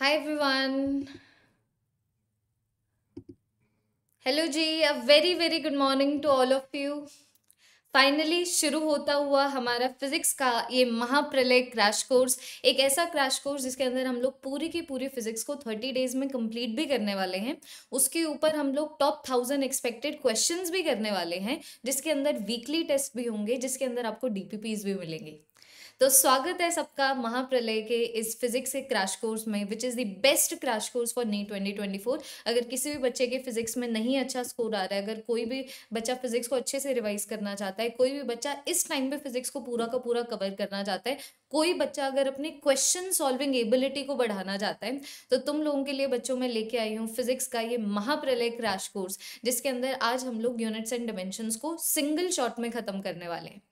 हाय everyone hello जी a very very good morning to all of you finally शुरू होता हुआ हमारा फिजिक्स का ये महाप्रलय क्रैश कोर्स एक ऐसा क्रैश कोर्स जिसके अंदर हम लोग पूरी की पूरी फिजिक्स को थर्टी डेज में कंप्लीट भी करने वाले हैं उसके ऊपर हम लोग टॉप थाउजेंड एक्सपेक्टेड क्वेश्चंस भी करने वाले हैं जिसके अंदर वीकली टेस्ट भी होंगे जिसके अंदर आपको डी भी मिलेंगे तो स्वागत है सबका महाप्रलय के इस फिजिक्स के क्रैश कोर्स में which is the best crash course for NEET 2024 अगर किसी भी बच्चे के फिजिक्स में नहीं अच्छा स्कोर आ रहा है अगर कोई भी बच्चा फिजिक्स को अच्छे से रिवाइज करना चाहता है कोई भी बच्चा इस टाइम पे फिजिक्स को पूरा का पूरा कवर करना चाहता है कोई बच्चा अगर अपने क्वेश्चन सॉल्विंग एबिलिटी को बढ़ाना चाहता है तो तुम लोगों के लिए बच्चों में लेके आई हूँ फिजिक्स का ये महाप्रलय क्रैश कोर्स जिसके अंदर आज हम लोग यूनिट्स एंड डिमेंशंस को सिंगल शॉट में खत्म करने वाले हैं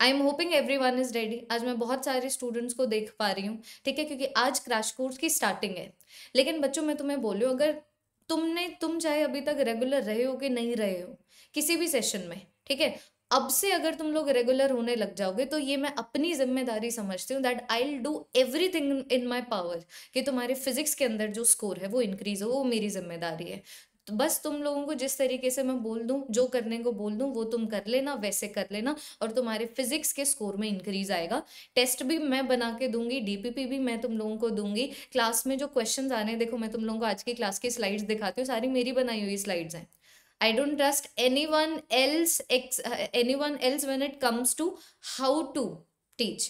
I am hoping every everyone is ready आज मैं बहुत सारे स्टूडेंट्स को देख पा रही हूँ ठीक है क्योंकि आज क्रैश कोर्स की स्टार्टिंग है लेकिन बच्चों मैं तुम्हें बोलूँ अगर तुमने तुम चाहे अभी तक रेगुलर रहे हो कि नहीं रहे हो किसी भी सेशन में ठीक है अब से अगर तुम लोग रेगुलर होने लग जाओगे तो ये मैं अपनी जिम्मेदारी समझती हूँ that I do everything in my power कि तुम्हारे फिजिक्स के अंदर जो स्कोर है वो इंक्रीज हो वो मेरी जिम्मेदारी है तो बस तुम लोगों को जिस तरीके से मैं बोल दूँ जो करने को बोल दूँ वो तुम कर लेना वैसे कर लेना और तुम्हारे फिजिक्स के स्कोर में इंक्रीज आएगा टेस्ट भी मैं बना के दूंगी डीपीपी भी मैं तुम लोगों को दूंगी क्लास में जो क्वेश्चन आने देखो मैं तुम लोगों को आज की क्लास की स्लाइड्स दिखाती हूँ सारी मेरी बनाई हुई स्लाइड्स हैं I don't trust anyone else ex- anyone else when it comes to how to teach.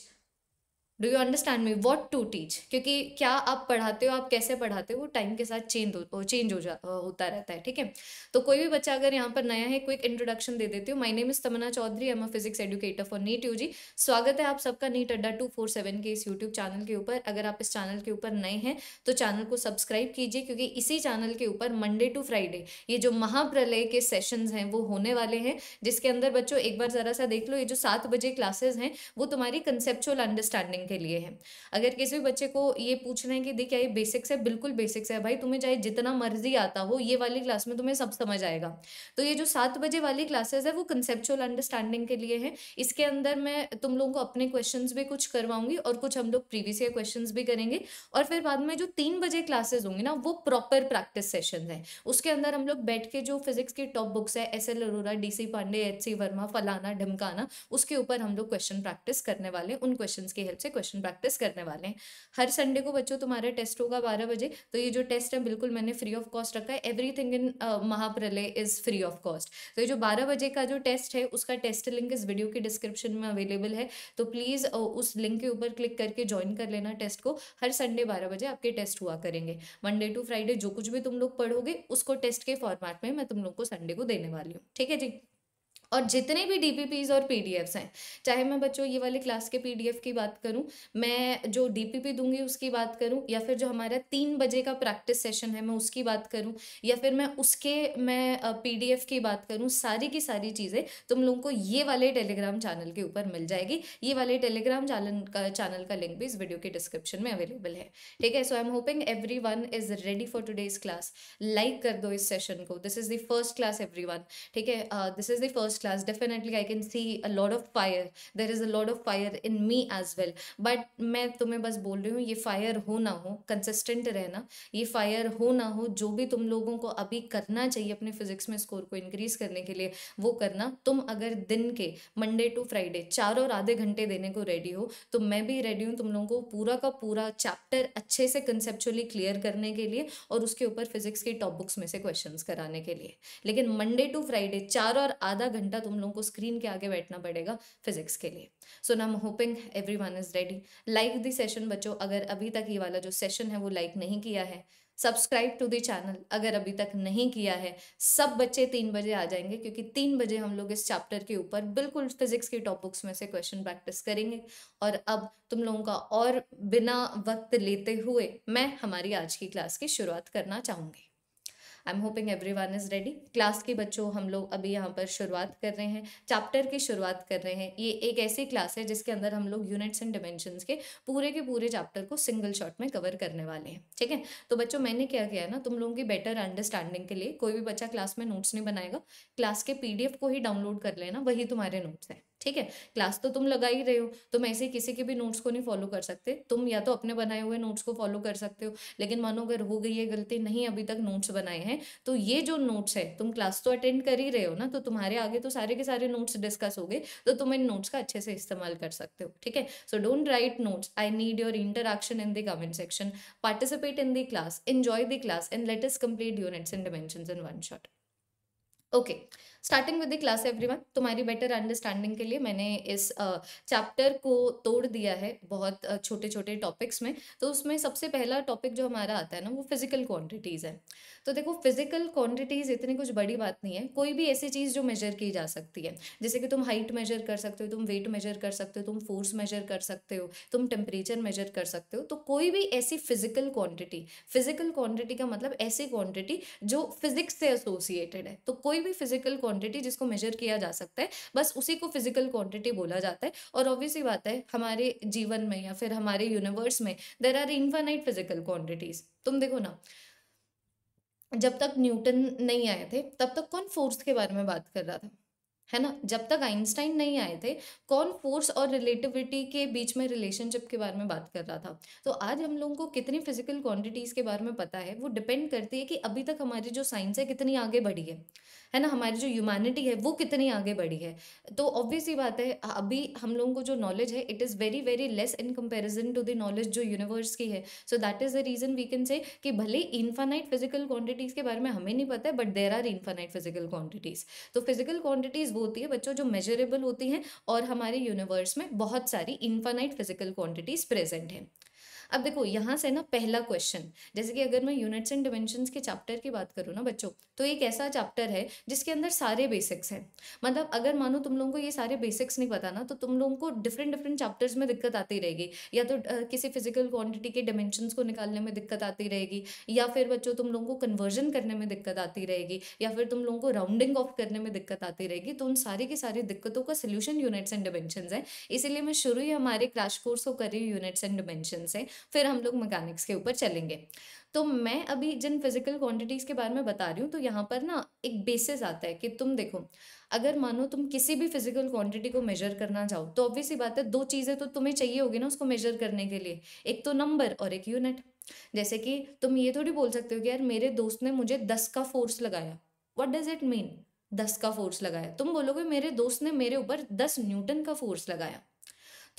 Do you understand me what to teach क्योंकि क्या आप पढ़ाते हो आप कैसे पढ़ाते हो वो टाइम के साथ चेंज हो चेंज हो जा होता रहता है ठीक है तो कोई भी बच्चा अगर यहाँ पर नया है क्विक इंट्रोडक्शन दे देती हूँ my name is Tamanna Chaudhary am a physics educator for NEET U G स्वागत है आप सबका नीट अड्डा टू फोर सेवन के इस यूट्यूब चैनल के ऊपर अगर आप इस चैनल के ऊपर नए हैं तो चैनल को सब्सक्राइब कीजिए क्योंकि इसी चैनल के ऊपर मंडे टू फ्राइडे ये जो महाप्रलय के सेशन हैं वो होने वाले हैं जिसके अंदर बच्चों एक बार ज़रा सा देख लो ये जो सात बजे क्लासेज हैं वो तुम्हारी कंसेप्चुअल अंडरस्टैंडिंग के लिए है अगर किसी भी बच्चे को ये पूछ रहे हैं कि देखिए ये बेसिक्स है बिल्कुल बेसिक्स है भाई तुम्हें चाहे जितना मर्जी आता हो ये वाली क्लास में तुम्हें सब समझ आएगा तो ये जो सात बजे वाली क्लासेज है वो कंसेप्चुअल अंडरस्टैंडिंग के लिए है इसके अंदर मैं तुम लोगों को अपने क्वेश्चन भी कुछ करवाऊंगी और कुछ हम लोग प्रीवियस ईयर क्वेश्चन भी करेंगे और फिर बाद में जो तीन बजे क्लासेज होंगी ना वो प्रॉपर प्रैक्टिस सेशन है उसके अंदर हम लोग बैठ के जो फिजिक्स की टॉप बुक्स है S L Arora D C Pandey H C Verma फलाना ढमकाना उसके ऊपर हम लोग क्वेश्चन प्रैक्टिस करने वाले उन क्वेश्चन की हेल्प से क्वेश्चन प्रैक्टिस करने वाले हैं हर संडे को बच्चों तुम्हारा टेस्ट होगा बारह बजे तो ये जो टेस्ट है बिल्कुल मैंने फ्री ऑफ कॉस्ट रखा है एवरीथिंग इन महाप्रलय इज फ्री ऑफ कॉस्ट तो ये जो बारह बजे का जो टेस्ट है उसका टेस्ट लिंक इस वीडियो के डिस्क्रिप्शन में अवेलेबल है तो प्लीज़ उस लिंक के ऊपर क्लिक करके ज्वाइन कर लेना टेस्ट को हर संडे बारह बजे आपके टेस्ट हुआ करेंगे मंडे टू फ्राइडे जो कुछ भी तुम लोग पढ़ोगे उसको टेस्ट के फॉर्मेट में मैं तुम लोग को संडे को देने वाली हूँ ठीक है जी और जितने भी डी और पी हैं चाहे मैं बच्चों ये वाले क्लास के पी की बात करूँ मैं जो डी दूंगी उसकी बात करूँ या फिर जो हमारा तीन बजे का प्रैक्टिस सेशन है मैं उसकी बात करूँ या फिर मैं उसके मैं पी की बात करूँ सारी की सारी चीज़ें तुम लोगों को ये वाले टेलीग्राम चैनल के ऊपर मिल जाएगी ये वाले टेलीग्राम चैनल का चैनल का लिंक भी इस वीडियो के डिस्क्रिप्शन में अवेलेबल है ठीक है so I am hoping every everyone is ready for today's class like कर दो इस सेशन को this is the first class everyone ठीक है this is the first class definitely i can see a lot of fire there is a lot of fire in me as well but मैं तुम्हें बस बोल रही हूँ ये fire हो ना हो कंसिस्टेंट रहना ये फायर हो ना हो जो भी तुम लोगों को अभी करना चाहिए अपने फिजिक्स में स्कोर को इंक्रीज करने के लिए वो करना तुम अगर दिन के मंडे टू फ्राइडे चार और आधे घंटे देने को रेडी हो तो मैं भी रेडी हूँ तुम लोगों को पूरा का पूरा चैप्टर अच्छे से कंसेप्चुअली क्लियर करने के लिए और उसके ऊपर फिजिक्स की टॉप बुक्स में से क्वेश्चन कराने के लिए लेकिन मंडे टू फ्राइडे चार और आधा घंटे घंटा तुम लोगों को स्क्रीन के आगे बैठना पड़ेगा फिजिक्स के लिए सो नाम hoping every everyone is ready like the session बच्चों अगर अभी तक ये वाला जो सेशन है वो लाइक नहीं किया है सब्सक्राइब टू दी चैनल अगर अभी तक नहीं किया है सब बच्चे तीन बजे आ जाएंगे क्योंकि तीन बजे हम लोग इस चैप्टर के ऊपर बिल्कुल फिजिक्स की टॉप बुक्स में से क्वेश्चन प्रैक्टिस करेंगे और अब तुम लोगों का और बिना वक्त लेते हुए मैं हमारी आज की क्लास की शुरुआत करना चाहूंगी I am hoping every everyone is ready class के बच्चों हम लोग अभी यहाँ पर शुरुआत कर रहे हैं चैप्टर की शुरुआत कर रहे हैं ये एक ऐसी क्लास है जिसके अंदर हम लोग यूनिट्स एंड डिमेंशन के पूरे के पूरे चैप्टर को सिंगल शॉट में कवर करने वाले हैं ठीक है तो बच्चों मैंने क्या किया ना तुम लोगों की बेटर अंडरस्टैंडिंग के लिए कोई भी बच्चा क्लास में नोट्स नहीं बनाएगा क्लास के पी को ही डाउनलोड कर लेना वही तुम्हारे नोट्स हैं ठीक है क्लास तो तुम लगा ही रहे हो तुम ऐसे किसी के भी नोट्स को नहीं फॉलो कर सकते तुम या तो अपने बनाए हुए नोट्स को फॉलो कर सकते हो लेकिन मानो अगर हो गई है गलती नहीं अभी तक नोट्स बनाए हैं तो ये जो नोट्स है तुम क्लास तो अटेंड कर ही रहे हो ना तो तुम्हारे आगे तो सारे के सारे नोट्स डिस्कस हो गए तो तुम इन नोट्स का अच्छे से इस्तेमाल कर सकते हो ठीक है so don't write notes I need your interaction in the comment section participate in the class enjoy the class and let us complete units in dimension in one shot okay starting with the class everyone तुम्हारी better understanding के लिए मैंने इस chapter को तोड़ दिया है बहुत छोटे छोटे टॉपिक्स में तो उसमें सबसे पहला टॉपिक जो हमारा आता है ना वो फिजिकल क्वांटिटीज़ है तो देखो फिजिकल क्वांटिटीज़ इतनी कुछ बड़ी बात नहीं है कोई भी ऐसी चीज़ जो मेजर की जा सकती है जैसे कि तुम हाइट मेजर कर सकते हो तुम वेट मेजर कर सकते हो तुम फोर्स मेजर कर सकते हो तुम टेम्परेचर मेजर कर सकते हो तो कोई भी ऐसी फिजिकल क्वांटिटी फिजिकल क्वांटिटी का मतलब ऐसी क्वांटिटी जो फिजिक्स से एसोसिएटेड है तो कोई भी फिजिकल क्वांटिटी जिसको मेजर किया जा सकता है बस उसी को फिजिकल क्वांटिटी बोला जाता है और ऑब्वियसली बात है हमारे जीवन में या फिर हमारे यूनिवर्स में there are infinite physical quantities तुम देखो ना जब तक न्यूटन नहीं आए थे तब तक कौन फोर्स के बारे में बात कर रहा था है ना जब तक आइंस्टाइन नहीं आए थे कौन फोर्स और रिलेटिविटी के बीच में रिलेशनशिप के बारे में बात कर रहा था तो आज हम लोगों को कितनी फिजिकल क्वांटिटीज़ के बारे में पता है वो डिपेंड करती है कि अभी तक हमारी जो साइंस है कितनी आगे बढ़ी है है ना हमारी जो ह्यूमैनिटी है वो कितनी आगे बढ़ी है तो ऑब्वियस बात है अभी हम लोगों को जो नॉलेज है it is very very less in comparison to the knowledge जो यूनिवर्स की है so that is the reason we can say कि भले इन्फानाइट फिजिकल क्वान्टिटीज़ के बारे में हमें नहीं पता है but there are infinite physical quantities तो फिजिकल क्वान्टिटीज़ वो होती है बच्चों जो मेजरेबल होती हैं और हमारे यूनिवर्स में बहुत सारी इन्फानाइट फिजिकल क्वान्टिटीज़ प्रेजेंट हैं अब देखो यहाँ से ना पहला क्वेश्चन जैसे कि अगर मैं यूनिट्स एंड डिमेंशन के चैप्टर की बात करूँ ना बच्चों तो एक ऐसा चैप्टर है जिसके अंदर सारे बेसिक्स हैं मतलब अगर मानो तुम लोगों को ये सारे बेसिक्स नहीं पता ना तो तुम लोगों को डिफरेंट डिफरेंट चैप्टर्स में दिक्कत आती रहेगी या तो किसी फिजिकल क्वांटिटी के डिमेंशन को निकालने में दिक्कत आती रहेगी या फिर बच्चों तुम लोगों को कन्वर्जन करने में दिक्कत आती रहेगी या फिर तुम लोगों को राउंडिंग ऑफ करने में दिक्कत आती रहेगी तो उन सारी की सारी दिक्कतों का सोल्यूशन यूनिट्स एंड डिमेंशन है इसीलिए मैं शुरू ही हमारे क्रैश कोर्स को कर रही हूँ यूनिट्स एंड डिमेंशन से फिर हम लोग मैकेनिक्स के ऊपर चलेंगे तो मैं अभी जिन फिजिकल क्वांटिटीज़ के बारे में बता रही हूँ तो यहाँ पर ना एक बेसिस आता है कि तुम देखो अगर मानो तुम किसी भी फिजिकल क्वांटिटी को मेजर करना चाहो तो ऑब्वियस ही बात है दो चीज़ें तो तुम्हें चाहिए होगी ना उसको मेजर करने के लिए एक तो नंबर और एक यूनिट जैसे कि तुम ये थोड़ी बोल सकते हो कि यार मेरे दोस्त ने मुझे दस का फोर्स लगाया वट डज इट मीन दस का फोर्स लगाया तुम बोलोगे मेरे दोस्त ने मेरे ऊपर दस न्यूटन का फोर्स लगाया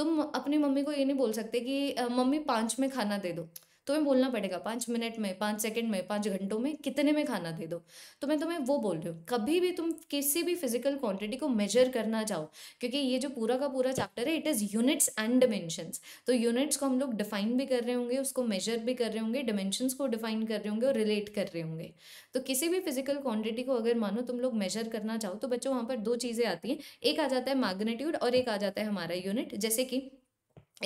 तुम अपनी मम्मी को ये नहीं बोल सकते कि मम्मी पाँच में खाना दे दो तुम्हें बोलना पड़ेगा पाँच मिनट में पाँच सेकेंड में पाँच घंटों में कितने में खाना दे दो तो मैं तुम्हें वो बोल रही हूँ कभी भी तुम किसी भी फिजिकल क्वांटिटी को मेजर करना चाहो क्योंकि ये जो पूरा का पूरा चैप्टर है it is units and dimensions तो यूनिट्स को हम लोग डिफाइन भी कर रहे होंगे उसको मेजर भी कर रहे होंगे डिमेंशंस को डिफाइन कर रहे होंगे और रिलेट कर रहे होंगे तो किसी भी फिजिकल क्वांटिटी को अगर मानो तुम लोग मेजर करना चाहो तो बच्चों वहाँ पर दो चीज़ें आती हैं एक आ जाता है मैग्नेट्यूड और एक आ जाता है हमारा यूनिट जैसे कि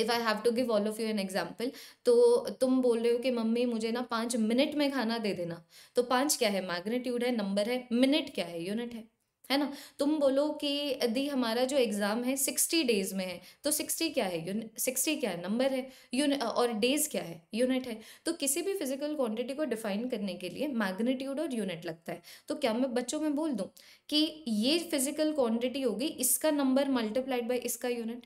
if I have to give all of you an example तो तुम बोल रहे हो कि मम्मी मुझे ना पाँच मिनट में खाना दे देना तो पाँच क्या है मैग्नीट्यूड है नंबर है मिनट क्या है यूनिट है है ना तुम बोलो कि यदि हमारा जो एग्ज़ाम है सिक्सटी डेज में है तो सिक्सटी क्या है सिक्सटी क्या है नंबर है यूनिट और डेज क्या है यूनिट है तो किसी भी फिजिकल क्वांटिटी को डिफाइन करने के लिए मैग्नीट्यूड और यूनिट लगता है तो क्या मैं बच्चों में बोल दूँ कि ये फिजिकल क्वांटिटी होगी इसका नंबर मल्टीप्लाइड बाई इसका यूनिट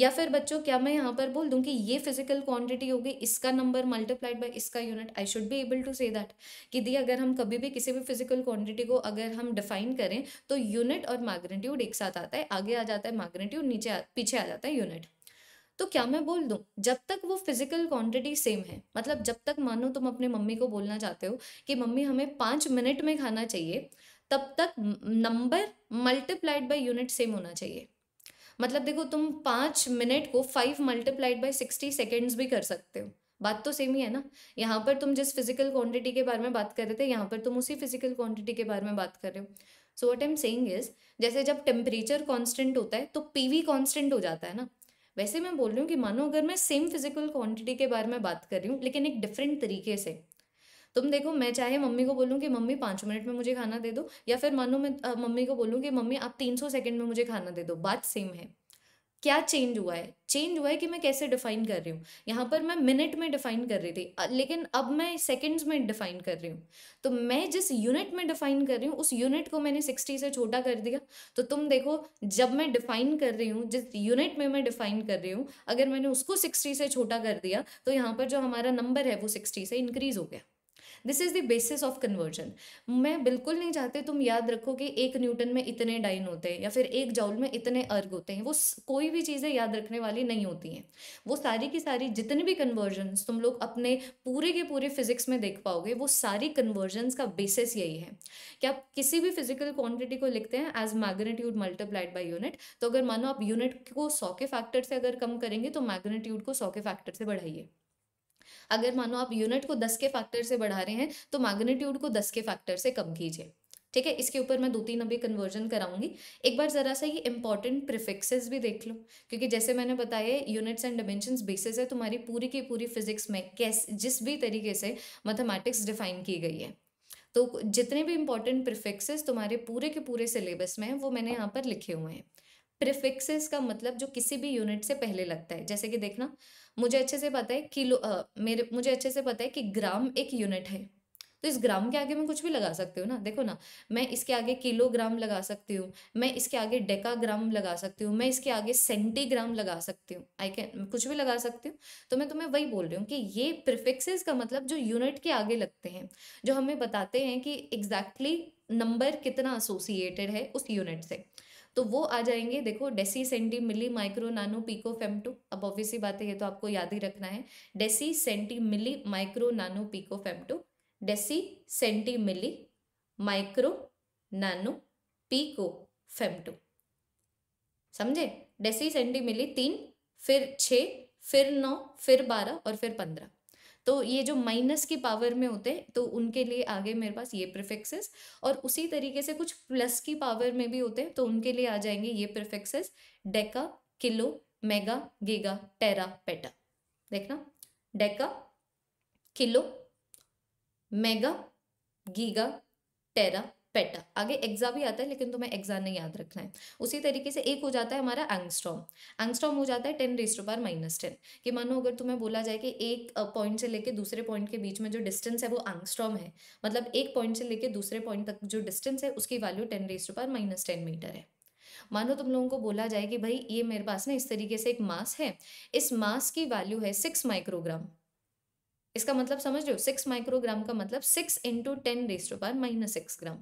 या फिर बच्चों क्या मैं यहाँ पर बोल दूँ कि ये फिजिकल क्वांटिटी होगी इसका नंबर मल्टीप्लाइड बाई इसका unit I should be able to say that कि दी अगर हम कभी भी किसी भी फिजिकल क्वांटिटी को अगर हम डिफाइन करें तो यूनिट और मैग्नेट्यूड एक साथ आता है आगे आ जाता है मैग्नेट्यूड नीचे आ, पीछे आ जाता है यूनिट तो क्या मैं बोल दूँ जब तक वो फिजिकल क्वांटिटी सेम है मतलब जब तक मानो तुम अपने मम्मी को बोलना चाहते हो कि मम्मी हमें पाँच मिनट में खाना चाहिए तब तक number multiplied by unit same होना चाहिए मतलब देखो तुम पाँच मिनट को five multiplied by sixty seconds भी कर सकते हो बात तो सेम ही है ना यहाँ पर तुम जिस फिजिकल क्वांटिटी के बारे में बात कर रहे थे यहाँ पर तुम उसी फिजिकल क्वांटिटी के बारे में बात कर रहे हो so what am saying is जैसे जब टेम्परेचर कॉन्स्टेंट होता है तो पी वी कॉन्स्टेंट हो जाता है ना वैसे मैं बोल रही हूँ कि मानो अगर मैं सेम फिजिकल क्वांटिटी के बारे में बात कर रही हूँ लेकिन एक डिफरेंट तरीके से तुम देखो मैं चाहे मम्मी को बोलूँ कि मम्मी पाँच मिनट में मुझे खाना दे दो या फिर मानो मैं मम्मी को बोलूँ कि मम्मी आप तीन सौ सेकेंड में मुझे खाना दे दो बात सेम है क्या चेंज हुआ है चेंज हुआ है कि मैं कैसे डिफाइन कर रही हूँ यहाँ पर मैं मिनट में डिफाइन कर रही थी लेकिन अब मैं सेकंड्स में डिफाइन कर रही हूँ तो मैं जिस यूनिट में डिफाइन कर रही हूँ उस यूनिट को मैंने सिक्सटी से छोटा कर दिया तो तुम देखो जब मैं डिफाइन कर रही हूँ जिस यूनिट में मैं डिफाइन कर रही हूँ अगर मैंने उसको सिक्सटी से छोटा कर दिया तो यहाँ पर जो हमारा नंबर है वो सिक्सटी से इंक्रीज हो गया this is the basis of conversion मैं बिल्कुल नहीं चाहती तुम याद रखो कि एक न्यूटन में इतने डाइन होते हैं या फिर एक जाउल में इतने अर्ग होते हैं वो कोई भी चीज़ें याद रखने वाली नहीं होती हैं वो सारी की सारी जितने भी कन्वर्जन तुम लोग अपने पूरे के पूरे फिजिक्स में देख पाओगे वो सारी कन्वर्जन्स का बेसिस यही है कि आप किसी भी फिजिकल क्वांटिटी को लिखते हैं as magnitude multiplied by unit तो अगर मानो आप यूनिट को सौ के फैक्टर से अगर कम करेंगे तो मैग्नेट्यूड को सौ के फैक्टर से बढ़ाइए अगर मानो आप यूनिट को दस के फैक्टर से बढ़ा रहे हैं तो मैग्नीट्यूड को दस के फैक्टर से कम कीजिए ठीक है इसके ऊपर मैं दो तीन अभी कन्वर्जन कराऊंगी एक बार ज़रा सा ये इंपॉर्टेंट प्रिफिक्सेस भी देख लो क्योंकि जैसे मैंने बताया यूनिट्स एंड डिमेंशन बेसिस है तुम्हारी पूरी की पूरी फिजिक्स में कैस जिस भी तरीके से मैथमेटिक्स डिफाइन की गई है तो जितने भी इंपॉर्टेंट प्रिफिक्सेस तुम्हारे पूरे के पूरे सिलेबस में हैं वो मैंने यहाँ पर लिखे हुए हैं प्रिफिक्सेस का मतलब जो किसी भी यूनिट से पहले लगता है जैसे कि देखना मुझे अच्छे से पता है किलो आ, मेरे मुझे अच्छे से पता है कि ग्राम एक यूनिट है तो इस ग्राम के आगे मैं कुछ भी लगा सकती हूँ ना देखो ना मैं इसके आगे किलोग्राम लगा सकती हूँ मैं इसके आगे डेकाग्राम लगा सकती हूँ मैं इसके आगे सेंटीग्राम लगा सकती हूँ आई कैन कुछ भी लगा सकती हूँ तो मैं तुम्हें वही बोल रही हूँ कि ये प्रिफिक्सेस का मतलब जो यूनिट के आगे लगते हैं जो हमें बताते हैं कि एग्जैक्टली exactly नंबर कितना एसोसिएटेड है उस यूनिट से तो वो आ जाएंगे देखो deci centi milli micro nano pico femto अब ऑब्वियसली बात है ये तो आपको याद ही रखना है deci centi milli micro nano pico femto deci centi milli micro nano pico femto समझे डेसी सेंटी मिली तीन फिर छः फिर नौ फिर बारह और फिर पंद्रह तो ये जो माइनस की पावर में होते हैं तो उनके लिए आगे मेरे पास ये प्रिफिक्सेस और उसी तरीके से कुछ प्लस की पावर में भी होते हैं तो उनके लिए आ जाएंगे ये prefixes deca kilo mega giga tera peta देखना deca kilo mega giga tera peta आगे एग्जा भी आता है लेकिन तुम्हें एग्जा नहीं याद रखना है उसी तरीके से एक हो जाता है हमारा एंगस्ट्रॉम एंगस्ट्रॉम हो जाता है ten raise to minus ten कि मानो अगर तुम्हें बोला जाए कि एक पॉइंट से लेके दूसरे पॉइंट के बीच में जो डिस्टेंस है वो एंगस्ट्रॉम है मतलब एक पॉइंट से लेकर दूसरे पॉइंट तक जो डिस्टेंस है उसकी value ten raised to minus ten metre है मानो तुम लोगों को बोला जाए कि भाई ये मेरे पास ना इस तरीके से एक मास है इस मास की वैल्यू है सिक्स माइक्रोग्राम इसका मतलब समझ लो सिक्स माइक्रोग्राम का मतलब six into ten raised to power minus six gram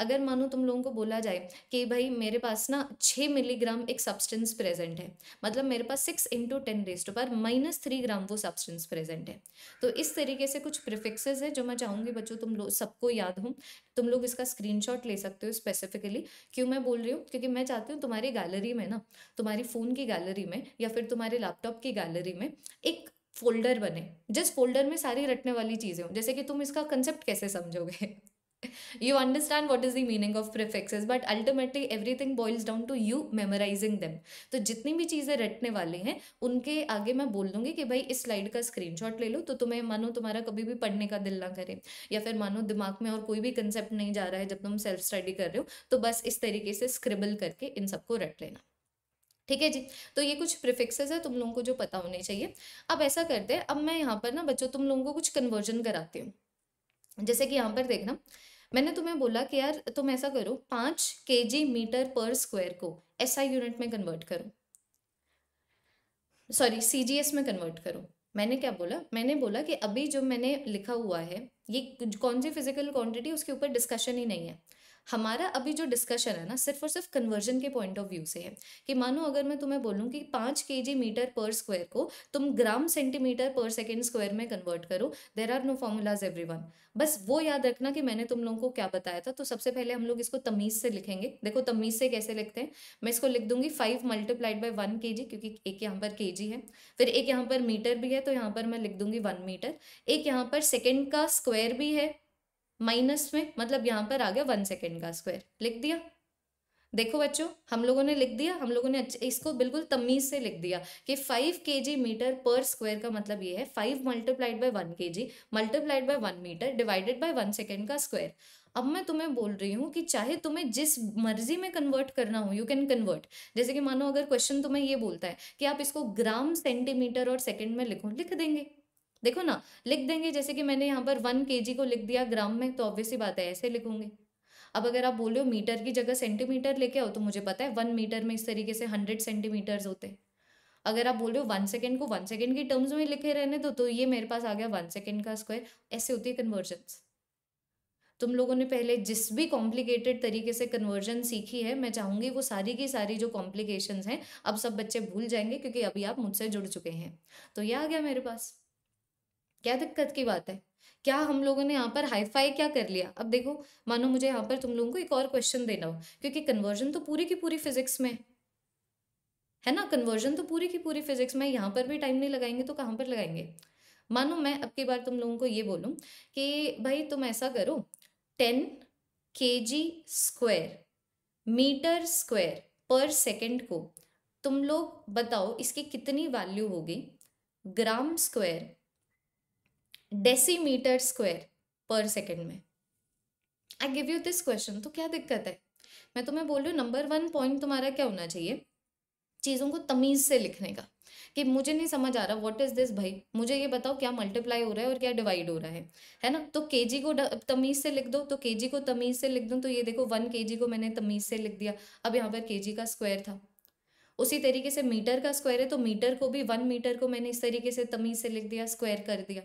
अगर मानो तुम लोगों को बोला जाए कि भाई मेरे पास ना छः मिलीग्राम एक सब्सटेंस प्रेजेंट है मतलब मेरे पास six into ten raised power minus three gram वो सब्सटेंस प्रेजेंट है तो इस तरीके से कुछ प्रिफिक्सेस है जो मैं चाहूँगी बच्चों तुम लोग सबको याद हो तुम लोग इसका स्क्रीनशॉट ले सकते हो स्पेसिफिकली क्यों मैं बोल रही हूँ क्योंकि मैं चाहती हूँ तुम्हारी गैलरी में ना तुम्हारी फ़ोन की गैलरी में या फिर तुम्हारे लैपटॉप की गैलरी में एक फोल्डर बने जिस फोल्डर में सारी रटने वाली चीज़ें हों जैसे कि तुम इसका कंसेप्ट कैसे समझोगे you understand what is the meaning of prefixes but ultimately everything boils down to you memorizing them तो जितनी भी चीज़ें रटने वाले हैं उनके आगे मैं बोल दूंगी कि भाई इस स्लाइड का स्क्रीनशॉट ले लो तो तुम्हें मानो तुम्हारा कभी भी पढ़ने का दिल ना करे या फिर मानो दिमाग में और कोई भी कंसेप्ट नहीं जा रहा है जब तुम सेल्फ स्टडी कर रहे हो तो बस इस तरीके से स्क्रिबल करके इन सबको रट लेना ठीक है जी तो ये कुछ प्रिफिक्सेस है तुम लोगों को जो पता होने चाहिए अब ऐसा करते हैं अब मैं यहाँ पर ना बच्चों तुम लोगों को कुछ कन्वर्जन कराती हूँ जैसे कि यहाँ पर देखना मैंने तुम्हें बोला कि यार तुम ऐसा करो पाँच K G metre per square को एस आई यूनिट में कन्वर्ट करो सॉरी सी जी एस में कन्वर्ट करो मैंने क्या बोला मैंने बोला कि अभी जो मैंने लिखा हुआ है ये कौन सी फिजिकल क्वांटिटी उसके ऊपर डिस्कशन ही नहीं है हमारा अभी जो डिस्कशन है ना सिर्फ और सिर्फ कन्वर्जन के पॉइंट ऑफ व्यू से है कि मानो अगर मैं तुम्हें बोलूँ कि पाँच K G metre per square को तुम gram centimetre per second square में कन्वर्ट करो there are no formulas every बस वो याद रखना कि मैंने तुम लोगों को क्या बताया था तो सबसे पहले हम लोग इसको तमीज़ से लिखेंगे देखो तमीज़ से कैसे लिखते हैं मैं इसको लिख दूंगी five multiplied by one K जी क्योंकि एक यहाँ पर के जी है फिर एक यहाँ पर मीटर भी है तो यहाँ पर मैं लिख दूंगी वन मीटर एक यहाँ पर सेकेंड का स्क्वायर भी है माइनस में मतलब यहाँ पर आ गया वन सेकेंड का स्क्वायर लिख दिया देखो बच्चों हम लोगों ने लिख दिया हम लोगों ने इसको बिल्कुल तमीज से लिख दिया कि फाइव के जी मीटर पर स्क्वायर का मतलब ये है five multiplied by one K G multiplied by one metre divided by one second का स्क्वायर अब मैं तुम्हें बोल रही हूँ कि चाहे तुम्हें जिस मर्जी में कन्वर्ट करना हो यू कैन कन्वर्ट जैसे कि मानो अगर क्वेश्चन तुम्हें ये बोलता है कि आप इसको ग्राम सेंटीमीटर और सेकेंड में लिखो लिख देंगे देखो ना लिख देंगे जैसे कि मैंने यहाँ पर वन के को लिख दिया ग्राम में तो ऑब्वियसली बात है ऐसे लिखूंगे अब अगर आप बोलो मीटर की जगह सेंटीमीटर लेके आओ तो मुझे पता है वन मीटर में इस तरीके से हंड्रेड सेंटीमीटर्स होते हैं अगर आप बोलो वन सेकेंड को वन सेकेंड की टर्म्स में लिखे रहने दो तो ये मेरे पास आ गया वन सेकेंड का स्क्वायर ऐसे होती है कन्वर्जन्स तुम लोगों ने पहले जिस भी कॉम्प्लिकेटेड तरीके से कन्वर्जन सीखी है मैं चाहूंगी वो सारी की सारी जो कॉम्प्लिकेशंस हैं अब सब बच्चे भूल जाएंगे क्योंकि अभी आप मुझसे जुड़ चुके हैं तो ये आ गया मेरे पास क्या दिक्कत की बात है क्या हम लोगों ने यहाँ पर हाईफाई क्या कर लिया अब देखो मानो मुझे यहाँ पर तुम लोगों को एक और क्वेश्चन देना हो क्योंकि कन्वर्जन तो पूरी की पूरी फिजिक्स में है ना कन्वर्जन तो पूरी की पूरी फिजिक्स में यहाँ पर भी टाइम नहीं लगाएंगे तो कहाँ पर लगाएंगे मानो मैं अब की बार तुम लोगों को ये बोलूँ कि भाई तुम ऐसा करो ten K G square metre square per second को तुम लोग बताओ इसकी कितनी वैल्यू होगी gram square decimetre square per second में I give you this question तो क्या दिक्कत है मैं तुम्हें बोल रही हूँ नंबर वन पॉइंट तुम्हारा क्या होना चाहिए चीज़ों को तमीज़ से लिखने का कि मुझे नहीं समझ आ रहा व्हाट इज़ दिस भाई मुझे ये बताओ क्या मल्टीप्लाई हो रहा है और क्या डिवाइड हो रहा है है ना तो के को तमीज़ से लिख दो तो के को तमीज़ से लिख दो तो ये देखो वन के को मैंने तमीज़ से लिख दिया अब यहाँ पर के का स्क्वायर था उसी तरीके से मीटर का स्क्वायर है तो मीटर को भी वन मीटर को मैंने इस तरीके से तमीज़ से लिख दिया स्क्वायर कर दिया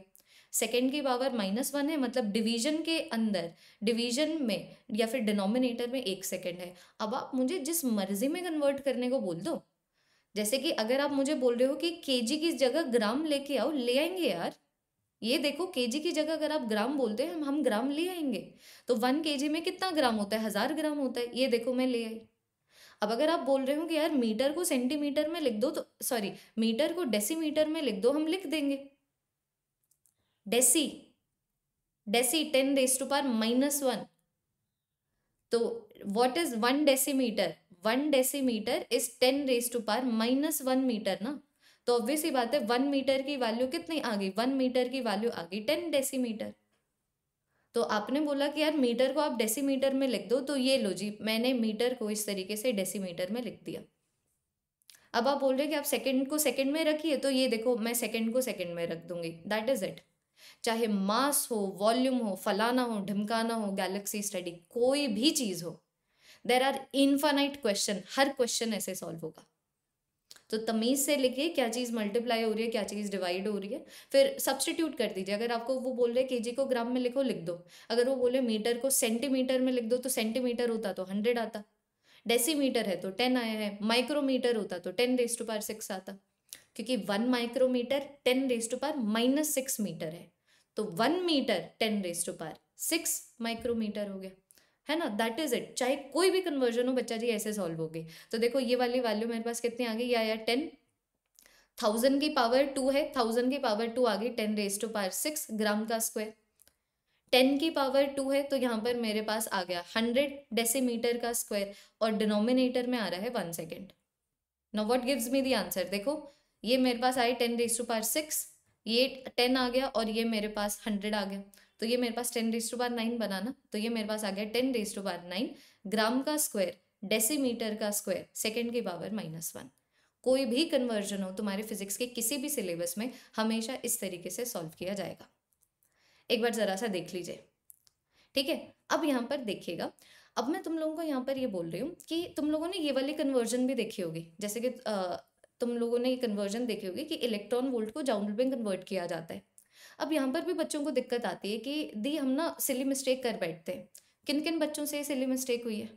सेकेंड की पावर माइनस वन है मतलब डिवीजन के अंदर डिवीजन में या फिर डिनोमिनेटर में एक सेकेंड है अब आप मुझे जिस मर्जी में कन्वर्ट करने को बोल दो जैसे कि अगर आप मुझे बोल रहे हो कि के की जगह ग्राम लेके आओ ले आएंगे यार ये देखो के की जगह अगर आप ग्राम बोलते हैं हम ग्राम ले आएंगे तो वन के में कितना ग्राम होता है हज़ार ग्राम होता है ये देखो मैं ले आई अब अगर आप बोल रहे हो कि यार मीटर को सेंटीमीटर में लिख दो तो सॉरी मीटर को डेसीमीटर में लिख दो हम लिख देंगे deci deci ten raise to power minus one तो what is one decimetre one decimetre is ten raise to power minus one metre ना तो ऑब्वियस ही बात है वन मीटर की वैल्यू कितनी आ गई वन मीटर की वैल्यू आ गई टेन डेसीमीटर तो आपने बोला कि यार मीटर को आप डेसीमीटर में लिख दो तो ये लो जी मैंने मीटर को इस तरीके से डेसीमीटर में लिख दिया अब आप बोल रहे कि आप सेकंड को सेकंड में रखिए तो ये देखो मैं सेकंड को सेकंड में रख दूंगी दैट इज इट चाहे मास हो वॉल्यूम हो फलाना हो ढमकाना हो गैलेक्सी स्टडी कोई भी चीज़ हो देर आर इनफाइनाइट क्वेश्चन हर क्वेश्चन ऐसे सॉल्व होगा तो तमीज़ से लिखिए क्या चीज़ मल्टीप्लाई हो रही है क्या चीज़ डिवाइड हो रही है फिर सब्सटीट्यूट कर दीजिए अगर आपको वो बोल रहे के को ग्राम में लिखो लिख दो अगर वो बोले मीटर को सेंटीमीटर में लिख दो तो सेंटीमीटर होता तो हंड्रेड आता डेसीमीटर है तो टेन आया है माइक्रोमीटर होता तो ten raise to power six आता क्योंकि one micrometre ten raise to power minus six metre है तो one metre ten raise to power six micrometre हो गया है ना दैट इज इट चाहे कोई भी कन्वर्जन हो बच्चा जी ऐसे सॉल्व हो गए तो देखो ये वाली वैल्यू मेरे पास कितनी आ गई या या टेन थाउजेंड की पावर टू है थाउजेंड की पावर टू आ गई ten raise to power six gram का स्क्वायर टेन की पावर टू है तो यहाँ पर मेरे पास आ गया हंड्रेड डेसीमीटर का स्क्वायर और डिनोमिनेटर में आ रहा है one second now what gives me the answer देखो ये मेरे पास आई ten raise to power six ये टेन आ गया और ये मेरे पास हंड्रेड आ गया तो ये मेरे पास ten raise to power nine बनाना तो ये मेरे पास आ गया ten raise to power nine gram का स्क्वायर डेसीमीटर का स्क्वायर सेकेंड की पावर माइनस वन कोई भी कन्वर्जन हो तुम्हारे फिजिक्स के किसी भी सिलेबस में हमेशा इस तरीके से सॉल्व किया जाएगा एक बार ज़रा सा देख लीजिए ठीक है अब यहाँ पर देखिएगा अब मैं तुम लोगों को यहाँ पर ये बोल रही हूँ कि तुम लोगों ने ये वाली कन्वर्जन भी देखी होगी जैसे कि तुम लोगों ने ये कन्वर्जन देखी होगी कि इलेक्ट्रॉन वोल्ट को जाउंड में कन्वर्ट किया जाता है अब यहाँ पर भी बच्चों को दिक्कत आती है कि दी हम ना सिली मिस्टेक कर बैठते हैं किन किन बच्चों से ये सिली मिस्टेक हुई है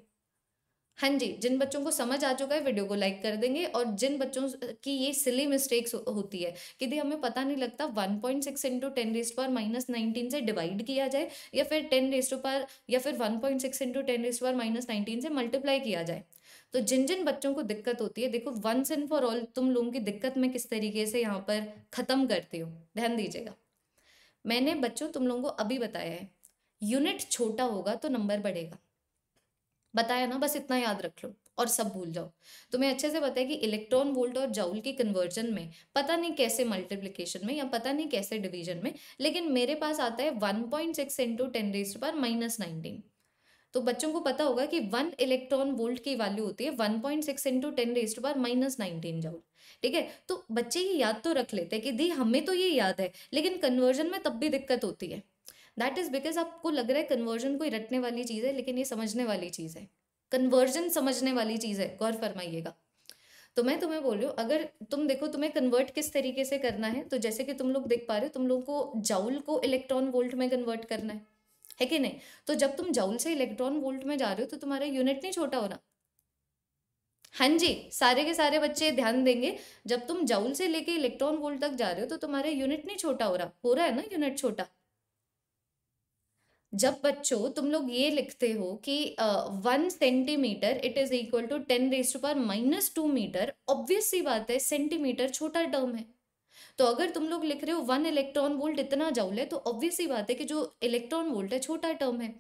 हाँ जी जिन बच्चों को समझ आ चुका है वीडियो को लाइक कर देंगे और जिन बच्चों की ये सिली मिस्टेक्स होती है कि दी हमें पता नहीं लगता one point six into ten raised power minus nineteen से डिवाइड किया जाए या फिर टेन रेस्ट पर या फिर one point six into ten raised power minus nineteen से मल्टीप्लाई किया जाए तो जिन जिन बच्चों को दिक्कत होती है देखो वंस एंड फॉर ऑल तुम लोगों की दिक्कत में किस तरीके से यहाँ पर ख़त्म करती हूँ ध्यान दीजिएगा मैंने बच्चों तुम लोगों को अभी बताया है यूनिट छोटा होगा तो नंबर बढ़ेगा बताया ना बस इतना याद रख लो और सब भूल जाओ तुम्हें अच्छे से पता है कि इलेक्ट्रॉन वोल्ट और जाउल की कन्वर्जन में पता नहीं कैसे मल्टीप्लिकेशन में या पता नहीं कैसे डिवीजन में लेकिन मेरे पास आता है one point six into ten raise power minus nineteen तो बच्चों को पता होगा कि वन इलेक्ट्रॉन वोल्ट की वैल्यू होती है one point six into ten raised power minus nineteen joule ठीक है तो बच्चे ये याद तो रख लेते हैं कि दी हमें तो ये याद है लेकिन कन्वर्जन में तब भी दिक्कत होती है दैट इज बिकॉज आपको लग रहा है कन्वर्जन कोई रटने वाली चीज़ है लेकिन ये समझने वाली चीज़ है कन्वर्जन समझने वाली चीज़ है गौर फरमाइएगा तो मैं तुम्हें बोल रही हूँ अगर तुम देखो तुम्हें कन्वर्ट किस तरीके से करना है तो जैसे कि तुम लोग देख पा रहे हो तुम लोगों को जाउल को इलेक्ट्रॉन वोल्ट में कन्वर्ट करना है है कि नहीं तो जब तुम जाऊन से इलेक्ट्रॉन वोल्ट में जा रहे हो तो तुम्हारा यूनिट नहीं छोटा होना हाँ जी सारे के सारे बच्चे ध्यान देंगे जब तुम जाऊन से लेके इलेक्ट्रॉन वोल्ट तक जा रहे हो तो तुम्हारा यूनिट नहीं छोटा हो रहा हो रहा है ना यूनिट छोटा जब बच्चों तुम लोग ये लिखते हो कि one centimetre it is equal to ten raised power minus two metre obvious सी बात है सेंटीमीटर छोटा टर्म है तो अगर तुम लोग लिख रहे हो वन इलेक्ट्रॉन वोल्ट इतना जाऊल है तो ऑब्वियस ही बात है कि जो इलेक्ट्रॉन वोल्ट है छोटा टर्म है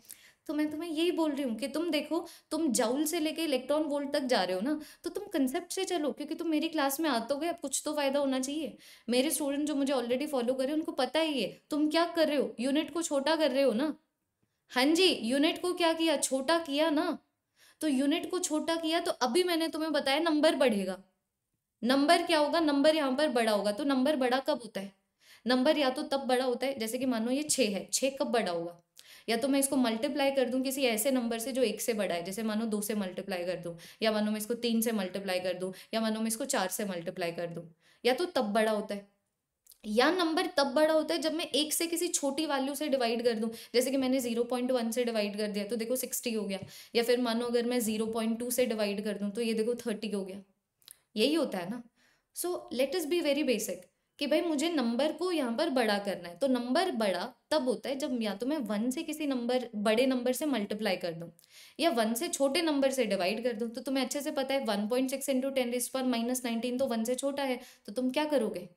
तो मैं तुम्हें यही बोल रही हूँ कि तुम देखो तुम जाउल से लेके इलेक्ट्रॉन वोल्ट तक जा रहे हो ना तो तुम कंसेप्ट से चलो क्योंकि तुम मेरी क्लास में आते हो गए अब कुछ तो फायदा होना चाहिए मेरे स्टूडेंट जो मुझे ऑलरेडी फॉलो कर रहे हैं उनको पता ही है तुम क्या कर रहे हो यूनिट को छोटा कर रहे हो ना हाँ जी यूनिट को क्या किया छोटा किया ना तो यूनिट को छोटा किया तो अभी मैंने तुम्हें बताया नंबर बढ़ेगा नंबर क्या होगा नंबर यहाँ पर बड़ा होगा तो नंबर बड़ा कब होता है नंबर या तो तब बड़ा होता है जैसे कि मानो ये छः है छः कब बड़ा होगा या तो मैं इसको मल्टीप्लाई कर दूं किसी ऐसे नंबर से जो एक से बड़ा है जैसे मानो दो से मल्टीप्लाई कर दूं या मानो मैं इसको तीन से मल्टीप्लाई कर दूं या मानो मैं इसको चार से मल्टीप्लाई कर दूं या तो तब बड़ा होता है या नंबर तब बड़ा होता है जब मैं एक से किसी छोटी वैल्यू से डिवाइड कर दूं जैसे कि मैंने जीरो पॉइंट वन से डिवाइड कर दिया तो देखो सिक्सटी हो गया या फिर मानो अगर मैं जीरो पॉइंट टू से डिवाइड कर दूं तो ये देखो थर्टी हो गया यही होता है ना so let's be very basic कि भाई मुझे नंबर को यहाँ पर बड़ा करना है तो नंबर बड़ा तब होता है जब या तो मैं वन से किसी नंबर बड़े नंबर से मल्टीप्लाई कर दूँ या वन से छोटे नंबर से डिवाइड कर दूँ तो तुम्हें अच्छे से पता है one point six into ten इस पर माइनस नाइनटीन तो वन से छोटा है तो तुम क्या करोगे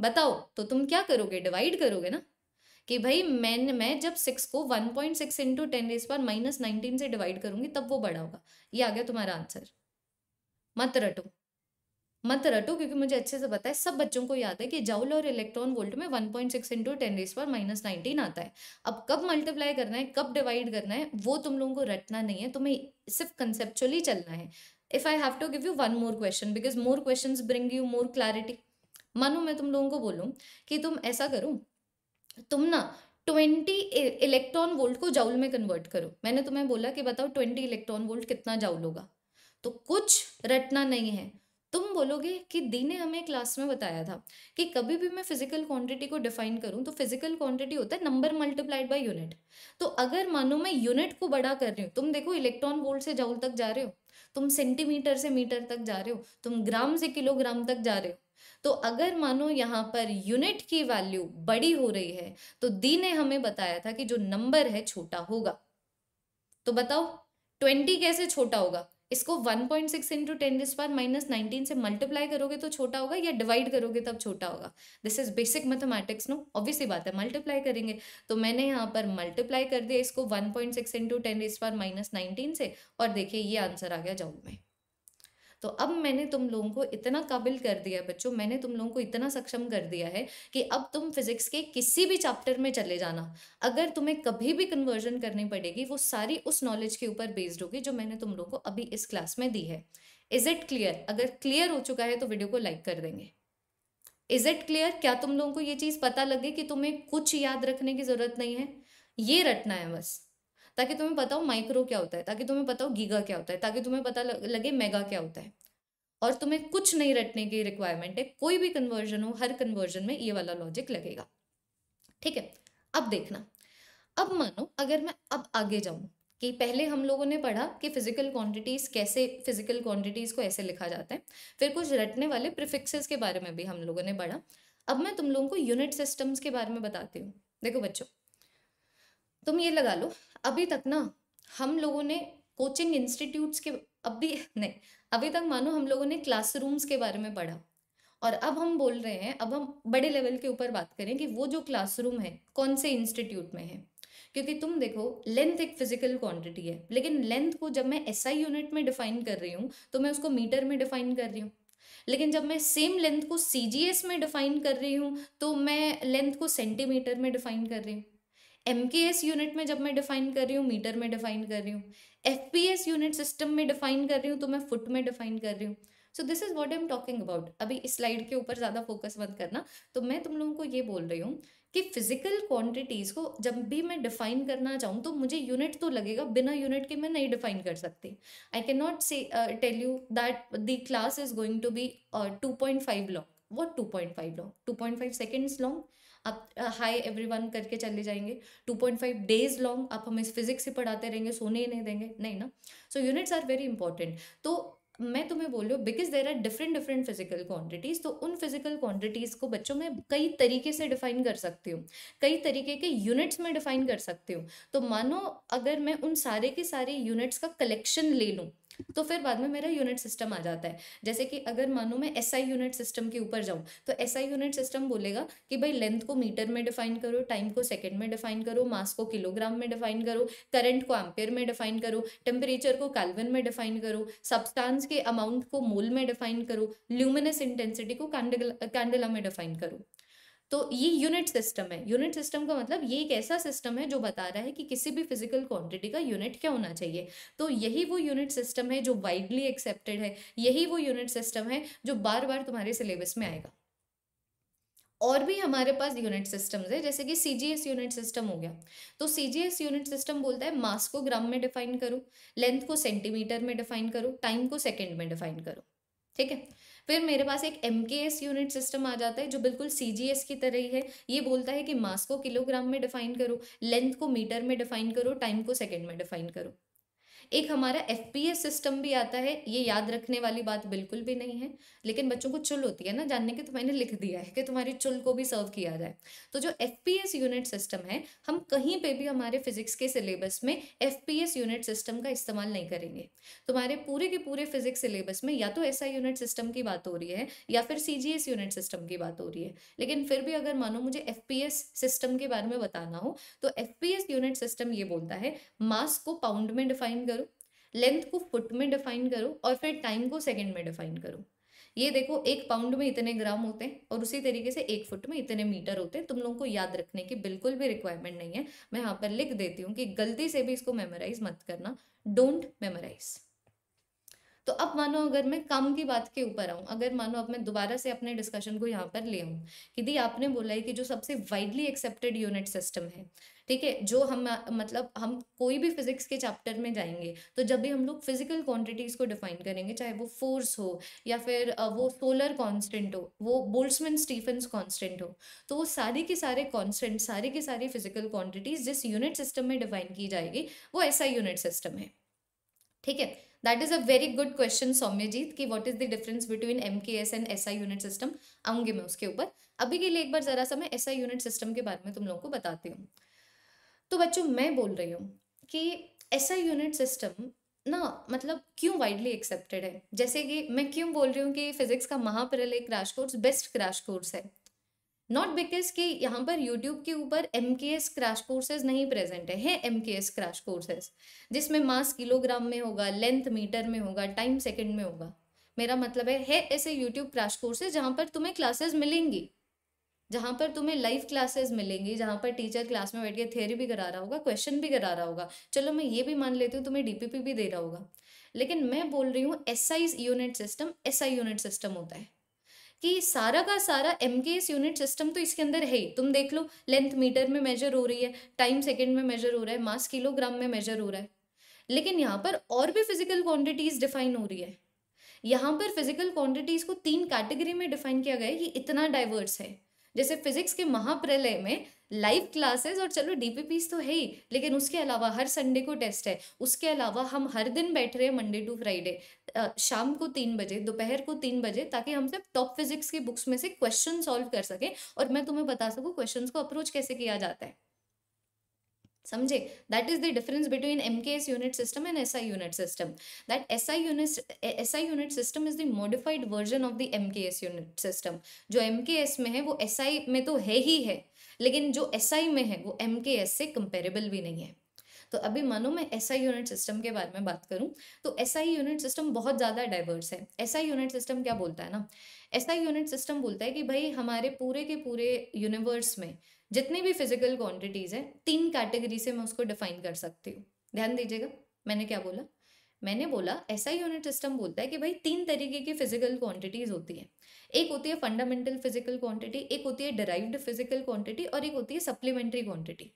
बताओ तो तुम क्या करोगे डिवाइड करोगे ना कि भाई मैं मैं जब सिक्स को one point six into ten इस पर माइनस नाइनटीन से डिवाइड करूंगी तब वो बड़ा होगा ये आ गया तुम्हारा आंसर मत रटो मत रटो क्योंकि मुझे अच्छे से पता है सब बच्चों को याद है कि जाउल और इलेक्ट्रॉन वोल्ट में one point six into ten raise power minus nineteen आता है अब कब मल्टीप्लाई करना है कब डिवाइड करना है वो तुम लोगों को रटना नहीं है तुम्हें सिर्फ कंसेप्चुअली चलना है if I have to give you one more question because more question bring you more clarity मानो मैं तुम लोगों को बोलूँ कि तुम ऐसा करो तुम ना ट्वेंटी इलेक्ट्रॉन वोल्ट को जाउल में कन्वर्ट करो मैंने तुम्हें बोला कि बताओ ट्वेंटी इलेक्ट्रॉन वोल्ट कितना जाउल होगा तो कुछ रटना नहीं है तुम बोलोगे कि दी ने हमें क्लास में बताया था कि कभी भी मैं फिजिकल क्वांटिटी को डिफाइन करूं तो फिजिकल क्वांटिटी होता है नंबर मल्टीप्लाइड बाय यूनिट तो अगर मानो मैं यूनिट को बड़ा कर रही हूँ तुम देखो इलेक्ट्रॉन वोल्ट से जाऊल तक जा रहे हो तुम सेंटीमीटर से मीटर तक जा रहे हो तुम ग्राम से किलोग्राम तक जा रहे हो तो अगर मानो यहाँ पर यूनिट की वैल्यू बड़ी हो रही है तो दी ने हमें बताया था कि जो नंबर है छोटा होगा तो बताओ ट्वेंटी कैसे छोटा होगा इसको 1.6 पॉइंट सिक्स इंटू टेन इस पार माइनस नाइनटीन से मल्टीप्लाई करोगे तो छोटा होगा या डिवाइड करोगे तब छोटा होगा this is basic mathematics no obviously बात है मल्टीप्लाई करेंगे तो मैंने यहाँ पर मल्टीप्लाई कर दिया इसको 1.6 पॉइंट सिक्स इंटू टेन इस पार माइनस नाइनटीन से और देखिए ये आंसर आ गया जाऊ में तो अब मैंने तुम लोगों को इतना काबिल कर दिया बच्चों मैंने तुम लोगों को इतना सक्षम कर दिया है कि अब तुम फिजिक्स के किसी भी चैप्टर में चले जाना अगर तुम्हें कभी भी कन्वर्जन करनी पड़ेगी वो सारी उस नॉलेज के ऊपर बेस्ड होगी जो मैंने तुम लोगों को अभी इस क्लास में दी है इज इट क्लियर अगर क्लियर हो चुका है तो वीडियो को लाइक कर देंगे इज इट क्लियर क्या तुम लोगों को ये चीज़ पता लगे कि तुम्हें कुछ याद रखने की जरूरत नहीं है ये रटना है बस ताकि तुम्हें पता हो माइक्रो क्या होता है ताकि तुम्हें पता हो गीगा क्या होता है ताकि तुम्हें पता लगे मेगा क्या होता है और तुम्हें कुछ नहीं रटने की रिक्वायरमेंट है कोई भी कन्वर्जन हो हर कन्वर्जन में ये वाला लॉजिक लगेगा ठीक है अब देखना अब मानो अगर मैं अब आगे जाऊं कि पहले हम लोगों ने पढ़ा कि फिजिकल क्वांटिटीज कैसे फिजिकल क्वांटिटीज को ऐसे लिखा जाता है फिर कुछ रटने वाले प्रिफिक्सेस के बारे में भी हम लोगों ने पढ़ा अब मैं तुम लोगों को यूनिट सिस्टम्स के बारे में बताती हूँ देखो बच्चों तुम ये लगा लो अभी तक ना हम लोगों ने कोचिंग इंस्टीट्यूट्स के अभी नहीं अभी तक मानो हम लोगों ने क्लासरूम्स के बारे में पढ़ा और अब हम बोल रहे हैं अब हम बड़े लेवल के ऊपर बात करें कि वो जो क्लासरूम है कौन से इंस्टीट्यूट में है क्योंकि तुम देखो लेंथ एक फिजिकल क्वांटिटी है लेकिन लेंथ को जब मैं एसआई यूनिट में डिफाइन कर रही हूँ तो मैं उसको मीटर में डिफाइन कर रही हूँ लेकिन जब मैं सेम लेंथ को सी में डिफाइन कर रही हूँ तो मैं लेंथ को सेंटीमीटर में डिफाइन कर रही हूँ एम के एस यूनिट में जब मैं डिफाइन कर रही हूँ मीटर में डिफाइन कर रही हूँ F P S unit system में डिफाइन कर रही हूँ तो मैं फुट में डिफाइन कर रही हूँ so this is what I am talking about अभी इस स्लाइड के ऊपर ज़्यादा फोकस मत करना तो मैं तुम लोगों को ये बोल रही हूँ कि फिजिकल क्वांटिटीज़ को जब भी मैं डिफाइन करना चाहूँ तो मुझे यूनिट तो लगेगा बिना यूनिट के मैं नहीं डिफाइन कर सकती I can not say tell you that the class is going to be two point five long what two point five long two point five seconds long आप हाई एवरी वन करके चले जाएंगे two point five days long आप हमें physics ही पढ़ाते रहेंगे सोने ही नहीं देंगे नहीं ना so units are very important तो मैं तुम्हें बोल रही हूँ because there are different different physical quantities तो उन फिजिकल क्वांटिटीज को बच्चों में कई तरीके से डिफाइन कर सकती हूँ कई तरीके के यूनिट्स में डिफाइन कर सकती हूँ तो मानो अगर मैं उन सारे के सारे यूनिट्स का कलेक्शन ले लूँ तो फिर बाद में मेरा यूनिट सिस्टम आ जाता है जैसे कि अगर मानो मैं एस आई यूनिट सिस्टम के ऊपर जाऊँ तो एस आई यूनिट सिस्टम बोलेगा कि भाई लेंथ को मीटर में डिफाइन करो टाइम को सेकंड में डिफाइन करो मास को किलोग्राम में डिफाइन करो करंट को एम्पेयर में डिफाइन करो टेम्परेचर को कैलविन में डिफाइन करो सब्सटेंस के अमाउंट को मोल में डिफाइन करो ल्यूमिनस इंटेंसिटी को कैंडला में डिफाइन करो तो ये यूनिट सिस्टम है यूनिट सिस्टम का मतलब ये एक ऐसा सिस्टम है जो बता रहा है कि किसी भी फिजिकल क्वांटिटी का यूनिट क्या होना चाहिए तो यही वो यूनिट सिस्टम है जो वाइडली एक्सेप्टेड है यही वो यूनिट सिस्टम है जो बार बार तुम्हारे सिलेबस में आएगा और भी हमारे पास यूनिट सिस्टम्स है जैसे कि C G S unit system हो गया तो सी यूनिट सिस्टम बोलता है मास को ग्राम में डिफाइन करो लेंथ को सेंटीमीटर में डिफाइन करो टाइम को सेकेंड में डिफाइन करो ठीक है फिर मेरे पास एक एम यूनिट सिस्टम आ जाता है जो बिल्कुल सी की तरह ही है ये बोलता है कि मास को किलोग्राम में डिफाइन करो लेंथ को मीटर में डिफाइन करो टाइम को सेकेंड में डिफाइन करो एक हमारा एफ सिस्टम भी आता है ये याद रखने वाली बात बिल्कुल भी नहीं है लेकिन बच्चों को चुल होती है ना जानने की तो मैंने लिख दिया है कि तुम्हारी चुल को भी सर्व किया जाए तो जो एफ यूनिट सिस्टम है हम कहीं पे भी हमारे फिजिक्स के सिलेबस में एफ यूनिट सिस्टम का इस्तेमाल नहीं करेंगे तुम्हारे पूरे के पूरे फिजिक्स सिलेबस में या तो ऐसा यूनिट सिस्टम की बात हो रही है या फिर सी यूनिट सिस्टम की बात हो रही है लेकिन फिर भी अगर मानो मुझे एफ सिस्टम के बारे में बताना हो तो एफ यूनिट सिस्टम ये बोलता है मास को पाउंड में डिफाइन करो लेंथ को फुट में डिफाइन करो और फिर टाइम को सेकेंड में डिफाइन करो ये देखो एक पाउंड में इतने ग्राम होते हैं और उसी तरीके से एक फुट में इतने मीटर होते हैं तुम लोगों को याद रखने की बिल्कुल भी रिक्वायरमेंट नहीं है मैं यहाँ पर लिख देती हूँ कि गलती से भी इसको मेमोराइज मत करना डोंट मेमोराइज़ तो अब मानो अगर मैं काम की बात के ऊपर आऊँ अगर मानो अब मैं दोबारा से अपने डिस्कशन को यहाँ पर ले आऊँ कि दी आपने बोला है कि जो सबसे वाइडली एक्सेप्टेड यूनिट सिस्टम है ठीक है जो हम मतलब हम कोई भी फिजिक्स के चैप्टर में जाएंगे तो जब भी हम लोग फिजिकल क्वांटिटीज को डिफाइन करेंगे चाहे वो फोर्स हो या फिर वो सोलर कांस्टेंट हो वो बोल्समैन स्टीफेंस कांस्टेंट हो तो वो सारी के सारे कांस्टेंट सारी के सारी फिजिकल क्वांटिटीज जिस यूनिट सिस्टम में डिफाइन की जाएगी वो ऐसा यूनिट सिस्टम है ठीक है that is a very good question Soumyajit की what is the difference between M K S and S I unit system आऊंगी मैं उसके ऊपर अभी के लिए एक बार ज़रा सा मैं एस आई यूनिट सिस्टम के बारे में तुम लोगों को बताती हूँ तो बच्चों मैं बोल रही हूँ कि एस आई यूनिट सिस्टम ना मतलब क्यों वाइडली एक्सेप्टेड है जैसे कि मैं क्यों बोल रही हूँ कि फिजिक्स का Mahapralay crash course best crash course है नॉट बिकॉज कि यहाँ पर यूट्यूब के ऊपर M K S crash courses नहीं प्रेजेंट है हैं M K S crash courses जिसमें मास किलोग्राम में होगा लेंथ मीटर में होगा टाइम सेकेंड में होगा मेरा मतलब है है ऐसे यूट्यूब क्रैश कोर्सेज जहाँ पर तुम्हें क्लासेज मिलेंगी जहाँ पर तुम्हें लाइव क्लासेस मिलेंगी जहाँ पर टीचर क्लास में बैठ के थेरी भी करा रहा होगा क्वेश्चन भी करा रहा होगा चलो मैं ये भी मान लेती हूँ तुम्हें डीपीपी भी दे रहा होगा लेकिन मैं बोल रही हूँ S unit system S I unit system होता है कि सारा का सारा M K S unit system तो इसके अंदर है ही तुम देख लो लेंथ मीटर में मेजर हो रही है टाइम सेकेंड में मेजर हो रहा है मास किलोग्राम में मेजर हो रहा है लेकिन यहाँ पर और भी फिजिकल क्वांटिटीज डिफाइन हो रही है यहाँ पर फिजिकल क्वांटिटीज को तीन कैटेगरी में डिफाइन किया गया है ये इतना डाइवर्स है जैसे फिजिक्स के महाप्रलय में लाइव क्लासेस और चलो डीपीपीस तो है ही लेकिन उसके अलावा हर संडे को टेस्ट है उसके अलावा हम हर दिन बैठ रहे हैं मंडे टू फ्राइडे शाम को तीन बजे दोपहर को तीन बजे ताकि हम सब टॉप फिजिक्स की बुक्स में से क्वेश्चन सॉल्व कर सकें और मैं तुम्हें बता सकूँ क्वेश्चन को अप्रोच कैसे किया जाता है समझे that is the difference between M K S unit system and S I unit system that S I unit S I unit system is the modified version of the M K S unit system जो M K S में है वो S I में तो है ही है लेकिन जो एस आई में है वो एम के एस से कंपेरेबल भी नहीं है तो अभी मानो मैं एस आई यूनिट सिस्टम के बारे में बात करूँ तो एस आई यूनिट सिस्टम बहुत ज़्यादा डाइवर्स है एस आई यूनिट सिस्टम क्या बोलता है ना एस आई यूनिट सिस्टम बोलता है कि भाई हमारे पूरे के पूरे यूनिवर्स में जितनी भी फिजिकल क्वांटिटीज़ हैं तीन कैटेगरी से मैं उसको डिफाइन कर सकती हूँ ध्यान दीजिएगा मैंने क्या बोला मैंने बोला ऐसा यूनिट सिस्टम बोलता है कि भाई तीन तरीके की फिजिकल क्वांटिटीज होती है एक होती है फंडामेंटल फिजिकल क्वांटिटी एक होती है डिराइव्ड फिजिकल क्वांटिटी और एक होती है supplementary quantity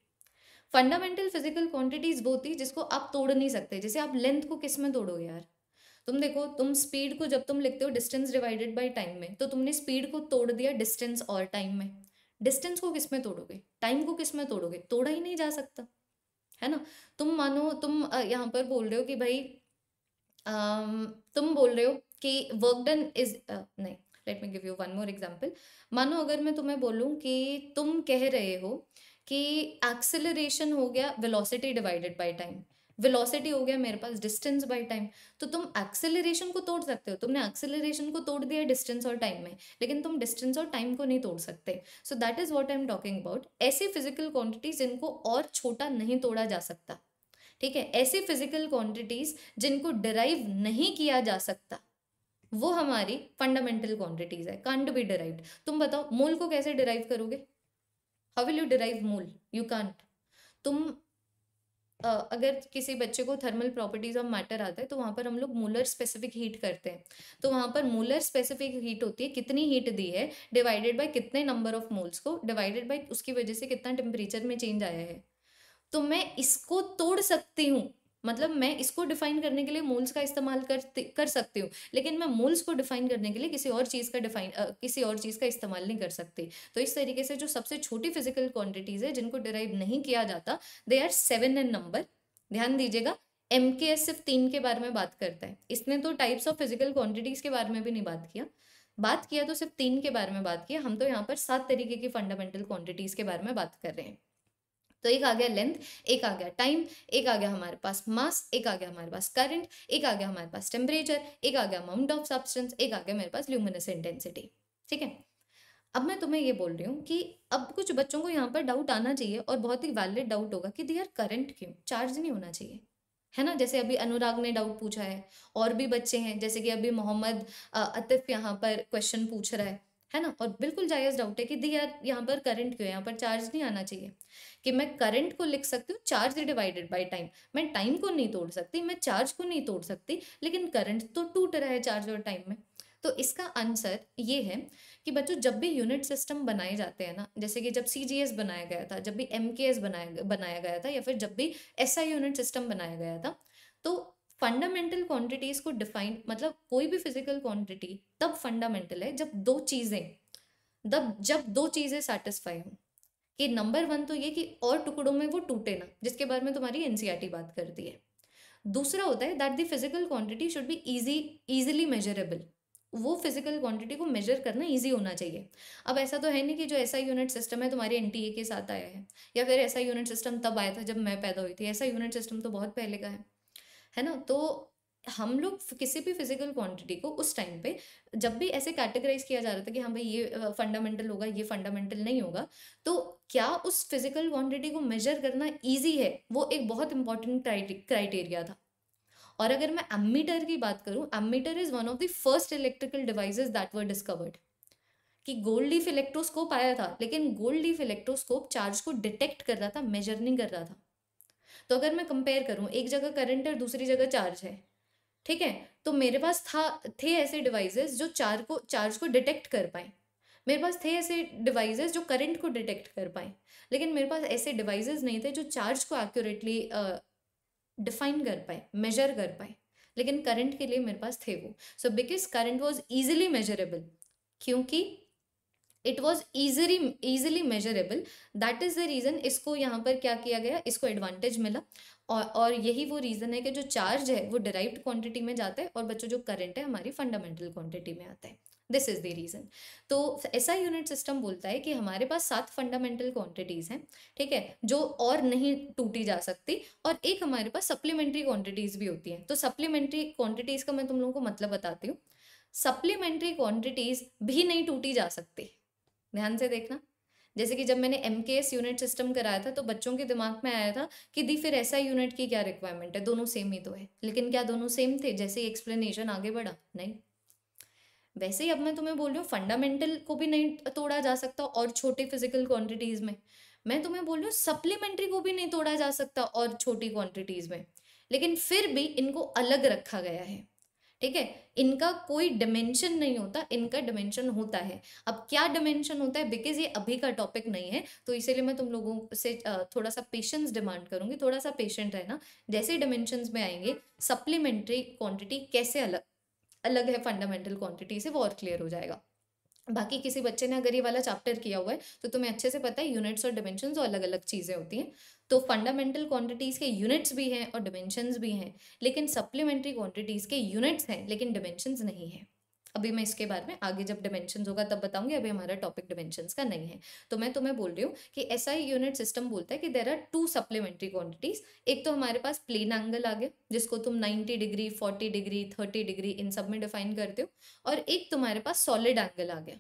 fundamental physical quantities वो होती है जिसको आप तोड़ नहीं सकते जैसे आप लेंथ को किस में तोड़ोगे यार तुम देखो तुम स्पीड को जब तुम लिखते हो डिस्टेंस डिवाइडेड बाय टाइम में तो तुमने स्पीड को तोड़ दिया डिस्टेंस और टाइम में डिस्टेंस को किस में तोड़ोगे टाइम को किस में तोड़ोगे तोड़ा ही नहीं जा सकता है ना तुम मानो तुम यहाँ पर बोल रहे हो कि भाई तुम बोल रहे हो कि वर्क डन इज नहीं let me give you one more example मानो अगर मैं तुम्हें बोलूँ कि तुम कह रहे हो कि एक्सेलरेशन हो गया velocity divided by time velocity हो गया मेरे पास डिस्टेंस बाय टाइम तो तुम एक्सेलरेशन को तोड़ सकते हो तुमने एक्सेलरेशन को तोड़ दिया डिस्टेंस और टाइम में लेकिन तुम डिस्टेंस और टाइम को नहीं तोड़ सकते so that is what I am talking about ऐसी फिजिकल क्वांटिटीज जिनको और छोटा नहीं तोड़ा जा सकता ठीक है ऐसी फिजिकल क्वांटिटीज जिनको डिराइव नहीं किया जा सकता वो हमारी फंडामेंटल क्वांटिटीज है कांट बी डिराइव्ड तुम बताओ मोल को कैसे डिराइव करोगे how will you derive mole you can't तुम अगर किसी बच्चे को थर्मल प्रॉपर्टीज ऑफ मैटर आता है तो वहाँ पर हम लोग मूलर स्पेसिफिक हीट करते हैं तो वहाँ पर मूलर स्पेसिफिक हीट होती है कितनी हीट दी है डिवाइडेड बाय कितने नंबर ऑफ मोल्स को डिवाइडेड बाय उसकी वजह से कितना टेम्परेचर में चेंज आया है तो मैं इसको तोड़ सकती हूँ मतलब मैं इसको डिफाइन करने के लिए मोल्स का इस्तेमाल कर कर सकती हूँ लेकिन मैं मोल्स को डिफाइन करने के लिए किसी और चीज़ का डिफाइन किसी और चीज़ का इस्तेमाल नहीं कर सकती तो इस तरीके से जो सबसे छोटी फिजिकल क्वांटिटीज़ है जिनको डिराइव नहीं किया जाता they are seven in number ध्यान दीजिएगा एम के एस सिर्फ तीन के बारे में बात करता है इसने तो टाइप्स ऑफ फिजिकल क्वांटिटीज़ के बारे में भी नहीं बात किया बात किया तो सिर्फ तीन के बारे में बात किया हम तो यहाँ पर सात तरीके की फंडामेंटल क्वांटिटीज़ के बारे में बात कर रहे हैं तो एक आ गया लेंथ एक आ गया टाइम एक आ गया हमारे पास मास एक आ गया हमारे पास करंट एक आ गया हमारे पास टेम्परेचर एक आ गया अमाउंट ऑफ सब्सटेंस एक आ गया मेरे पास ल्यूमिनस इंटेंसिटी ठीक है अब मैं तुम्हें ये बोल रही हूँ कि अब कुछ बच्चों को यहाँ पर डाउट आना चाहिए और बहुत ही वैलिड डाउट होगा कि देयर करंट क्यों चार्ज नहीं होना चाहिए है ना जैसे अभी अनुराग ने डाउट पूछा है और भी बच्चे हैं जैसे कि अभी मोहम्मद अतिफ यहाँ पर क्वेश्चन पूछ रहा है है ना और बिल्कुल जायज़ डाउट है कि दी यार यहाँ पर करंट क्यों है यहाँ पर चार्ज नहीं आना चाहिए कि मैं करंट को लिख सकती हूँ चार्ज डिवाइडेड बाय टाइम मैं टाइम को नहीं तोड़ सकती मैं चार्ज को नहीं तोड़ सकती लेकिन करंट तो टूट रहा है चार्ज और टाइम में तो इसका आंसर ये है कि बच्चों जब भी यूनिट सिस्टम बनाए जाते हैं ना जैसे कि जब सी बनाया गया था जब भी एम बनाया बनाया गया था या फिर जब भी एस यूनिट सिस्टम बनाया गया था तो फंडामेंटल क्वांटिटीज को डिफाइन मतलब कोई भी फिजिकल क्वांटिटी तब फंडामेंटल है जब दो चीज़ें दब जब दो चीज़ें सेटिस्फाई हों कि नंबर वन तो ये कि और टुकड़ों में वो टूटे ना जिसके बारे में तुम्हारी एनसीईआरटी e बात करती है दूसरा होता है that the physical quantity should be easy easily measurable वो फिजिकल क्वांटिटी को मेजर करना इजी होना चाहिए अब ऐसा तो है नहीं कि जो ऐसा यूनिट सिस्टम है तुम्हारे एन e के साथ आया है या फिर ऐसा यूनिट सिस्टम तब आया था जब मैं पैदा हुई थी ऐसा यूनिट सिस्टम तो बहुत पहले का है है ना तो हम लोग किसी भी फिजिकल क्वांटिटी को उस टाइम पे जब भी ऐसे कैटेगराइज किया जा रहा था कि हाँ भाई ये फंडामेंटल होगा ये फंडामेंटल नहीं होगा तो क्या उस फिजिकल क्वांटिटी को मेजर करना इजी है वो एक बहुत इंपॉर्टेंट क्राइटेरिया था और अगर मैं एमीटर की बात करूँ ammeter is one of the first electrical devices that were discovered कि गोल्ड लीफ इलेक्ट्रोस्कोप आया था लेकिन गोल्ड लीफ इलेक्ट्रोस्कोप चार्ज को डिटेक्ट कर रहा था मेजर नहीं कर रहा था तो अगर मैं कंपेयर करूँ एक जगह करंट है दूसरी जगह चार्ज है ठीक है तो मेरे पास था थे ऐसे डिवाइसेस जो चार को चार्ज को डिटेक्ट कर पाए मेरे पास थे ऐसे डिवाइसेस जो करंट को डिटेक्ट कर पाए लेकिन मेरे पास ऐसे डिवाइसेस नहीं थे जो चार्ज को एक्यूरेटली डिफाइन कर पाए मेजर कर पाए लेकिन करंट के लिए मेरे पास थे वो so because current was easily measurable क्योंकि it was easily easily measurable that is the reason इसको यहाँ पर क्या किया गया इसको एडवांटेज मिला और और यही वो रीज़न है कि जो चार्ज है वो डिराइव क्वान्टिटी में जाता है और बच्चों जो करंट है हमारी फंडामेंटल क्वान्टिटी में आता है दिस इज़ द रीज़न तो ऐसा यूनिट सिस्टम बोलता है कि हमारे पास सात फंडामेंटल क्वान्टिटीज़ हैं ठीक है जो और नहीं टूटी जा सकती और एक हमारे पास सप्लीमेंट्री क्वान्टिटीज़ भी होती हैं तो सप्लीमेंट्री क्वान्टिटीज़ का मैं तुम लोगों को मतलब बताती हूँ सप्लीमेंट्री क्वान्टिटीज़ भी नहीं टूटी जा सकती ध्यान से देखना जैसे कि जब मैंने M K S unit system कराया था तो बच्चों के दिमाग में आया था कि दी फिर ऐसा यूनिट की क्या रिक्वायरमेंट है दोनों सेम ही तो है लेकिन क्या दोनों सेम थे जैसे ही एक्सप्लेनेशन आगे बढ़ा नहीं वैसे ही अब मैं तुम्हें बोल रही हूँ फंडामेंटल को भी नहीं तोड़ा जा सकता और छोटे फिजिकल क्वांटिटीज में मैं तुम्हें बोल रही हूँ सप्लीमेंट्री को भी नहीं तोड़ा जा सकता और छोटी क्वांटिटीज में लेकिन फिर भी इनको अलग रखा गया है ठीक है इनका कोई डिमेंशन नहीं होता इनका डिमेंशन होता है अब क्या डिमेंशन होता है बिकॉज ये अभी का टॉपिक नहीं है तो इसीलिए मैं तुम लोगों से थोड़ा सा पेशेंस डिमांड करूंगी थोड़ा सा पेशेंट रहना जैसे डिमेंशन में आएंगे सप्लीमेंट्री क्वांटिटी कैसे अलग अलग है फंडामेंटल क्वांटिटी से वो और क्लियर हो जाएगा बाकी किसी बच्चे ने अगर ये वाला चैप्टर किया हुआ है तो तुम्हें अच्छे से पता है यूनिट्स और डिमेंशन और अलग अलग चीज़ें होती हैं तो फंडामेंटल क्वांटिटीज़ के यूनिट्स भी हैं और डिमेंशंस भी हैं लेकिन सप्लीमेंट्री क्वांटिटीज़ के यूनिट्स हैं लेकिन डिमेंशंस नहीं हैं अभी मैं इसके बारे में आगे जब डिमेंशन होगा तब बताऊंगी अभी हमारा टॉपिक डिमेंशन का नहीं है तो मैं तुम्हें बोल रही हूँ कि ऐसा ही यूनिट सिस्टम बोलता है कि there are two supplementary quantities एक तो हमारे पास प्लेन एंगल आ गया जिसको तुम 90 डिग्री 40 डिग्री 30 डिग्री इन सब में डिफाइन करते हो और एक तुम्हारे पास सॉलिड एंगल आ गया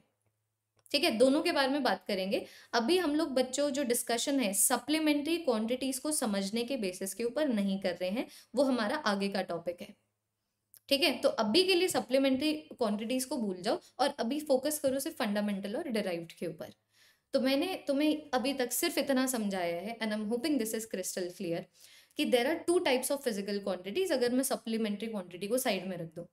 ठीक है दोनों के बारे में बात करेंगे अभी हम लोग बच्चों जो डिस्कशन है सप्लीमेंट्री क्वांटिटीज को समझने के बेसिस के ऊपर नहीं कर रहे हैं वो हमारा आगे का टॉपिक है ठीक है तो अभी के लिए सप्लीमेंट्री क्वांटिटीज को भूल जाओ और अभी फोकस करो सिर्फ फंडामेंटल और डिराइव्ड के ऊपर तो मैंने तुम्हें अभी तक सिर्फ इतना समझाया है and I am hoping this is crystal clear कि there are two types of physical quantities अगर मैं सप्लीमेंट्री क्वांटिटी को साइड में रख दूँ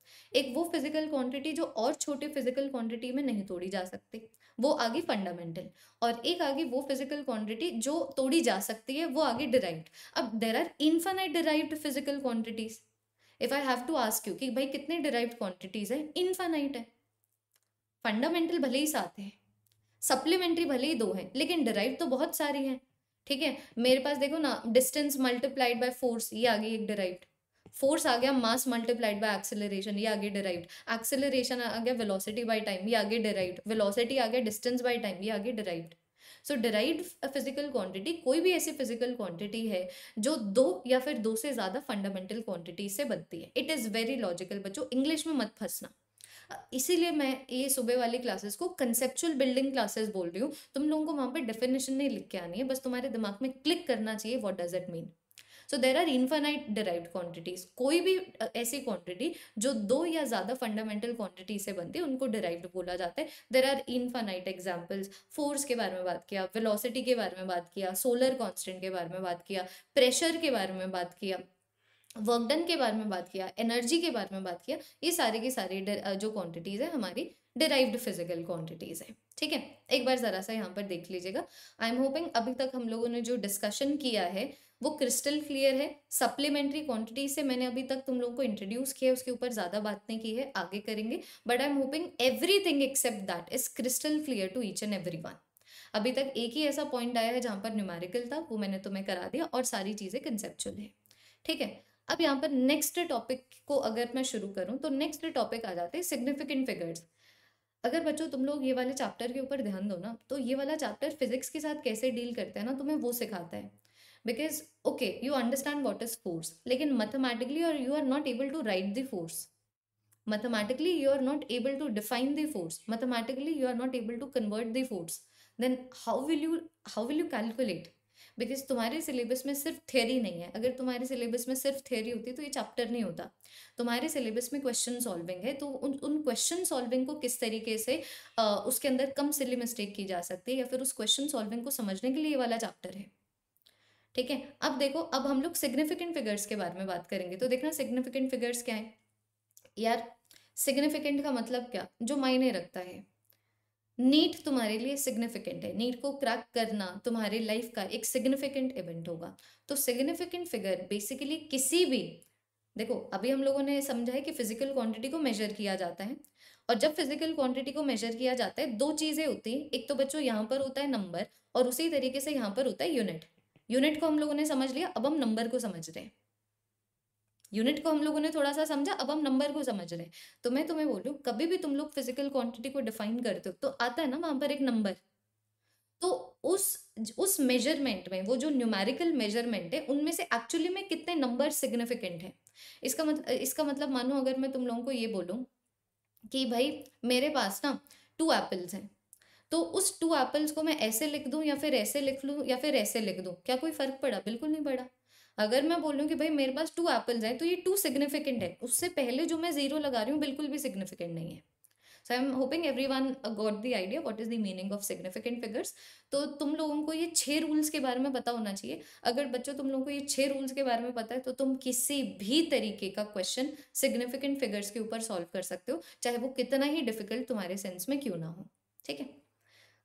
एक वो फिजिकल क्वांटिटी जो और छोटे फिजिकल क्वांटिटी में नहीं तोड़ी जा सकती वो आगे फंडामेंटल और एक आगे वो फिजिकल क्वांटिटी जो तोड़ी जा सकती है वो आगे डिराइव्ड अब there are infinite derived physical quantities if I have to ask you कि भाई कितने डिराइव्ड क्वांटिटीज है इन्फानाइट है फंडामेंटल भले ही साथ है सप्लीमेंट्री भले ही दो हैं लेकिन डिराइव तो बहुत सारी हैं ठीक है मेरे पास देखो ना डिस्टेंस मल्टीप्लाइड बाय फोर्स ये आ गई एक डिराइव्ड फोर्स आ गया मास मल्टीप्लाइड बाय एक्सेलरेशन ये आगे डिराइव्ड एक्सेलरेशन आ गया वेलोसिटी बाय टाइम ये आगे डिराइव्ड वेलोसिटी आ गया डिस्टेंस बाय टाइम ये आगे derived so derive physical quantity कोई भी ऐसी फिजिकल क्वांटिटी है जो दो या फिर दो से ज़्यादा फंडामेंटल क्वांटिटी से बनती है इट इज़ वेरी लॉजिकल बच्चों इंग्लिश में मत फंसना इसीलिए मैं ये सुबह वाली क्लासेस को कंसेप्चुअल बिल्डिंग क्लासेस बोल रही हूँ तुम लोगों को वहाँ पर डेफिनेशन नहीं लिख के आनी है बस तुम्हारे दिमाग में क्लिक करना चाहिए what does it mean so there are infinite derived quantities कोई भी ऐसी क्वांटिटी जो दो या ज़्यादा फंडामेंटल क्वांटिटी से बनती है उनको डिराइव्ड बोला जाता है there are infinite examples force के बारे में बात किया वेलोसिटी के बारे में बात किया सोलर कॉन्स्टेंट के बारे में बात किया प्रेशर के बारे में बात किया वर्क डन के बारे में बात किया एनर्जी के बारे में बात किया ये सारे के सारे जो क्वांटिटीज है हमारी डिराइव्ड फिजिकल क्वांटिटीज है ठीक है एक बार ज़रा सा यहाँ पर देख लीजिएगा आई एम होपिंग अभी तक हम लोगों ने जो डिस्कशन किया है वो क्रिस्टल क्लियर है सप्लीमेंट्री क्वांटिटी से मैंने अभी तक तुम लोगों को इंट्रोड्यूस किया उसके ऊपर ज़्यादा बात नहीं की है आगे करेंगे but I am hoping everything except that is crystal clear to each and every one अभी तक एक ही ऐसा पॉइंट आया है जहाँ पर न्यूमेरिकल था वो मैंने तुम्हें करा दिया और सारी चीज़ें कंसेप्चुअल है ठीक है अब यहाँ पर नेक्स्ट टॉपिक को अगर मैं शुरू करूँ तो नेक्स्ट टॉपिक आ जाते हैं सिग्निफिकेंट फिगर्स अगर बच्चों तुम लोग ये वाले चैप्टर के ऊपर ध्यान दो ना तो ये वाला चैप्टर फिजिक्स के साथ कैसे डील करता है ना तुम्हें वो सिखाता है because okay you understand what is force लेकिन मैथमेटिकली और you are not able to write the force mathematically you are not able to define the force mathematically you are not able to convert the force then how will you how will you calculate because तुम्हारे syllabus में सिर्फ theory नहीं है अगर तुम्हारे syllabus में सिर्फ theory होती तो ये चैप्टर नहीं होता तुम्हारे सिलेबस में क्वेश्चन सॉल्विंग है तो उन उन क्वेश्चन सॉल्विंग को किस तरीके से आ, उसके अंदर कम सिली मिस्टेक की जा सकती है या फिर उस क्वेश्चन सॉल्विंग को समझने के लिए ये वाला चैप्टर है ठीक है अब देखो अब हम लोग सिग्निफिकेंट फिगर्स के बारे में बात करेंगे तो देखना सिग्निफिकेंट फिगर्स क्या है यार सिग्निफिकेंट का मतलब क्या जो मायने रखता है नीट तुम्हारे लिए सिग्निफिकेंट है नीट को क्रैक करना तुम्हारे लाइफ का एक सिग्निफिकेंट इवेंट होगा तो सिग्निफिकेंट फिगर बेसिकली किसी भी देखो अभी हम लोगों ने समझा है कि फिजिकल क्वांटिटी को मेजर किया जाता है और जब फिजिकल क्वांटिटी को मेजर किया जाता है दो चीजें होती हैं एक तो बच्चों यहाँ पर होता है नंबर और उसी तरीके से यहाँ पर होता है यूनिट यूनिट को हम लोगों ने समझ लिया अब हम नंबर को समझ रहे हैं यूनिट को हम लोगों ने थोड़ा सा समझा अब हम नंबर को समझ रहे हैं तो मैं तुम्हें बोलूँ कभी भी तुम लोग फिजिकल क्वांटिटी को डिफाइन करते हो तो आता है ना वहाँ पर एक नंबर तो उस उस मेजरमेंट में वो जो न्यूमेरिकल मेजरमेंट है उनमें से एक्चुअली में कितने नंबर सिग्निफिकेंट हैं इसका मतलब इसका मतलब मानो अगर मैं तुम लोगों को ये बोलूँ कि भाई मेरे पास ना टू एप्पल्स हैं तो उस टू एप्पल्स को मैं ऐसे लिख दूँ या फिर ऐसे लिख लूँ या फिर ऐसे लिख दूँ क्या कोई फर्क पड़ा बिल्कुल नहीं पड़ा अगर मैं बोलूँ कि भाई मेरे पास टू एप्पल्स हैं तो ये टू सिग्निफिकेंट है उससे पहले जो मैं जीरो लगा रही हूँ बिल्कुल भी सिग्निफिकेंट नहीं है so I am hoping every one got the idea what is the meaning of significant figures तो तुम लोगों को ये छः रूल्स के बारे में पता होना चाहिए अगर बच्चों तुम लोगों को ये छः रूल्स के बारे में पता है तो तुम किसी भी तरीके का क्वेश्चन सिग्निफिकेंट फिगर्स के ऊपर सॉल्व कर सकते हो चाहे वो कितना ही डिफिकल्ट तुम्हारे सेंस में क्यों ना हो ठीक है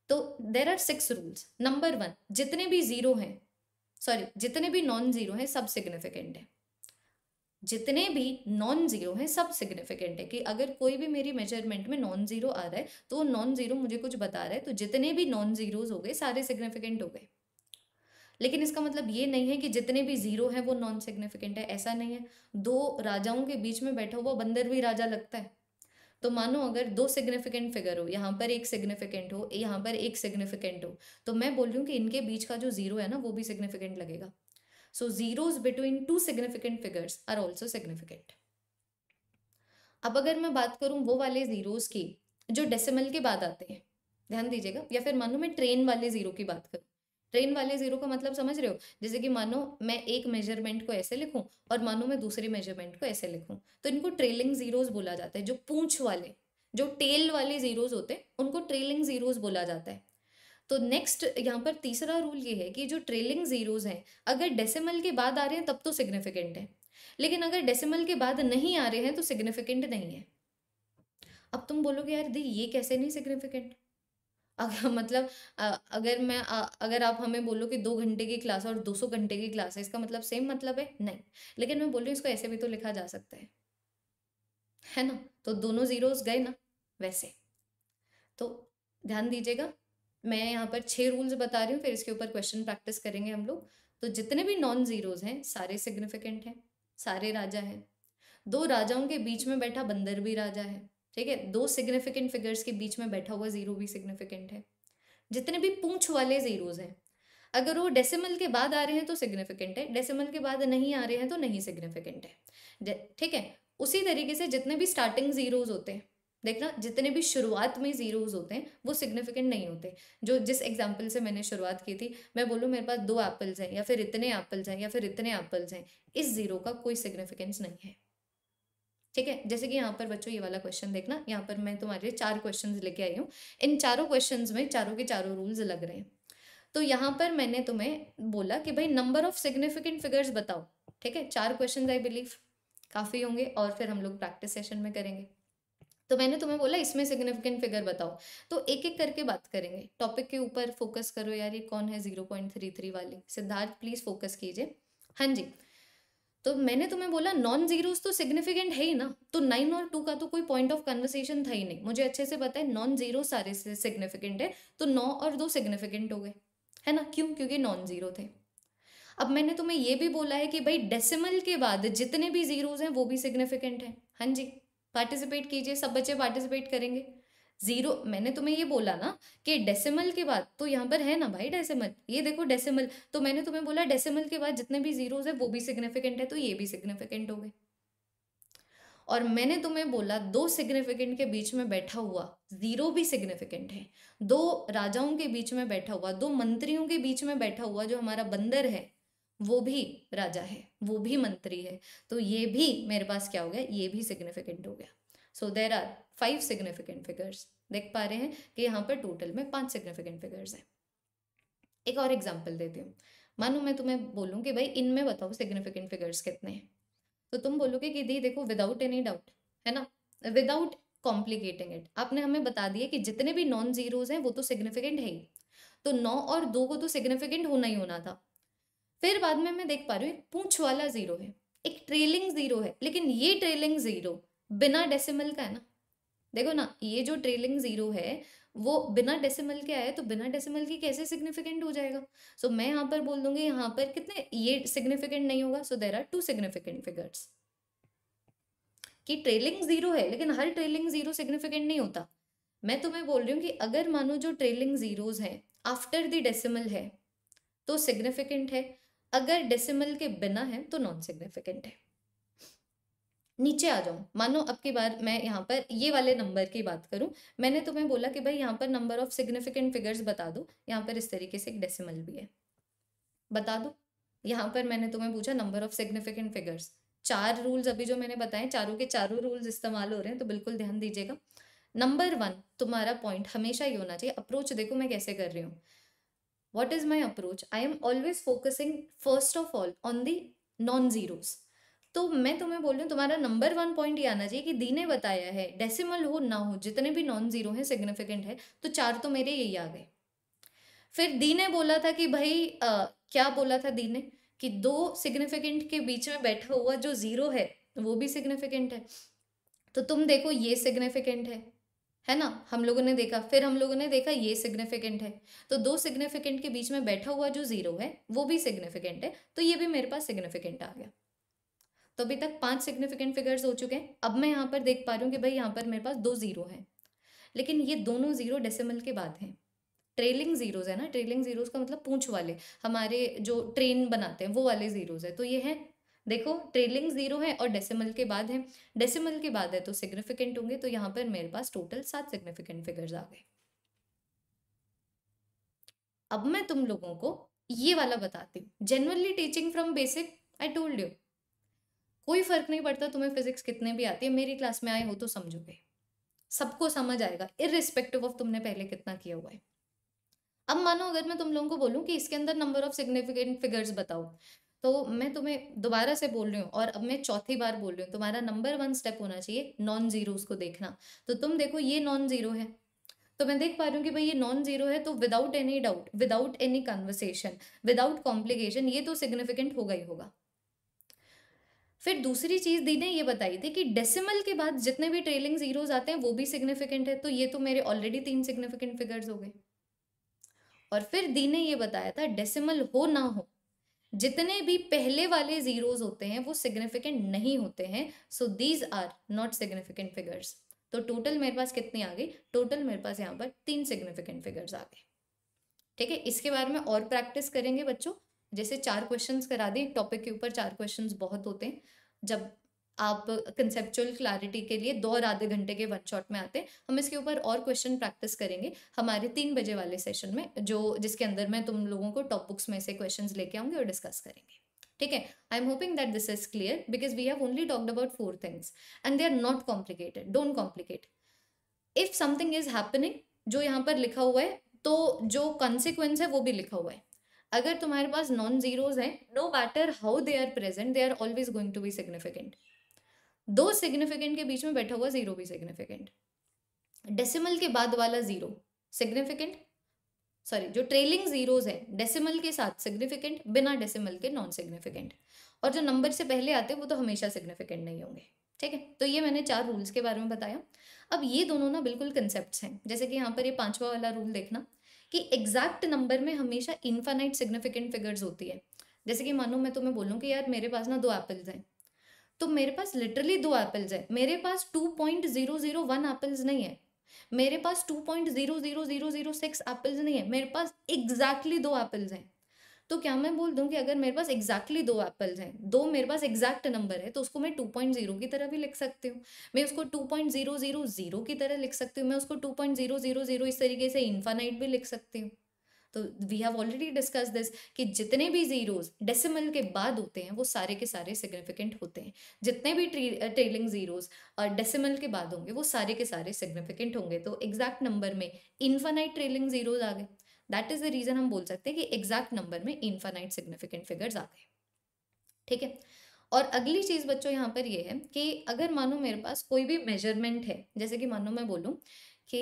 तो there are six rules number one जितने भी जीरो हैं सॉरी जितने भी नॉन जीरो हैं सब सिग्निफिकेंट है जितने भी नॉन जीरो हैं सब सिग्निफिकेंट है कि अगर कोई भी मेरी मेजरमेंट में नॉन जीरो आ रहा है तो वो नॉन जीरो मुझे कुछ बता रहा है तो जितने भी नॉन जीरोज हो गए सारे सिग्निफिकेंट हो गए लेकिन इसका मतलब ये नहीं है कि जितने भी जीरो हैं वो नॉन सिग्निफिकेंट है ऐसा नहीं है दो राजाओं के बीच में बैठा हुआ बंदर भी राजा लगता है तो मानो अगर दो सिग्निफिकेंट फिगर हो यहाँ पर एक सिग्निफिकेंट हो यहाँ पर एक सिग्निफिकेंट हो तो मैं बोल रही हूँ कि इनके बीच का जो जीरो है ना वो भी सिग्निफिकेंट लगेगा so zeros between two significant figures are also significant अब अगर मैं बात करूँ वो वाले जीरोज की जो डेसिमल के बाद आते हैं ध्यान दीजिएगा या फिर मानो मैं ट्रेन वाले जीरो की बात करूँ ट्रेन तो वाले जीरो का मतलब समझ रहे हो जैसे कि मानो मैं एक मेजरमेंट को ऐसे लिखूं और मानो मैं दूसरे मेजरमेंट को ऐसे लिखूं तो इनको ट्रेलिंग जीरोज बोला जाता है जो पूंछ वाले जो टेल वाले जीरोज होते हैं उनको ट्रेलिंग जीरोज बोला जाता है तो नेक्स्ट यहाँ पर तीसरा रूल ये है कि जो ट्रेलिंग जीरोज हैं अगर डेसिमल के बाद आ रहे हैं तब तो सिग्निफिकेंट है लेकिन अगर डेसिमल के बाद नहीं आ रहे हैं तो सिग्निफिकेंट नहीं है अब तुम बोलोगे यार दी ये कैसे नहीं सिग्निफिकेंट अगर मतलब अगर मैं अगर आप हमें बोलो कि दो घंटे की क्लास है और दो सौ घंटे की क्लास है इसका मतलब सेम मतलब है नहीं लेकिन मैं बोल रही हूँ इसको ऐसे भी तो लिखा जा सकता है है ना तो दोनों जीरोस गए ना वैसे तो ध्यान दीजिएगा मैं यहाँ पर छः रूल्स बता रही हूँ फिर इसके ऊपर क्वेश्चन प्रैक्टिस करेंगे हम लोग तो जितने भी नॉन जीरोज हैं सारे सिग्निफिकेंट हैं सारे राजा हैं दो राजाओं के बीच में बैठा बंदर भी राजा है ठीक है दो सिग्निफिकेंट फिगर्स के बीच में बैठा हुआ ज़ीरो भी सिग्निफिकेंट है जितने भी पूंछ वाले ज़ीरोज़ हैं अगर वो डेसिमल के बाद आ रहे हैं तो सिग्निफिकेंट है डेसिमल के बाद नहीं आ रहे हैं तो नहीं सिग्निफिकेंट है ठीक है उसी तरीके से जितने भी स्टार्टिंग ज़ीरोज़ होते हैं देखना जितने भी शुरुआत में ज़ीरोज़ होते हैं वो सिग्निफिकेंट नहीं होते जो जिस एग्जाम्पल से मैंने शुरुआत की थी मैं बोलूँ मेरे पास दो एप्पल्स हैं या फिर इतने एप्पल्स हैं या फिर इतने एप्पल्स हैं इस ज़ीरो का कोई सिग्निफिकेंस नहीं है ठीक है जैसे कि यहाँ पर बच्चों ये वाला क्वेश्चन देखना यहाँ पर मैं तुम्हारे लिए चार क्वेश्चन लेके आई हूँ इन चारों क्वेश्चन में चारों के चारों रूल्स लग रहे हैं तो यहाँ पर मैंने तुम्हें बोला कि भाई नंबर ऑफ सिग्निफिकेंट फिगर्स बताओ ठीक है चार क्वेश्चन आई बिलीव काफ़ी होंगे और फिर हम लोग प्रैक्टिस सेशन में करेंगे तो मैंने तुम्हें बोला इसमें सिग्निफिकेंट फिगर बताओ तो एक एक करके बात करेंगे टॉपिक के ऊपर फोकस करो यार ये कौन है जीरो पॉइंट थ्री थ्री वाली सिद्धार्थ प्लीज़ फोकस कीजिए हाँ जी तो मैंने तुम्हें बोला नॉन जीरोज तो सिग्निफिकेंट है ही ना तो नाइन और टू का तो कोई पॉइंट ऑफ कन्वर्सेशन था ही नहीं मुझे अच्छे से पता है नॉन जीरो सारे से सिग्निफिकेंट है तो नौ और दो सिग्निफिकेंट हो गए है ना क्यों क्योंकि नॉन जीरो थे अब मैंने तुम्हें ये भी बोला है कि भाई डेसिमल के बाद जितने भी जीरोज हैं वो भी सिग्निफिकेंट हैं हाँ जी पार्टिसिपेट कीजिए सब बच्चे पार्टिसिपेट करेंगे जीरो मैंने तुम्हें ये बोला ना कि डेसिमल के बाद तो यहाँ पर है ना भाई डेसिमल ये देखो डेसिमल तो मैंने तुम्हें बोला डेसिमल के बाद जितने भी जीरोज है वो भी सिग्निफिकेंट है तो ये भी सिग्निफिकेंट हो गए और मैंने तुम्हें बोला दो सिग्निफिकेंट के बीच में बैठा हुआ जीरो भी सिग्निफिकेंट है दो राजाओं के बीच में बैठा हुआ दो मंत्रियों के बीच में बैठा हुआ जो हमारा बंदर है वो भी राजा है वो भी मंत्री है तो ये भी मेरे पास क्या हो गया ये भी सिग्निफिकेंट हो गया so there are five significant figures देख पा रहे हैं कि यहाँ पर टोटल में पांच सिग्निफिकेंट फिगर्स हैं एक और एग्जाम्पल देती हूँ मानो मैं तुम्हें बोलूँ कि भाई इनमें बताओ सिग्निफिकेंट फिगर्स कितने हैं तो तुम बोलोगे कि दी देखो विदाउट एनी डाउट है ना विदाउट कॉम्प्लिकेटिंग इट आपने हमें बता दिया कि जितने भी नॉन जीरोज हैं वो तो सिग्निफिकेंट है ही तो नौ और दो को तो सिग्निफिकेंट होना ही होना था फिर बाद में मैं देख पा रही हूँ एक पूछ वाला जीरो है एक ट्रेलिंग जीरो है लेकिन ये ट्रेलिंग जीरो बिना डेसिमल का है ना देखो ना ये जो ट्रेलिंग जीरो है वो बिना डेसिमल के आया तो बिना डेसिमल के कैसे सिग्निफिकेंट हो जाएगा सो so, मैं यहाँ पर बोल दूंगी यहाँ पर कितने ये सिग्निफिकेंट नहीं होगा so there are two significant figures कि ट्रेलिंग जीरो है लेकिन हर ट्रेलिंग जीरो सिग्निफिकेंट नहीं होता मैं तुम्हें बोल रही हूँ कि अगर मानो जो ट्रेलिंग जीरोज हैं आफ्टर द डेसिमल है तो सिग्निफिकेंट है अगर डेसिमल के बिना है तो नॉन सिग्निफिकेंट है नीचे आ जाऊँ मानो अब की बार मैं यहाँ पर ये वाले नंबर की बात करूँ मैंने तुम्हें बोला कि भाई यहाँ पर नंबर ऑफ सिग्निफिकेंट फिगर्स बता दो यहाँ पर इस तरीके से एक डेसिमल भी है बता दो यहाँ पर मैंने तुम्हें पूछा नंबर ऑफ सिग्निफिकेंट फिगर्स चार रूल्स अभी जो मैंने बताए चारों के चारों रूल्स इस्तेमाल हो रहे हैं तो बिल्कुल ध्यान दीजिएगा नंबर वन तुम्हारा पॉइंट हमेशा ये होना चाहिए अप्रोच देखो मैं कैसे कर रही हूँ what is my approach I am always focusing first of all on the non zeros तो मैं तुम्हें बोल रही हूँ तुम्हारा नंबर वन पॉइंट ये आना चाहिए कि दी ने बताया है डेसिमल हो ना हो जितने भी नॉन जीरो हैं सिग्निफिकेंट है तो चार तो मेरे यही आ गए फिर दी ने बोला था कि भाई आ, क्या बोला था दी ने कि दो सिग्निफिकेंट के बीच में बैठा हुआ जो जीरो है वो भी सिग्निफिकेंट है तो तुम देखो ये सिग्निफिकेंट है है ना हम लोगों ने देखा फिर हम लोगों ने देखा ये सिग्निफिकेंट है तो दो सिग्निफिकेंट के बीच में बैठा हुआ जो जीरो है वो भी सिग्निफिकेंट है तो ये भी मेरे पास सिग्निफिकेंट आ गया तो अभी तक पांच सिग्निफिकेंट फिगर्स हो चुके हैं अब मैं यहाँ पर देख पा रही हूँ कि भाई यहाँ पर मेरे पास दो ज़ीरो हैं लेकिन ये दोनों ज़ीरो डेसिमल के बाद हैं ट्रेलिंग ज़ीरोज़ है ना ट्रेलिंग ज़ीरोज़ का मतलब पूंछ वाले हमारे जो ट्रेन बनाते हैं वो वाले ज़ीरोज़ है तो ये है देखो ट्रेलिंग ज़ीरो है और डेसिमल के बाद है डेसिमल के बाद है तो सिग्निफिकेंट होंगे तो यहाँ पर मेरे पास टोटल सात सिग्निफिकेंट फिगर्स आ गए अब मैं तुम लोगों को ये वाला बताती हूँ generally teaching from basic I told you कोई फ़र्क नहीं पड़ता तुम्हें फिजिक्स कितने भी आती है मेरी क्लास में आए हो तो समझोगे सबको समझ आएगा इरिस्पेक्टिव ऑफ तुमने पहले कितना किया हुआ है अब मानो अगर मैं तुम लोगों को बोलूँ कि इसके अंदर नंबर ऑफ सिग्निफिकेंट फिगर्स बताओ तो मैं तुम्हें दोबारा से बोल रही हूँ और अब मैं चौथी बार बोल रही हूँ तुम्हारा नंबर वन स्टेप होना चाहिए नॉन जीरो को देखना तो तुम देखो ये नॉन जीरो है तो मैं देख पा रही हूँ कि भाई ये नॉन जीरो है तो without any doubt without any conversation without complication ये तो सिग्निफिकेंट होगा ही होगा फिर दूसरी चीज़ दी ने ये बताई थी कि डेसिमल के बाद जितने भी ट्रेलिंग जीरोज आते हैं वो भी सिग्निफिकेंट है तो ये तो मेरे ऑलरेडी तीन सिग्निफिकेंट फिगर्स हो गए और फिर दी ने ये बताया था डेसिमल हो ना हो जितने भी पहले वाले जीरोज होते हैं वो सिग्निफिकेंट नहीं होते हैं so these are not significant figures तो टोटल मेरे पास कितनी आ गई टोटल मेरे पास यहाँ पर तीन सिग्निफिकेंट फिगर्स आ गए ठीक है इसके बारे में और प्रैक्टिस करेंगे बच्चों जैसे चार क्वेश्चंस करा दें टॉपिक के ऊपर चार क्वेश्चंस बहुत होते हैं जब आप कंसेप्चुअल क्लैरिटी के लिए दो और आधे घंटे के वन शॉट में आते हैं हम इसके ऊपर और क्वेश्चन प्रैक्टिस करेंगे हमारे तीन बजे वाले सेशन में जो जिसके अंदर मैं तुम लोगों को टॉप बुक्स में से क्वेश्चन लेके आऊँगी और डिस्कस करेंगे ठीक है I am hoping that this is clear because we have only talked about four things and they are not complicated don't complicate if something is happening जो यहाँ पर लिखा हुआ है तो जो कॉन्सिक्वेंस है वो भी लिखा हुआ है अगर तुम्हारे पास नॉन जीरोज हैं no matter how they are present they are always going to be significant दो सिग्निफिकेंट के बीच में बैठा हुआ जीरो भी सिग्निफिकेंट डेसिमल के बाद वाला जीरो सिग्निफिकेंट सॉरी जो ट्रेलिंग जीरोज है डेसिमल के साथ सिग्निफिकेंट बिना डेसिमल के नॉन सिग्निफिकेंट और जो नंबर से पहले आते हैं वो तो हमेशा सिग्निफिकेंट नहीं होंगे ठीक है तो ये मैंने चार रूल्स के बारे में बताया अब ये दोनों ना बिल्कुल कंसेप्ट हैं जैसे कि यहाँ पर ये पांचवा वाला रूल देखना कि एग्जैक्ट नंबर में हमेशा इन्फानाइट सिग्निफिकेंट फिगर्स होती है जैसे कि मानो मैं तुम्हें बोलूँ कि यार मेरे पास ना दो एप्पल्स हैं तो मेरे पास लिटरली दो एप्पल्स हैं मेरे पास two point zero zero one apples नहीं है मेरे पास two point zero zero zero zero six apples नहीं है मेरे पास एग्जैक्टली exactly दो एप्पल्स हैं तो क्या मैं बोल दूं कि अगर मेरे पास एग्जैक्टली exactly दो एप्पल हैं दो मेरे पास एग्जैक्ट नंबर है तो उसको मैं टू पॉइंट जीरो की तरह भी लिख सकती हूँ मैं उसको two point zero zero zero की तरह लिख सकती हूँ मैं उसको two point zero zero zero इस तरीके से इन्फानाइट भी लिख सकती हूँ तो we have already discuss this कि जितने भी जीरोज डेसिमल के बाद होते हैं वो सारे के सारे सिग्निफिकेंट होते हैं जितने भी ट्रेलिंग जीरोज डेसिमल के बाद होंगे वो सारे के सारे सिग्निफिकेंट होंगे तो एग्जैक्ट नंबर में इन्फानाइट ट्रेलिंग जीरोज आ गए दैट इज द रीजन हम बोल सकते हैं कि एग्जैक्ट नंबर में इन्फानाइट सिग्निफिकेंट फिगर्स आ गए ठीक है और अगली चीज़ बच्चों यहाँ पर ये है कि अगर मानो मेरे पास कोई भी मेजरमेंट है जैसे कि मानो मैं बोलूँ कि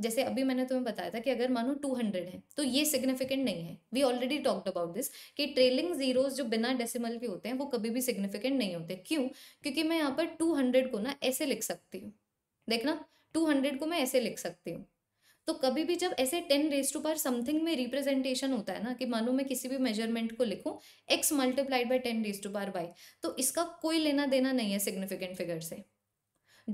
जैसे अभी मैंने तुम्हें बताया था कि अगर मानो 200 है तो ये सिग्निफिकेंट नहीं है we already talked about this कि ट्रेलिंग जीरोस जो बिना डेसिमल के होते हैं वो कभी भी सिग्निफिकेंट नहीं होते क्यों क्योंकि मैं यहाँ पर 200 को ना ऐसे लिख सकती हूँ देखना 200 को मैं ऐसे लिख सकती हूँ तो कभी भी जब ऐसे ten raise to power something में रिप्रेजेंटेशन होता है ना कि मानो मैं किसी भी मेजरमेंट को लिखूं x multiplied by ten raise to power y तो इसका कोई लेना देना नहीं है सिग्निफिकेंट फिगर से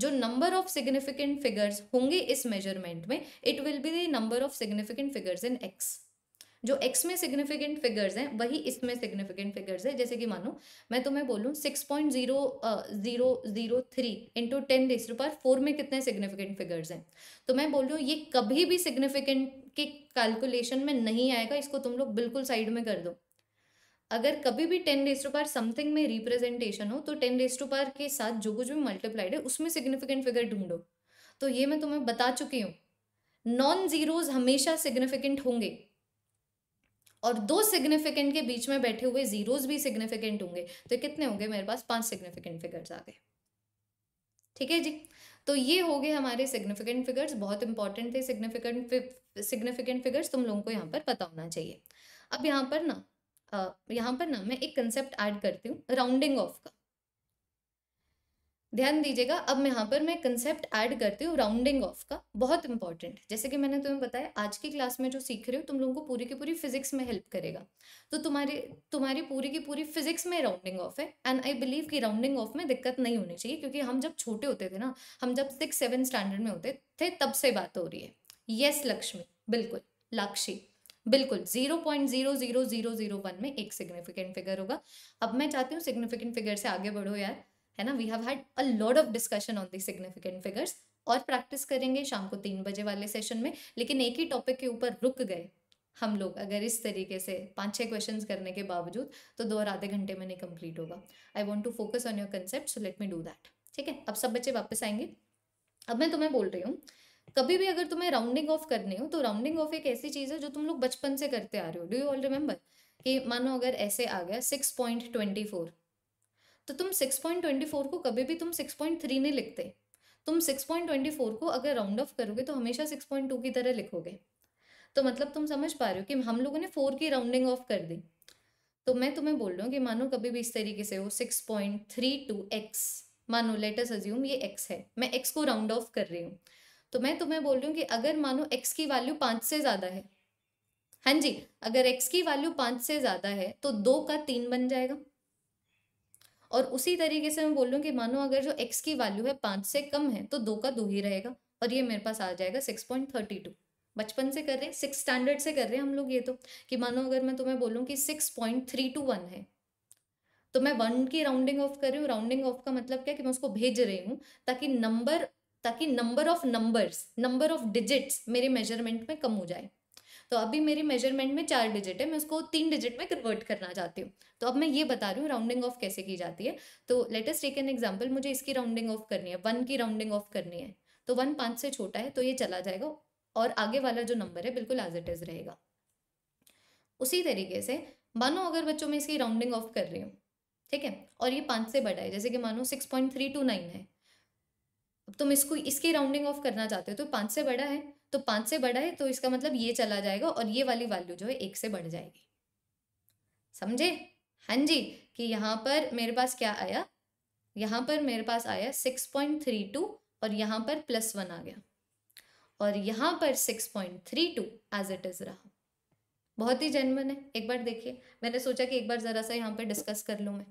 जो नंबर ऑफ सिग्निफिकेंट फिगर्स होंगे इस मेजरमेंट में it will be the number of significant figures in x जो एक्स में सिग्निफिकेंट फिगर्स हैं वही इसमें सिग्निफिकेंट फिगर्स हैं जैसे कि मानो मैं तुम्हें बोलूँ six point zero zero zero three into ten raise to power four में कितने सिग्निफिकेंट फिगर्स हैं तो मैं बोल रही हूँ ये कभी भी सिग्निफिकेंट के कैलकुलेशन में नहीं आएगा इसको तुम लोग बिल्कुल साइड में कर दो अगर कभी भी ten raise to power something में रिप्रेजेंटेशन हो तो टेन रेस टू पार के साथ जो कुछ भी मल्टीप्लाइड है उसमें सिग्निफिकेंट फिगर ढूंढो तो ये मैं तुम्हें बता चुकी हूँ नॉन जीरोज हमेशा सिग्निफिकेंट होंगे और दो सिग्निफिकेंट के बीच में बैठे हुए जीरोज भी सिग्निफिकेंट होंगे तो कितने होंगे मेरे पास पांच सिग्निफिकेंट फिगर्स आ गए ठीक है जी तो ये हो गए हमारे सिग्निफिकेंट फिगर्स बहुत इंपॉर्टेंट थे सिग्निफिकेंट सिग्निफिकेंट फिगर्स तुम लोगों को यहाँ पर पता होना चाहिए अब यहाँ पर ना यहाँ पर ना मैं एक कंसेप्ट ऐड करती हूँ राउंडिंग ऑफ का ध्यान दीजिएगा अब मैं यहाँ पर मैं कंसेप्ट ऐड करती हूँ राउंडिंग ऑफ का बहुत इंपॉर्टेंट है जैसे कि मैंने तुम्हें बताया आज की क्लास में जो सीख रहे हो तुम लोगों को पूरी की पूरी फिजिक्स में हेल्प करेगा तो तुम्हारी तुम्हारी पूरी की पूरी फिजिक्स में राउंडिंग ऑफ है एंड आई बिलीव कि राउंडिंग ऑफ में दिक्कत नहीं होनी चाहिए क्योंकि हम जब छोटे होते थे ना हम जब सिक्स सेवन स्टैंडर्ड में होते थे तब से बात हो रही है येस yes, लक्ष्मी बिल्कुल लाक्षी बिल्कुल zero point zero zero zero zero one में एक सिग्निफिकेंट फिगर होगा अब मैं चाहती हूँ सिग्निफिकेंट फिगर से आगे बढ़ो यार है ना we have had a lot of discussion on the significant figures और प्रैक्टिस करेंगे शाम को तीन बजे वाले सेशन में लेकिन एक ही टॉपिक के ऊपर रुक गए हम लोग अगर इस तरीके से पांच छह क्वेश्चन करने के बावजूद तो दो और आधे घंटे में नहीं कंप्लीट होगा I want to focus on your concept so let me do that ठीक है अब सब बच्चे वापस आएंगे अब मैं तुम्हें बोल रही हूँ कभी भी अगर तुम्हें राउंडिंग ऑफ करनी हो तो राउंडिंग ऑफ एक ऐसी चीज़ है जो तुम लोग बचपन से करते आ रहे हो डू यू ऑल रिमेंबर कि मानो अगर ऐसे आ गया सिक्स पॉइंट ट्वेंटी फोर तो तुम 6.24 को कभी भी तुम 6.3 नहीं लिखते तुम 6.24 को अगर राउंड ऑफ करोगे तो हमेशा 6.2 की तरह लिखोगे तो मतलब तुम समझ पा रहे हो कि हम लोगों ने फोर की राउंडिंग ऑफ कर दी तो मैं तुम्हें बोल रहा हूँ कि मानो कभी भी इस तरीके से हो six point three two x मानो लेटर अज्यूम ये एक्स है मैं एक्स को राउंड ऑफ कर रही हूँ तो मैं तुम्हें बोल रही हूँ कि अगर मानो एक्स की वैल्यू पाँच से ज़्यादा है हाँ जी अगर एक्स की वैल्यू पाँच से ज़्यादा है तो दो का तीन बन जाएगा और उसी तरीके से मैं बोल लूँ कि मानो अगर जो एक्स की वैल्यू है पाँच से कम है तो दो का दो ही रहेगा और ये मेरे पास आ जाएगा सिक्स पॉइंट थर्टी टू बचपन से कर रहे हैं सिक्स स्टैंडर्ड से कर रहे हैं हम लोग ये तो कि मानो अगर मैं तुम्हें बोलूँ कि six point three two one है तो मैं वन की राउंडिंग ऑफ कर रही हूँ राउंडिंग ऑफ का मतलब क्या कि मैं उसको भेज रही हूँ ताकि नंबर ताकि number of numbers number of digits मेरे मेजरमेंट में कम हो जाए तो अभी मेरी मेजरमेंट में चार डिजिट है मैं उसको तीन डिजिट में कन्वर्ट करना चाहती हूँ तो अब मैं ये बता रही हूँ राउंडिंग ऑफ कैसे की जाती है तो लेटेस्ट टेक एन एग्जाम्पल मुझे इसकी राउंडिंग ऑफ करनी है वन की राउंडिंग ऑफ करनी है तो वन पाँच से छोटा है तो ये चला जाएगा और आगे वाला जो नंबर है बिल्कुल एज इट इज़ रहेगा उसी तरीके से मानो अगर बच्चों में इसकी राउंडिंग ऑफ कर रही हूँ ठीक है और ये पाँच से बड़ा है जैसे कि मानो six point three two nine है अब तुम इसको इसकी राउंडिंग ऑफ करना चाहते हो तो पाँच से बड़ा है तो पाँच से बड़ा है तो इसका मतलब ये चला जाएगा और ये वाली वैल्यू जो है एक से बढ़ जाएगी समझे हाँ जी कि यहाँ पर मेरे पास क्या आया यहाँ पर मेरे पास आया सिक्स पॉइंट थ्री टू और यहाँ पर प्लस वन आ गया और यहाँ पर six point three two as it is रहा बहुत ही जेनवन है एक बार देखिए मैंने सोचा कि एक बार ज़रा सा यहाँ पर डिस्कस कर लूँ मैं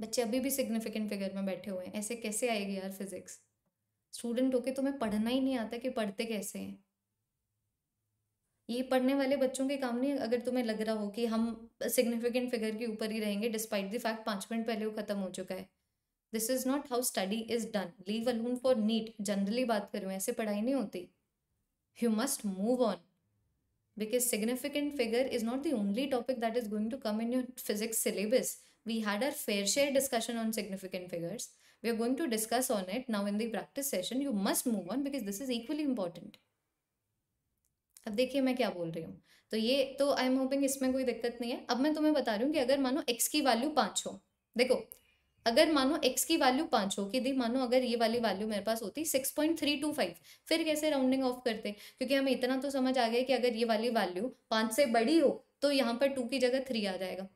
बच्चे अभी भी सिग्निफिकेंट फिगर में बैठे हुए हैं ऐसे कैसे आएगी यार फिजिक्स स्टूडेंट होके तुम्हें पढ़ना ही नहीं आता कि पढ़ते कैसे हैं ये पढ़ने वाले बच्चों के काम नहीं अगर तुम्हें लग रहा हो कि हम सिग्निफिकेंट फिगर के ऊपर ही रहेंगे डिस्पाइट द फैक्ट पाँच मिनट पहले वो खत्म हो चुका है this is not how study is done leave alone for NEET generally बात करूँ ऐसे पढ़ाई नहीं होती you must move on because significant figure is not the only topic that is going to come in your physics syllabus we had our fair share discussion on significant figures We are going to discuss on it now in the practice session. You must move on because this is equally important. अब देखिए मैं क्या बोल रही हूँ तो ये तो आई एम होपिंग इसमें कोई दिक्कत नहीं है अब मैं तुम्हें बता रही हूँ कि अगर मानो एक्स की वैल्यू पाँच हो देखो अगर मानो एक्स की वैल्यू पाँच हो कि दी मानो अगर ये वाली वैल्यू मेरे पास होती six point three two five फिर कैसे राउंडिंग ऑफ करते क्योंकि हमें इतना तो समझ आ गया कि अगर ये वाली वैल्यू पाँच से बड़ी हो तो यहाँ पर टू की जगह थ्री आ जाएगा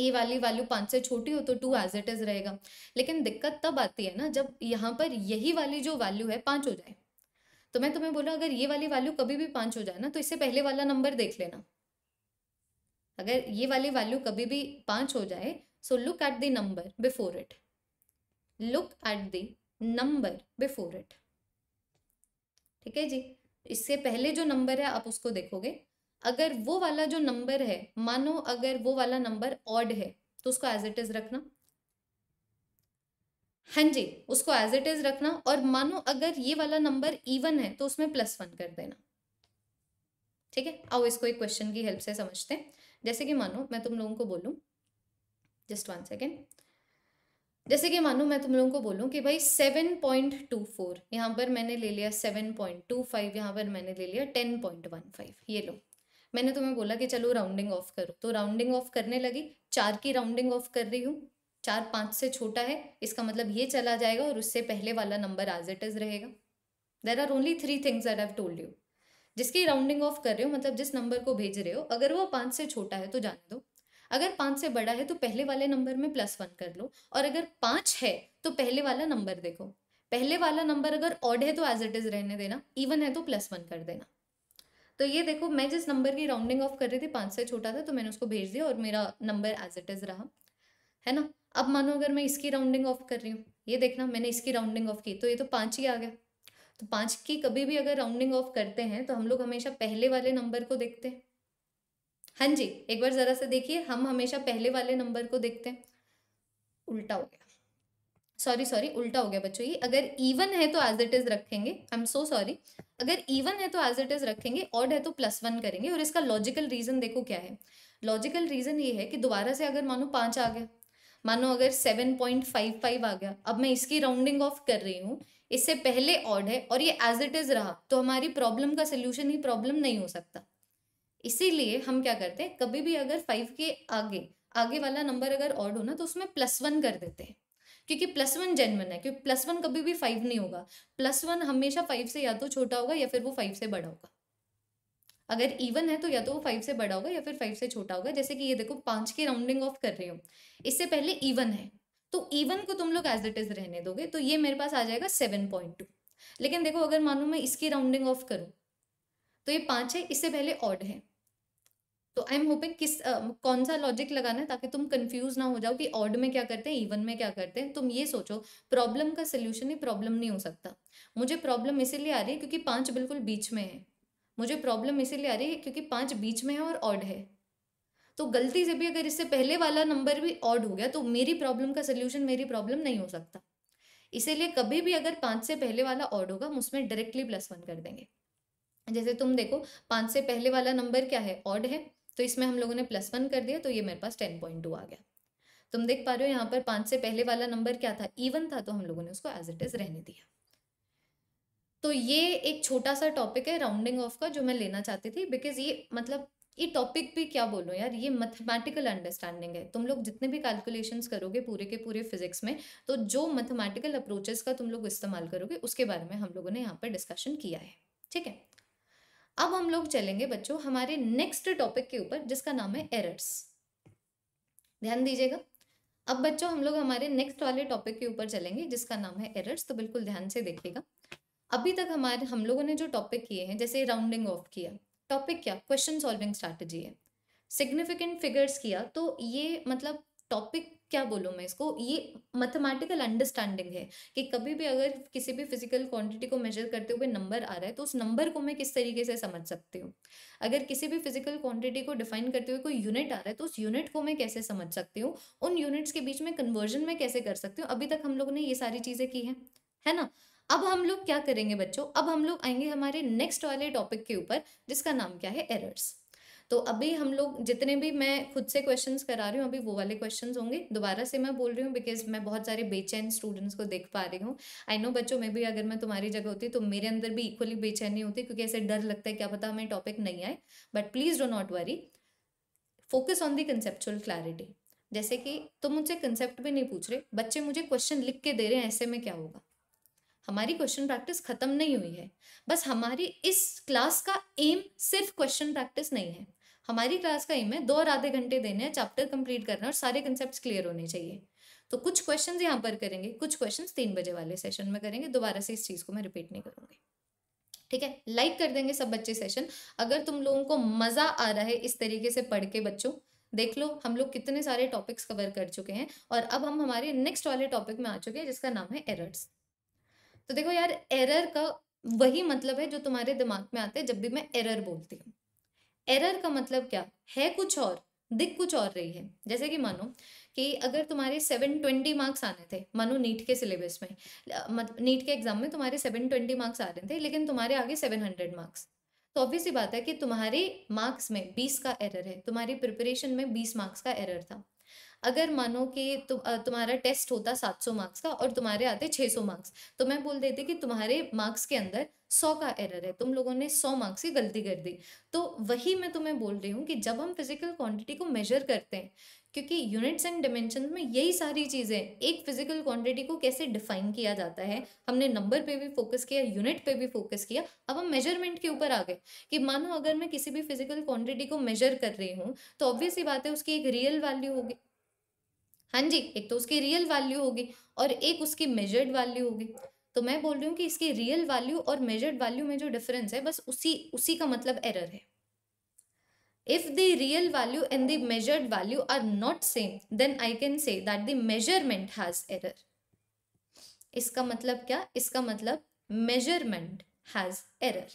ये वाली वैल्यू पाँच से छोटी हो तो टू एज इट इज़ रहेगा लेकिन दिक्कत तब आती है ना जब यहाँ पर यही वाली जो वैल्यू है पाँच हो जाए तो मैं तुम्हें बोला अगर ये वाली वैल्यू कभी भी पाँच हो जाए ना तो इससे पहले वाला नंबर देख लेना अगर ये वाली वैल्यू कभी भी पाँच हो जाए so look at the number before it look at the number before it ठीक है जी इससे पहले जो नंबर है आप उसको देखोगे अगर वो वाला जो नंबर है मानो अगर वो वाला नंबर ऑड है तो उसको एज इट इज रखना हाँ जी उसको एज इट इज रखना और मानो अगर ये वाला नंबर इवन है तो उसमें प्लस वन कर देना ठीक है आओ इसको एक क्वेश्चन की हेल्प से समझते हैं जैसे कि मानो मैं तुम लोगों को बोलूं जस्ट वन सेकेंड जैसे कि मानो मैं तुम लोगों को बोलूं कि भाई सेवन पॉइंट टू फोर यहाँ पर मैंने ले लिया सेवन पॉइंट टू फाइव यहाँ पर मैंने ले लिया टेन पॉइंट वन फाइव ये लो मैंने तुम्हें बोला कि चलो राउंडिंग ऑफ करो तो राउंडिंग ऑफ करने लगी चार की राउंडिंग ऑफ कर रही हूँ चार पाँच से छोटा है इसका मतलब ये चला जाएगा और उससे पहले वाला नंबर आज इट इज़ रहेगा there are only three things are have told you जिसकी राउंडिंग ऑफ कर रहे हो मतलब जिस नंबर को भेज रहे हो अगर वो पाँच से छोटा है तो जाने दो अगर पाँच से बड़ा है तो पहले वाले नंबर में प्लस वन कर लो और अगर पाँच है तो पहले वाला नंबर देखो पहले वाला नंबर अगर ऑड है तो एज इट इज़ रहने देना इवन है तो प्लस वन कर देना तो ये देखो मैं जिस नंबर की राउंडिंग ऑफ कर रही थी पाँच से छोटा था तो मैंने उसको भेज दिया और मेरा नंबर एज इट इज़ रहा है ना अब मानो अगर मैं इसकी राउंडिंग ऑफ कर रही हूँ ये देखना मैंने इसकी राउंडिंग ऑफ की तो ये तो पाँच ही आ गया तो पाँच की कभी भी अगर राउंडिंग ऑफ करते हैं तो हम लोग हमेशा पहले वाले नंबर को देखते हैं हाँ जी एक बार ज़रा से देखिए हम हमेशा पहले वाले नंबर को देखते हैं उल्टा हो गया सॉरी सॉरी उल्टा हो गया बच्चों ये अगर इवन है तो एज इट इज़ रखेंगे आई एम सो सॉरी अगर इवन है तो एज इट इज रखेंगे ऑड है तो प्लस वन करेंगे और इसका लॉजिकल रीजन देखो क्या है लॉजिकल रीजन ये है कि दोबारा से अगर मानो पाँच आ गया मानो अगर सेवन पॉइंट फाइव फाइव आ गया अब मैं इसकी राउंडिंग ऑफ कर रही हूँ इससे पहले ऑड है और ये एज इट इज रहा तो हमारी प्रॉब्लम का सोल्यूशन ही प्रॉब्लम नहीं हो सकता इसीलिए हम क्या करते हैं कभी भी अगर फाइव के आगे आगे वाला नंबर अगर ऑड हो ना तो उसमें प्लस वन कर देते हैं क्योंकि प्लस वन जेनवन है क्योंकि प्लस वन कभी भी फाइव नहीं होगा प्लस वन हमेशा फाइव से या तो छोटा होगा या फिर वो फाइव से बड़ा होगा अगर इवन है तो या तो वो फाइव से बड़ा होगा या फिर फाइव से छोटा होगा जैसे कि ये देखो पांच की राउंडिंग ऑफ कर रही हो इससे पहले इवन है तो इवन को तुम लोग एज इट इज रहने दोगे तो ये मेरे पास आ जाएगा सेवन पॉइंट टू लेकिन देखो अगर मानू मैं इसकी राउंडिंग ऑफ करूँ तो ये पांच है इससे पहले ऑड है तो आई एम होपिंग किस uh, कौन सा लॉजिक लगाना है ताकि तुम कंफ्यूज ना हो जाओ कि ऑड में क्या करते हैं इवन में क्या करते हैं तुम ये सोचो प्रॉब्लम का सोल्यूशन ही प्रॉब्लम नहीं हो सकता मुझे प्रॉब्लम इसीलिए आ रही है क्योंकि पांच बिल्कुल बीच में है मुझे प्रॉब्लम इसीलिए आ रही है क्योंकि पांच बीच में है और ऑड है तो गलती से भी अगर इससे पहले वाला नंबर भी ऑड हो गया तो मेरी प्रॉब्लम का सोल्यूशन मेरी प्रॉब्लम नहीं हो सकता इसीलिए कभी भी अगर पाँच से पहले वाला ऑड होगा हम उसमें डायरेक्टली प्लस वन कर देंगे जैसे तुम देखो पाँच से पहले वाला नंबर क्या है ऑड है तो इसमें हम लोगों ने प्लस वन कर दिया तो ये मेरे पास टेन पॉइंट टू आ गया तुम देख पा रहे हो यहाँ पर पांच से पहले वाला नंबर क्या था इवन था तो हम लोगों ने उसको एज इट इज रहने दिया तो ये एक छोटा सा टॉपिक है राउंडिंग ऑफ का जो मैं लेना चाहती थी बिकॉज ये मतलब ये टॉपिक भी क्या बोलो यार ये मैथमेटिकल अंडरस्टैंडिंग है तुम लोग जितने भी कैलकुलेशंस करोगे पूरे के पूरे फिजिक्स में तो जो मैथमेटिकल अप्रोचेस का तुम लोग इस्तेमाल करोगे उसके बारे में हम लोगों ने यहाँ पर डिस्कशन किया है ठीक है अब हम लोग चलेंगे बच्चों हमारे नेक्स्ट टॉपिक के ऊपर जिसका नाम है एरर्स ध्यान दीजिएगा अब बच्चों हम लोग हमारे नेक्स्ट वाले टॉपिक के ऊपर चलेंगे जिसका नाम है एरर्स तो बिल्कुल ध्यान से देखिएगा अभी तक हमारे हम लोगों ने जो टॉपिक किए हैं जैसे राउंडिंग ऑफ किया टॉपिक क्या क्वेश्चन सॉल्विंग स्ट्रैटेजी है सिग्निफिकेंट फिगर्स किया तो ये मतलब टॉपिक क्या बोलूँ मैं इसको ये मैथमेटिकल अंडरस्टैंडिंग है कि कभी भी अगर किसी भी फिजिकल क्वांटिटी को मेजर करते हुए नंबर आ रहा है तो उस नंबर को मैं किस तरीके से समझ सकती हूँ अगर किसी भी फिजिकल क्वांटिटी को डिफाइन करते हुए कोई यूनिट आ रहा है तो उस यूनिट को मैं कैसे समझ सकती हूँ उन यूनिट्स के बीच में कन्वर्जन में कैसे कर सकती हूँ अभी तक हम लोग ने ये सारी चीज़ें की हैं है ना अब हम लोग क्या करेंगे बच्चों अब हम लोग आएंगे हमारे नेक्स्ट वाले टॉपिक के ऊपर जिसका नाम क्या है एरर्स तो अभी हम लोग जितने भी मैं खुद से क्वेश्चन करा रही हूँ अभी वो वाले क्वेश्चन होंगे दोबारा से मैं बोल रही हूँ बिकॉज मैं बहुत सारे बेचैन स्टूडेंट्स को देख पा रही हूँ आई नो बच्चों में भी अगर मैं तुम्हारी जगह होती तो मेरे अंदर भी इक्वली बेचैनी होती क्योंकि ऐसे डर लगता है क्या पता हमें टॉपिक नहीं आए but please do not worry focus on the conceptual clarity जैसे कि तुम मुझसे कंसेप्ट भी नहीं पूछ रहे बच्चे मुझे क्वेश्चन लिख के दे रहे हैं ऐसे में क्या होगा हमारी क्वेश्चन प्रैक्टिस खत्म नहीं हुई है बस हमारी इस क्लास का एम सिर्फ क्वेश्चन प्रैक्टिस नहीं है हमारी क्लास का एम है दो और आधे घंटे देने हैं चैप्टर कंप्लीट करना और सारे कंसेप्ट क्लियर होने चाहिए तो कुछ क्वेश्चन यहाँ पर करेंगे कुछ क्वेश्चन तीन बजे वाले सेशन में करेंगे दोबारा से इस चीज़ को मैं रिपीट नहीं करूँगी ठीक है लाइक कर देंगे सब बच्चे सेशन अगर तुम लोगों को मज़ा आ रहा है इस तरीके से पढ़ के बच्चों देख लो हम लोग कितने सारे टॉपिक्स कवर कर चुके हैं और अब हम हमारे नेक्स्ट वाले टॉपिक में आ चुके हैं जिसका नाम है एरर्स तो देखो यार एरर का वही मतलब है जो तुम्हारे दिमाग में आते है जब भी मैं एरर बोलती हूँ एरर का मतलब क्या है कुछ और दिख कुछ और रही है जैसे कि मानो कि अगर तुम्हारे सेवन ट्वेंटी मार्क्स आने थे मानो नीट के सिलेबस में नीट के एग्जाम में तुम्हारे सेवन ट्वेंटी मार्क्स आ रहे थे लेकिन तुम्हारे आगे सेवन हंड्रेड मार्क्स तो ऑब्वियस ही बात है कि तुम्हारे मार्क्स में बीस का एरर है तुम्हारी प्रिपरेशन में बीस मार्क्स का एरर था अगर मानो कि तु, तुम्हारा टेस्ट होता 700 मार्क्स का और तुम्हारे आते 600 मार्क्स तो मैं बोल देती कि तुम्हारे मार्क्स के अंदर सौ का एरर है तुम लोगों ने सौ मार्क्स की गलती कर दी तो वही मैं तुम्हें बोल रही हूँ कि जब हम फिजिकल क्वांटिटी को मेजर करते हैं क्योंकि यूनिट्स एंड डिमेंशन में यही सारी चीज़ें एक फिजिकल क्वांटिटी को कैसे डिफाइन किया जाता है हमने नंबर पे भी फोकस किया यूनिट पे भी फोकस किया अब हम मेजरमेंट के ऊपर आ गए कि मानो अगर मैं किसी भी फिजिकल क्वांटिटी को मेजर कर रही हूँ तो ऑब्वियसली बात है उसकी एक रियल वैल्यू होगी हाँ जी एक तो उसकी रियल वैल्यू होगी और एक उसकी मेजर्ड वैल्यू होगी तो मैं बोल रही हूँ कि इसकी रियल वैल्यू और मेजर्ड वैल्यू में जो डिफरेंस है बस उसी उसी का मतलब एरर है if the real value and the measured value are not same then I can say that the measurement has error इसका मतलब क्या इसका मतलब मेजरमेंट हैज एरर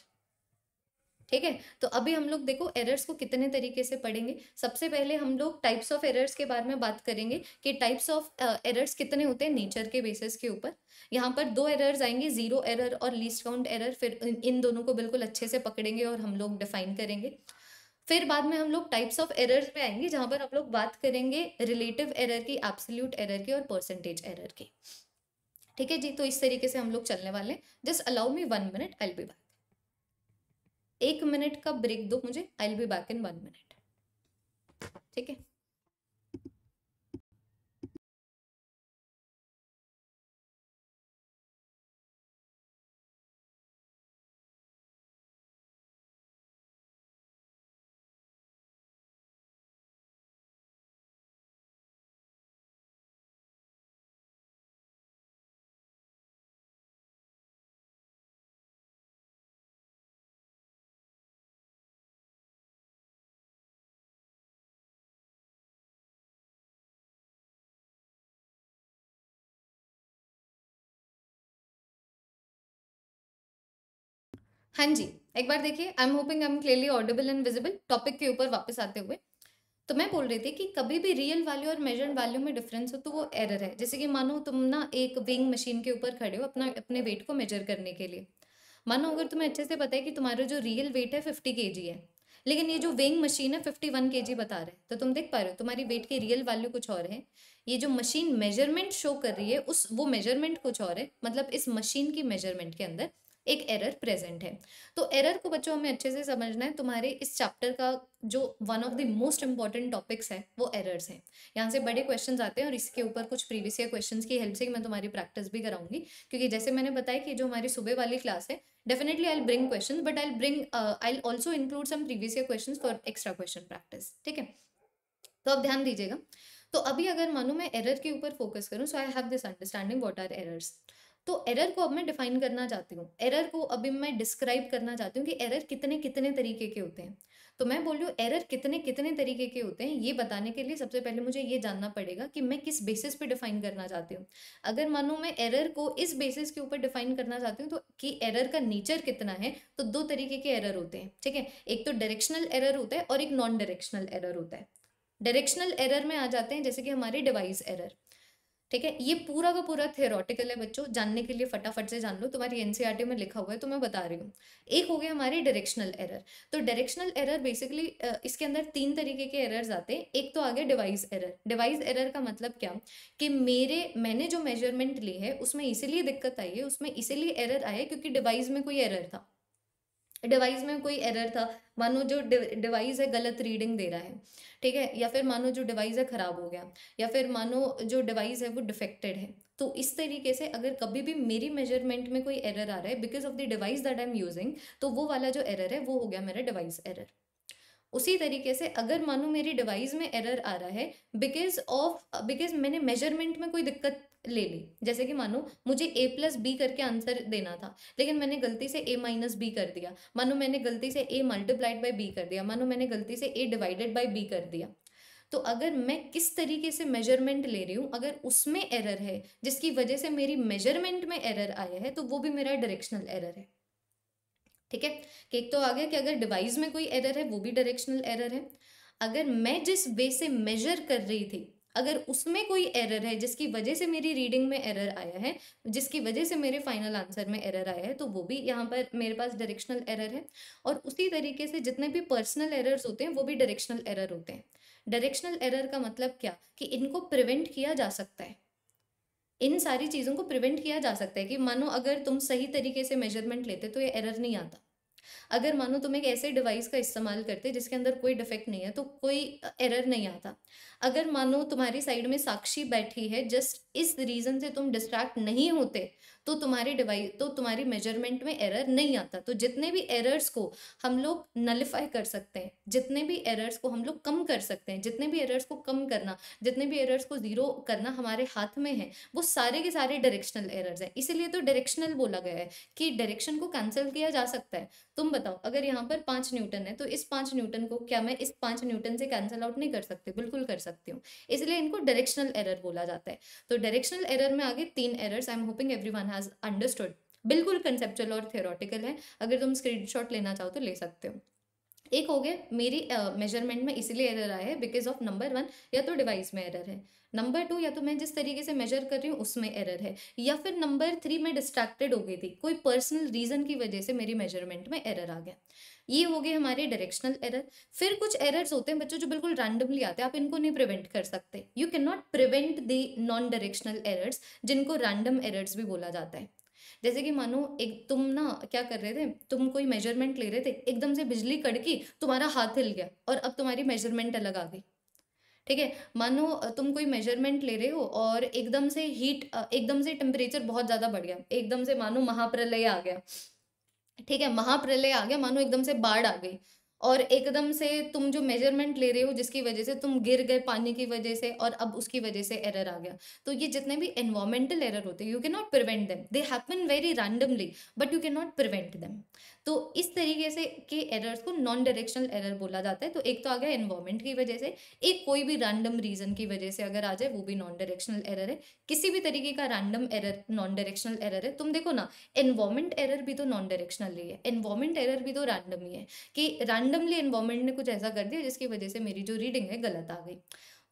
ठीक है तो अभी हम लोग देखो एरर्स को कितने तरीके से पढ़ेंगे सबसे पहले हम लोग टाइप्स ऑफ एरर्स के बारे में बात करेंगे कि टाइप्स ऑफ एरर्स कितने होते हैं नेचर के बेसिस के ऊपर यहाँ पर दो एरर्स आएंगे जीरो एरर और लीस्ट काउंट एरर फिर इन दोनों को बिल्कुल अच्छे से पकड़ेंगे और हम लोग डिफाइन करेंगे फिर बाद में हम लोग टाइप्स ऑफ एरर्स पे आएंगे जहाँ पर हम लोग बात करेंगे रिलेटिव एरर की एब्सोल्यूट एरर की और परसेंटेज एरर की ठीक है जी तो इस तरीके से हम लोग चलने वाले हैं just allow me one minute I be back एक मिनट का ब्रेक दो मुझे I will be back in one minute ठीक है हाँ जी एक बार देखिए I am hoping I am clearly audible and visible topic के ऊपर वापस आते हुए तो मैं बोल रही थी कि कभी भी रियल वैल्यू और मेजर्ड वैल्यू में डिफरेंस हो तो वो एरर है जैसे कि मानो तुम ना एक विंग मशीन के ऊपर खड़े हो अपना अपने वेट को मेजर करने के लिए मानो अगर तुम्हें अच्छे से पता है कि तुम्हारा जो रियल वेट है फिफ्टी के है लेकिन ये जो वेइंग मशीन है फिफ्टी वन के जी बता रहे हैं तो तुम देख पा रहे हो तुम्हारी वेट की रियल वैल्यू कुछ और है ये जो मशीन मेजरमेंट शो कर रही है उस वो मेजरमेंट कुछ और है मतलब इस मशीन की मेजरमेंट के अंदर एक एरर प्रेजेंट है तो एरर को बच्चों हमें अच्छे से समझना है तुम्हारे इस चैप्टर का जो one of the most important topics है वो एरर्स हैं यहाँ से बड़े क्वेश्चन आते हैं और इसके ऊपर कुछ प्रीवियस ईयर क्वेश्चन की हेल्प से मैं तुम्हारी प्रैक्टिस भी कराऊंगी क्योंकि जैसे मैंने बताया कि जो हमारी सुबह वाली क्लास है definitely I bring question but I bring I also include some previous year question for extra question practice ठीक है तो आप ध्यान दीजिएगा तो अभी अगर मानू मैं एरर के ऊपर फोकस करूँ so I have this understanding what are errors तो एरर को अब मैं डिफाइन करना चाहती हूँ एरर को अभी मैं डिस्क्राइब करना चाहती हूँ कि एरर कितने कितने तरीके के होते हैं तो मैं बोल रही हूँ एरर कितने कितने तरीके के होते हैं ये बताने के लिए सबसे पहले मुझे ये जानना पड़ेगा कि मैं किस बेसिस पे डिफाइन करना चाहती हूँ अगर मानो मैं एरर को इस बेसिस के ऊपर डिफाइन करना चाहती हूँ तो कि एरर का नेचर कितना है तो दो तरीके के एरर होते हैं ठीक है एक तो डायरेक्शनल एरर होता है और एक नॉन डायरेक्शनल एरर होता है डायरेक्शनल एरर में आ जाते हैं जैसे कि हमारे डिवाइस एरर ठीक है ये पूरा का पूरा थेरोटिकल है बच्चों जानने के लिए फटाफट से जान लो तुम्हारी एनसीईआरटी e में लिखा हुआ है तो मैं बता रही हूँ एक हो गया हमारे डायरेक्शनल एरर तो डायरेक्शनल एरर बेसिकली इसके अंदर तीन तरीके के एरर्स आते हैं एक तो आ गया डिवाइस एरर डिवाइस एरर का मतलब क्या कि मेरे मैंने जो मेजरमेंट ली है उसमें इसीलिए दिक्कत आई है उसमें इसीलिए एरर आया क्योंकि डिवाइस में कोई एरर था डिवाइस में कोई एरर था मानो जो डिवाइस है गलत रीडिंग दे रहा है ठीक है या फिर मानो जो डिवाइस है ख़राब हो गया या फिर मानो जो डिवाइस है वो डिफेक्टेड है तो इस तरीके से अगर कभी भी मेरी मेजरमेंट में कोई एरर आ रहा है because of the device that I am using तो वो वाला जो एरर है वो हो गया मेरा डिवाइस एरर उसी तरीके से अगर मानो मेरी डिवाइस में एरर आ रहा है बिकॉज ऑफ बिकॉज मैंने मेजरमेंट में कोई दिक्कत ले ली जैसे कि मानो मुझे ए प्लस बी करके आंसर देना था लेकिन मैंने गलती से ए माइनस बी कर दिया मानो मैंने गलती से ए मल्टीप्लाइड बाई बी कर दिया मानो मैंने गलती से ए डिवाइडेड बाई बी कर दिया तो अगर मैं किस तरीके से मेजरमेंट ले रही हूँ अगर उसमें एरर है जिसकी वजह से मेरी मेजरमेंट में एरर आया है तो वो भी मेरा डायरेक्शनल एरर है ठीक है एक तो आ गया कि अगर डिवाइस में कोई एरर है वो भी डायरेक्शनल एरर है अगर मैं जिस वे से मेजर कर रही थी अगर उसमें कोई एरर है जिसकी वजह से मेरी रीडिंग में एरर आया है जिसकी वजह से मेरे फाइनल आंसर में एरर आया है तो वो भी यहाँ पर मेरे पास डायरेक्शनल एरर है और उसी तरीके से जितने भी पर्सनल एरर्स होते हैं वो भी डायरेक्शनल एरर होते हैं डायरेक्शनल एरर का मतलब क्या कि इनको प्रिवेंट किया जा सकता है इन सारी चीज़ों को प्रिवेंट किया जा सकता है कि मानो अगर तुम सही तरीके से मेजरमेंट लेते तो ये एरर नहीं आता अगर मानो तुम एक ऐसे डिवाइस का इस्तेमाल करते जिसके अंदर कोई डिफेक्ट नहीं है तो कोई एरर नहीं आता अगर मानो तुम्हारी साइड में साक्षी बैठी है जस्ट इस रीज़न से तुम डिस्ट्रैक्ट नहीं होते तो तुम्हारे डिवाइस तो तुम्हारी मेजरमेंट में एरर नहीं आता तो जितने भी एरर्स को हम लोग नलिफाई कर सकते हैं जितने भी एरर्स को हम लोग कम कर सकते हैं जितने भी एरर्स को कम करना जितने भी एरर्स को ज़ीरो करना हमारे हाथ में है वो सारे के सारे डायरेक्शनल एरर्स हैं इसीलिए तो डायरेक्शनल बोला गया है कि डायरेक्शन को कैंसिल किया जा सकता है तुम बताओ अगर यहाँ पर पाँच न्यूटन है तो इस पाँच न्यूटन को क्या मैं इस पाँच न्यूटन से कैंसिल आउट नहीं कर सकती बिल्कुल कर सकती हूँ इसलिए इनको डायरेक्शनल एरर बोला जाता है तो डायरेक्शनल एरर में आगे तीन errors I am hoping every one has understood बिल्कुल कंसेप्चुअल और थेरोटिकल है अगर तुम स्क्रीनशॉट लेना चाहो तो ले सकते हो एक हो गया मेरी मेजरमेंट uh, में इसलिए एरर आया है बिकॉज ऑफ नंबर वन या तो डिवाइस में एरर है नंबर टू या तो मैं जिस तरीके से मेजर कर रही हूँ उसमें एरर है या फिर नंबर थ्री मैं डिस्ट्रैक्टेड हो गई थी कोई पर्सनल रीज़न की वजह से मेरी मेजरमेंट में एरर आ गया ये हो गए हमारे डायरेक्शनल एरर फिर कुछ एरर्स होते हैं बच्चों जो बिल्कुल रैंडमली आते हैं आप इनको नहीं प्रिवेंट कर सकते you can not prevent the non directional errors जिनको रैंडम एरर्स भी बोला जाता है जैसे कि मानो एक तुम ना क्या कर रहे थे तुम कोई मेजरमेंट ले रहे थे एकदम से बिजली कड़की तुम्हारा हाथ हिल गया और अब तुम्हारी मेजरमेंट अलग आ गई ठीक है मानो तुम कोई मेजरमेंट ले रहे हो और एकदम से हीट एकदम से टेम्परेचर बहुत ज़्यादा बढ़ गया एकदम से मानो महाप्रलय आ गया ठीक है महाप्रलय आ गया मानो एकदम से बाढ़ आ गई और एकदम से तुम जो मेजरमेंट ले रहे हो जिसकी वजह से तुम गिर गए पानी की वजह से और अब उसकी वजह से एरर आ गया तो ये जितने भी एनवायरमेंटल एरर होते हैं you can not prevent them they happen very randomly but you can not prevent them तो इस तरीके से के एरर्स को नॉन डायरेक्शनल एरर बोला जाता है तो एक तो आ गया एनवायरमेंट की वजह से एक कोई भी रैंडम रीजन की वजह से अगर आ जाए वो भी नॉन डायरेक्शनल एरर है किसी भी तरीके का random error non directional error है तुम देखो ना एनवायरमेंट एरर भी तो नॉन डायरेक्शनल ही है एनवायरमेंट एरर भी तो रैंडम ही है कि रैंडमली एनवायरमेंट ने कुछ ऐसा कर दिया जिसकी वजह से मेरी जो रीडिंग है गलत आ गई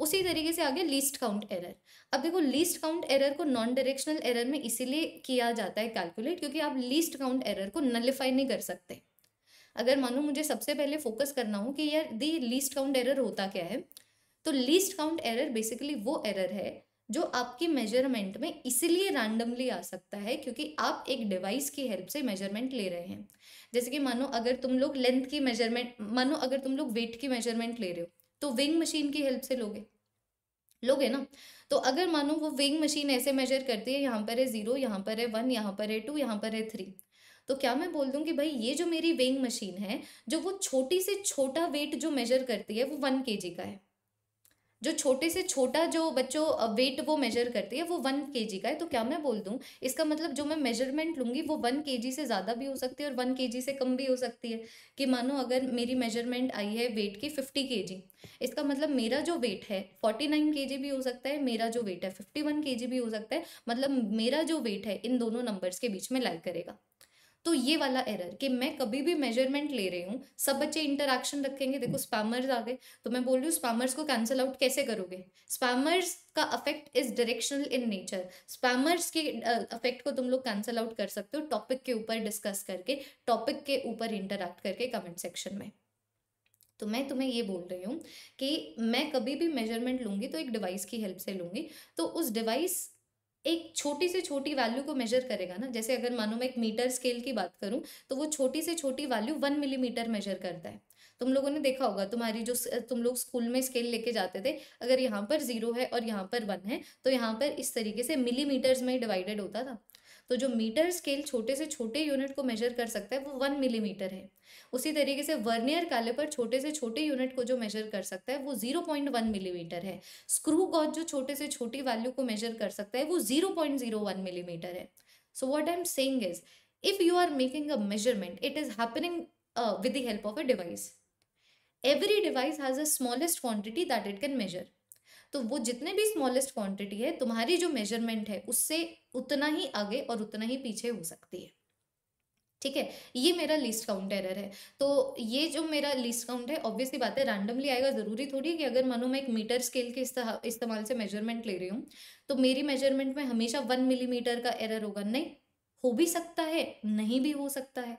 उसी तरीके से आगे लीस्ट काउंट एरर अब देखो लीस्ट काउंट एरर को नॉन डायरेक्शनल एरर में इसीलिए किया जाता है कैलकुलेट क्योंकि आप लीस्ट काउंट एरर को नलिफाई नहीं कर सकते अगर मानो मुझे सबसे पहले फोकस करना हो कि यार दी लीस्ट काउंट एरर होता क्या है तो लीस्ट काउंट एरर बेसिकली वो एरर है जो आपकी मेजरमेंट में इसीलिए रैंडमली आ सकता है क्योंकि आप एक डिवाइस की हेल्प से मेजरमेंट ले रहे हैं जैसे कि मानो अगर तुम लोग लेंथ की मेजरमेंट मानो अगर तुम लोग वेट की मेजरमेंट ले रहे हो तो विंग मशीन की हेल्प से लोगे लोगे ना तो अगर मानो वो विंग मशीन ऐसे मेजर करती है यहाँ पर है ज़ीरो यहाँ पर है वन यहाँ पर है टू यहाँ पर है थ्री तो क्या मैं बोल दूँ कि भाई ये जो मेरी वेइंग मशीन है जो वो छोटी से छोटा वेट जो मेजर करती है वो वन के का है जो छोटे से छोटा जो बच्चों वेट वो मेजर करती है वो वन के का है तो क्या मैं बोल दूँ इसका मतलब जो मैं मेजरमेंट लूँगी वो वन के से ज़्यादा भी हो सकती है और वन के से कम भी हो सकती है कि मानो अगर मेरी मेजरमेंट आई है वेट की फिफ्टी के इसका मतलब मेरा जो वेट है फोर्टी नाइन के भी हो सकता है मेरा जो वेट है फिफ्टी वन के भी हो सकता है मतलब मेरा जो वेट है इन दोनों नंबर्स के बीच में लाइक करेगा तो ये वाला एरर कि मैं कभी भी मेजरमेंट ले रही हूँ सब बच्चे इंटरक्शन रखेंगे देखो स्पैमर्स आ गए तो मैं बोल रही हूँ स्पैमर्स को कैंसिल आउट कैसे करोगे स्पैमर्स का affect is directional in nature spammers के अफेक्ट को तुम लोग कैंसिल आउट कर सकते हो टॉपिक के ऊपर डिस्कस करके टॉपिक के ऊपर इंटरक्ट करके कमेंट सेक्शन में तो मैं तुम्हें ये बोल रही हूँ कि मैं कभी भी मेजरमेंट लूँगी तो एक डिवाइस की हेल्प से लूँगी तो उस डिवाइस एक छोटी से छोटी वैल्यू को मेजर करेगा ना जैसे अगर मानो मैं एक मीटर स्केल की बात करूँ तो वो छोटी से छोटी वैल्यू वन मिलीमीटर मेजर करता है तुम लोगों ने देखा होगा तुम्हारी जो तुम लोग स्कूल में स्केल लेके जाते थे अगर यहाँ पर जीरो है और यहाँ पर वन है तो यहाँ पर इस तरीके से मिलीमीटर्स में डिवाइडेड होता था तो जो मीटर स्केल छोटे से छोटे यूनिट को मेजर कर सकता है वो वन मिलीमीटर है उसी तरीके से वर्नियर काले पर छोटे से छोटे यूनिट को जो मेजर कर सकता है वो जीरो पॉइंट वन मिलीमीटर है स्क्रू गॉज जो छोटे से छोटी वैल्यू को मेजर कर सकता है वो zero point zero one millimetre है so what I am saying is if you are making a measurement it is happening with the help of a device every device has a smallest quantity that it can measure तो वो जितने भी smallest quantity है तुम्हारी जो measurement है उससे उतना ही आगे और उतना ही पीछे हो सकती है ठीक है ये मेरा लिस्ट काउंट एरर है तो ये जो मेरा लिस्ट काउंट है ऑब्वियसली बात है रैंडमली आएगा ज़रूरी थोड़ी कि अगर मानो मैं एक मीटर स्केल के इस्तेमाल से मेजरमेंट ले रही हूँ तो मेरी मेजरमेंट में हमेशा वन मिलीमीटर का एरर होगा नहीं हो भी सकता है नहीं भी हो सकता है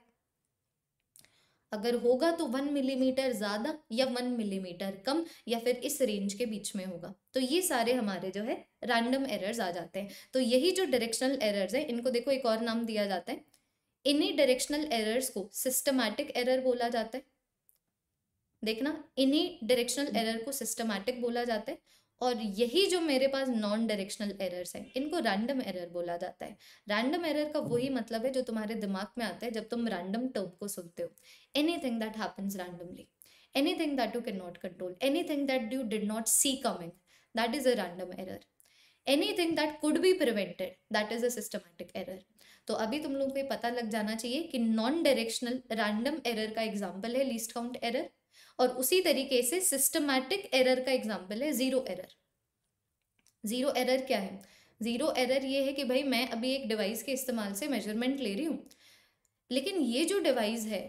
अगर होगा तो वन मिलीमीटर ज़्यादा या वन मिलीमीटर कम या फिर इस रेंज के बीच में होगा तो ये सारे हमारे जो है रैंडम एरर्स आ जाते हैं तो यही जो डायरेक्शनल एरर्स हैं इनको देखो एक और नाम दिया जाता है इन्हीं डायरेक्शनल एरर्स को सिस्टमैटिक एरर बोला जाता है देखना इन्हीं डायरेक्शनल एरर को सिस्टमैटिक बोला जाता है और यही जो मेरे पास नॉन डायरेक्शनल एरर्स हैं इनको रैंडम एरर बोला जाता है रैंडम एरर का वही मतलब है जो तुम्हारे दिमाग में आता है जब तुम रैंडम टर्म को सुनते हो anything that happens randomly anything that you can not control anything that you did not see coming that is a random error anything that could be prevented that is a systematic error तो अभी तुम लोगों को पता लग जाना चाहिए कि नॉन डायरेक्शनल रैंडम एरर का एग्जाम्पल है लीस्ट काउंट एरर और उसी तरीके से सिस्टमैटिक एरर का एग्जाम्पल है ज़ीरो एरर ज़ीरो एरर क्या है ज़ीरो एरर ये है कि भाई मैं अभी एक डिवाइस के इस्तेमाल से मेजरमेंट ले रही हूँ लेकिन ये जो डिवाइस है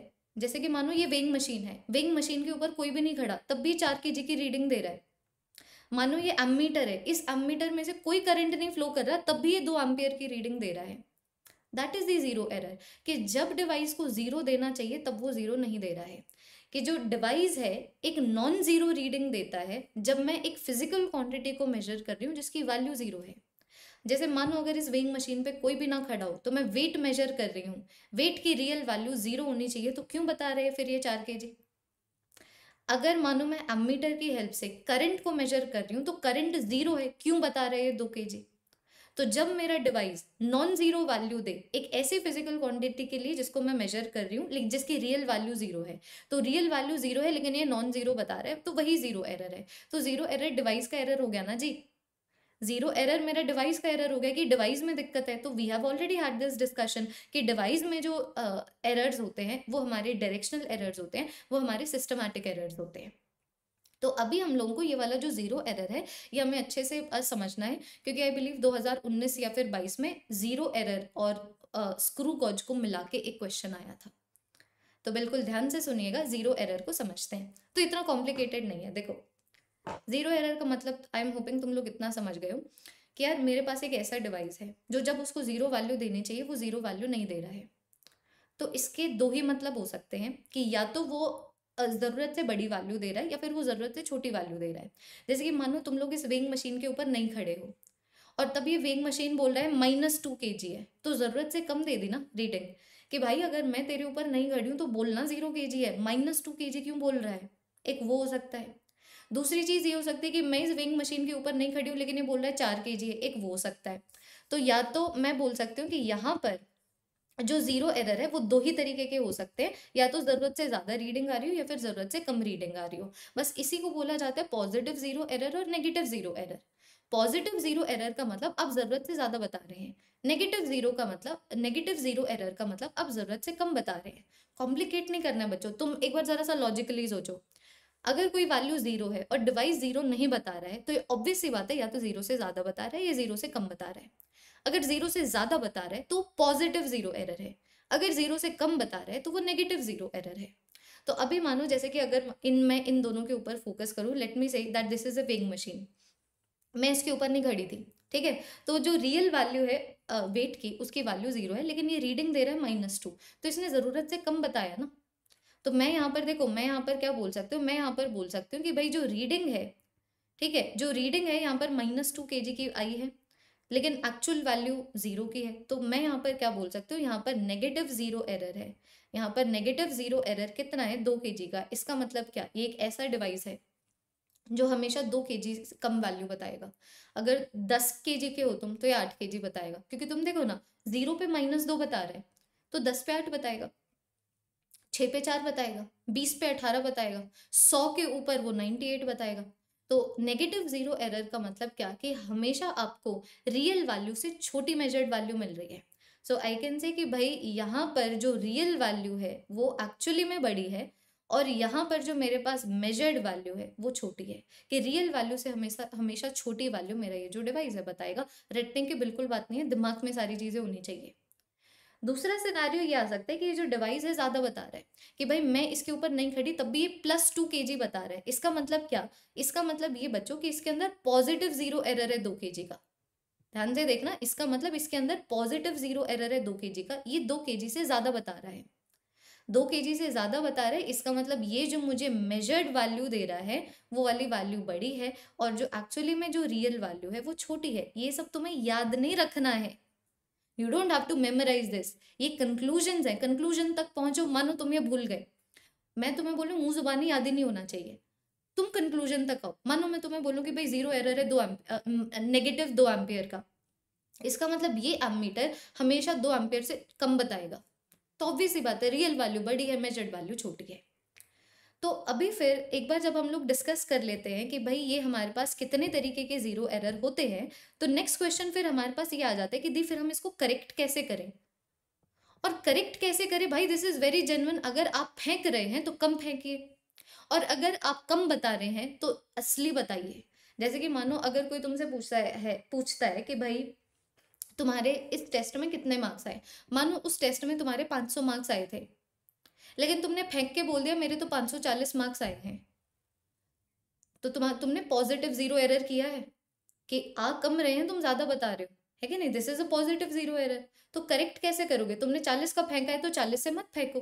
जैसे कि मानो ये वेइंग मशीन है वेइंग मशीन के ऊपर कोई भी नहीं खड़ा तब भी चार के जी की रीडिंग दे रहा है मानो ये एमीटर है इस एमीटर में से कोई करंट नहीं फ्लो कर रहा तब भी ये दो एम्पियर की रीडिंग दे रहा है that is the zero error कि जब डिवाइस को जीरो देना चाहिए तब वो जीरो नहीं दे रहा है कि जो डिवाइस है एक नॉन ज़ीरो रीडिंग देता है जब मैं एक फिजिकल क्वांटिटी को मेजर कर रही हूँ जिसकी वैल्यू ज़ीरो है जैसे मानो अगर इस वेइंग मशीन पे कोई भी ना खड़ा हो तो मैं वेट मेजर कर रही हूँ वेट की रियल वैल्यू ज़ीरो होनी चाहिए तो क्यों बता रहे हैं फिर ये चार के जी अगर मानो मैं एमीटर की हेल्प से करंट को मेजर कर रही हूँ तो करंट ज़ीरो है क्यों बता रहे हैं दो के जी तो जब मेरा डिवाइस नॉन जीरो वैल्यू दे एक ऐसी फिजिकल क्वांटिटी के लिए जिसको मैं मेजर कर रही हूँ जिसकी रियल वैल्यू जीरो है तो रियल वैल्यू जीरो है लेकिन ये नॉन जीरो बता रहा है तो वही जीरो एरर है तो जीरो एरर डिवाइस का एरर हो गया ना जी जीरो एरर मेरा डिवाइस का एरर हो गया कि डिवाइस में दिक्कत है तो we have already had this discussion कि डिवाइस में जो एरर्स uh, होते हैं वो हमारे डायरेक्शनल एरर्स होते हैं वो हमारे सिस्टमैटिक एरर्स होते हैं तो अभी हम लोगों को ये वाला जो जीरो एरर है ये हमें अच्छे से समझना है क्योंकि आई बिलीव 2019 या फिर 22 में जीरो एरर और स्क्रू गॉज को मिला के एक क्वेश्चन आया था तो बिल्कुल ध्यान से सुनिएगा जीरो एरर को समझते हैं तो इतना कॉम्प्लिकेटेड नहीं है देखो जीरो एरर का मतलब आई एम होपिंग तुम लोग इतना समझ गए हो कि यार मेरे पास एक ऐसा डिवाइस है जो जब उसको जीरो वैल्यू देने चाहिए वो जीरो वैल्यू नहीं दे रहा है तो इसके दो ही मतलब हो सकते हैं कि या तो वो ज़रूरत से बड़ी वैल्यू दे रहा है या फिर वो ज़रूरत से छोटी वैल्यू दे रहा है जैसे कि मानो तुम लोग इस वेइंग मशीन के ऊपर नहीं खड़े हो और तब ये वेइंग मशीन बोल रहा है माइनस टू के जी है तो ज़रूरत से कम दे दी ना रीडिंग कि भाई अगर मैं तेरे ऊपर नहीं खड़ी हूँ तो बोलना जीरो के जी है माइनस टू के जी क्यों बोल रहा है एक वो हो सकता है दूसरी चीज़ ये हो सकती है कि मैं इस वेइंग मशीन के ऊपर नहीं खड़ी हूँ लेकिन ये बोल रहा है चार के जी है एक वो हो सकता है तो या तो मैं बोल सकती हूँ कि यहाँ पर जो जीरो एरर है वो दो ही तरीके के हो सकते हैं या तो ज़रूरत से ज़्यादा रीडिंग आ रही हो या फिर ज़रूरत से कम रीडिंग आ रही हो बस इसी को बोला जाता है पॉजिटिव जीरो एरर और negative zero error positive zero error का मतलब आप ज़रूरत से ज़्यादा बता रहे हैं नेगेटिव जीरो का मतलब नेगेटिव जीरो एरर का मतलब आप ज़रूरत से कम बता रहे हैं कॉम्प्लिकेट नहीं करना बच्चों तुम एक बार ज़रा सा लॉजिकली सोचो अगर कोई वैल्यू जीरो है और डिवाइस जीरो नहीं बता रहा है तो ये ऑब्वियस सी बात है या तो जीरो से ज़्यादा बता रहा है या जीरो से कम बता रहा है अगर जीरो से ज्यादा बता रहा है तो पॉजिटिव जीरो एरर है अगर जीरो से कम बता रहा है तो वो नेगेटिव जीरो एरर है तो अभी मानो जैसे कि अगर इन मैं इन दोनों के ऊपर फोकस करूँ let me say that this is अ वेग मशीन मैं इसके ऊपर नहीं घड़ी थी ठीक है तो जो रियल वैल्यू है वेट की उसकी वैल्यू जीरो है लेकिन ये रीडिंग दे रहा है माइनस टू तो इसने ज़रूरत से कम बताया ना तो मैं यहाँ पर देखो मैं यहाँ पर क्या बोल सकती हूँ मैं यहाँ पर बोल सकती हूँ कि भाई जो रीडिंग है ठीक है जो रीडिंग है यहाँ पर माइनस टू के की आई है लेकिन एक्चुअल वैल्यू जीरो की है तो मैं यहाँ पर क्या बोल सकती हूँ यहाँ पर नेगेटिव जीरो एरर है यहाँ पर नेगेटिव जीरो एरर कितना है दो के का इसका मतलब क्या ये एक ऐसा डिवाइस है जो हमेशा दो के कम वैल्यू बताएगा अगर दस के के हो तुम तो ये आठ के बताएगा क्योंकि तुम देखो ना जीरो पे माइनस दो बता रहे हैं तो दस पे आठ बताएगा छः पे चार बताएगा बीस पे अठारह बताएगा सौ के ऊपर वो नाइन्टी एट बताएगा तो नेगेटिव जीरो एरर का मतलब क्या कि हमेशा आपको रियल वैल्यू से छोटी मेजर्ड वैल्यू मिल रही है सो आई कैन से कि भाई यहाँ पर जो रियल वैल्यू है वो एक्चुअली में बड़ी है और यहाँ पर जो मेरे पास मेजर्ड वैल्यू है वो छोटी है कि रियल वैल्यू से हमेशा हमेशा छोटी वैल्यू मेरा ये जो डिवाइस है बताएगा रटने की बिल्कुल बात नहीं है दिमाग में सारी चीज़ें होनी चाहिए दूसरा सिनारियो ये आ सकता है कि ये जो डिवाइस है ज़्यादा बता रहा है कि भाई मैं इसके ऊपर नहीं खड़ी तब भी ये प्लस टू के जी बता रहा है इसका मतलब क्या इसका मतलब ये बच्चों कि इसके अंदर पॉजिटिव जीरो एरर है दो के जी का ध्यान से देखना इसका मतलब इसके अंदर पॉजिटिव जीरो एरर है दो के जी का ये दो के जी से ज़्यादा बता रहा है दो के जी से ज़्यादा बता रहा है इसका मतलब ये जो मुझे मेजर्ड वैल्यू दे रहा है वो वाली वैल्यू बड़ी है और जो एक्चुअली में जो रियल वैल्यू है वो छोटी है ये सब तुम्हें याद नहीं रखना है you don't have to memorise this ये कंक्लूजन है कंक्लूजन तक पहुंचो मानो तुम ये भूल गए मैं तुम्हें बोलूँ मुंह जुबानी याद ही नहीं होना चाहिए तुम कंक्लूजन तक आओ मानो मैं तुम्हें बोलूँ कि भाई जीरो एरर है दो नेगेटिव दो एम्पियर का इसका मतलब ये एमीटर हमेशा दो एम्पियर से कम बताएगा तो ऑब्वियस ही बात है रियल वैल्यू बड़ी है मेजर्ड वैल्यू छोटी है तो अभी फिर एक बार जब हम लोग डिस्कस कर लेते हैं कि भाई ये हमारे पास कितने तरीके के ज़ीरो एरर होते हैं तो नेक्स्ट क्वेश्चन फिर हमारे पास ये आ जाता है कि दी फिर हम इसको करेक्ट कैसे करें और करेक्ट कैसे करें भाई दिस इज़ वेरी जेनवन अगर आप फेंक रहे हैं तो कम फेंकिए और अगर आप कम बता रहे हैं तो असली बताइए जैसे कि मानो अगर कोई तुमसे पूछता है पूछता है कि भाई तुम्हारे इस टेस्ट में कितने मार्क्स आए मानो उस टेस्ट में तुम्हारे 500 मार्क्स आए थे लेकिन तुमने फेंक के बोल दिया मेरे तो 540 मार्क्स आए हैं तो तुम तुमने पॉजिटिव जीरो एरर किया है कि आ कम रहे हैं तुम ज़्यादा बता रहे हो है कि नहीं this is a positive zero error तो करेक्ट कैसे करोगे तुमने चालीस का फेंका है तो चालीस से मत फेंको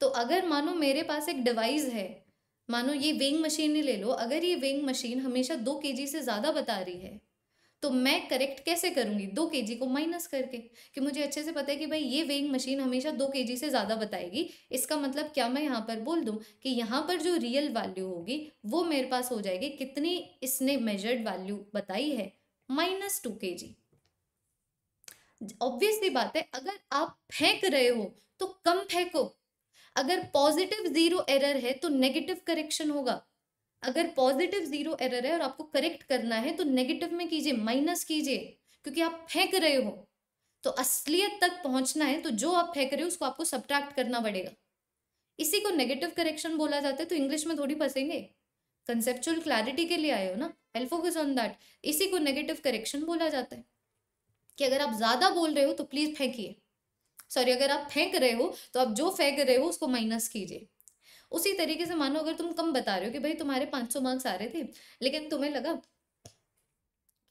तो अगर मानो मेरे पास एक डिवाइस है मानो ये वेइंग मशीन ही ले लो अगर ये वेइंग मशीन हमेशा दो के से ज़्यादा बता रही है तो मैं करेक्ट कैसे करूँगी दो के को माइनस करके कि मुझे अच्छे से पता है कि भाई ये वेइंग मशीन हमेशा दो के से ज़्यादा बताएगी इसका मतलब क्या मैं यहाँ पर बोल दूँ कि यहाँ पर जो रियल वैल्यू होगी वो मेरे पास हो जाएगी कितनी इसने मेजर्ड वैल्यू बताई है माइनस टू के जी ऑब्वियसली बात है अगर आप फेंक रहे हो तो कम फेंको अगर पॉजिटिव जीरो एरर है तो नेगेटिव करेक्शन होगा अगर पॉजिटिव जीरो एरर है और आपको करेक्ट करना है तो नेगेटिव में कीजिए माइनस कीजिए क्योंकि आप फेंक रहे हो तो असलियत तक पहुंचना है तो जो आप फेंक रहे हो उसको आपको सब्ट्रैक्ट करना पड़ेगा इसी को नेगेटिव करेक्शन बोला जाता है तो इंग्लिश में थोड़ी फंसेंगे कंसेप्चुअल क्लैरिटी के लिए आए हो ना आई फोकस ऑन दैट इसी को नेगेटिव करेक्शन बोला जाता है कि अगर आप ज़्यादा बोल रहे हो तो प्लीज़ फेंकिए सॉरी अगर आप फेंक रहे हो तो आप जो फेंक रहे हो उसको माइनस कीजिए उसी तरीके से मानो अगर तुम कम बता रहे हो कि भाई तुम्हारे सौ मार्क्स आ रहे थे लेकिन तुम्हें लगा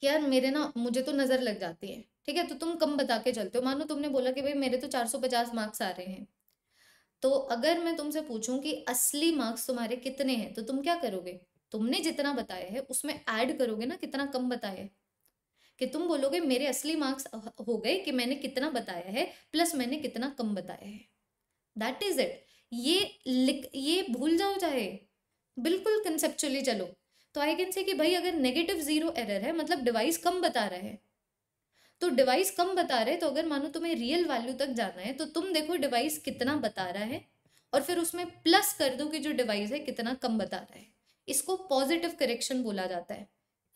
कि यार मेरे ना मुझे तो नज़र लग जाती है ठीक है तो तुम कम बता के चलते हो मानो तुमने बोला कि भाई मेरे तो पचास मार्क्स आ रहे हैं तो अगर मैं तुमसे पूछूं कि असली मार्क्स तुम्हारे कितने हैं तो तुम क्या करोगे तुमने जितना बताया है उसमें ऐड करोगे ना कितना कम बताया कि तुम बोलोगे मेरे असली मार्क्स हो गए कि मैंने कितना बताया है प्लस मैंने कितना कम बताया है दैट इज इट ये लिख ये भूल जाओ चाहे बिल्कुल कंसेप्चुअली चलो तो आई कैन से कि भाई अगर नेगेटिव जीरो एरर है मतलब डिवाइस कम बता रहा है तो डिवाइस कम बता रहे तो अगर मानो तुम्हें रियल वैल्यू तक जाना है तो तुम देखो डिवाइस कितना बता रहा है और फिर उसमें प्लस कर दो कि जो डिवाइस है कितना कम बता रहा है इसको पॉजिटिव करेक्शन बोला जाता है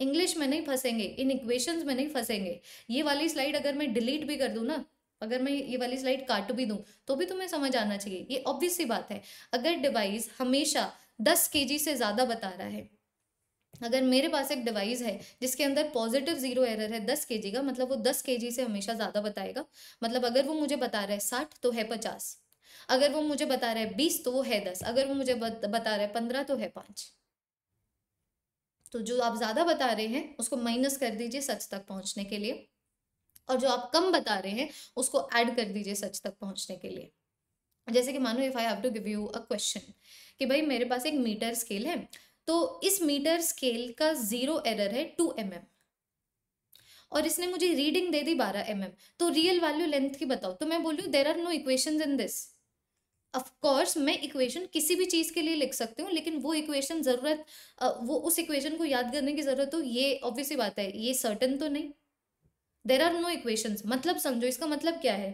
इंग्लिश में नहीं फंसेंगे इन इक्वेशंस में नहीं फंसेंगे ये वाली स्लाइड अगर मैं डिलीट भी कर दूँ ना अगर मैं ये वाली स्लाइड काट भी दूं तो भी तुम्हें समझ आना चाहिए ये ऑब्वियस सी बात है अगर डिवाइस हमेशा दस के से ज़्यादा बता रहा है अगर मेरे पास एक डिवाइस है जिसके अंदर पॉजिटिव जीरो एरर है दस के का मतलब वो दस के से हमेशा ज़्यादा बताएगा मतलब अगर वो मुझे बता रहा है साठ तो है पचास अगर वो मुझे बता रहा है बीस तो वो है दस अगर वो मुझे बता रहा है पंद्रह तो है पाँच तो जो आप ज़्यादा बता रहे हैं उसको माइनस कर दीजिए सच तक पहुंचने के लिए और जो आप कम बता रहे हैं उसको ऐड कर दीजिए सच तक पहुंचने के लिए जैसे कि मानो if I have to give you a question कि भाई मेरे पास एक मीटर स्केल है तो इस मीटर स्केल का ज़ीरो एरर है टू एम mm. और इसने मुझे रीडिंग दे दी बारह एम mm. तो रियल वैल्यू लेंथ की बताओ तो मैं बोलूँ there are no equation in this of course मैं इक्वेशन किसी भी चीज़ के लिए लिख सकती हूँ लेकिन वो इक्वेशन ज़रूरत वो उस इक्वेशन को याद करने की ज़रूरत हो तो ये ऑब्वियसली बात है ये सर्टन तो नहीं देर आर नो इक्वेशंस मतलब समझो इसका मतलब क्या है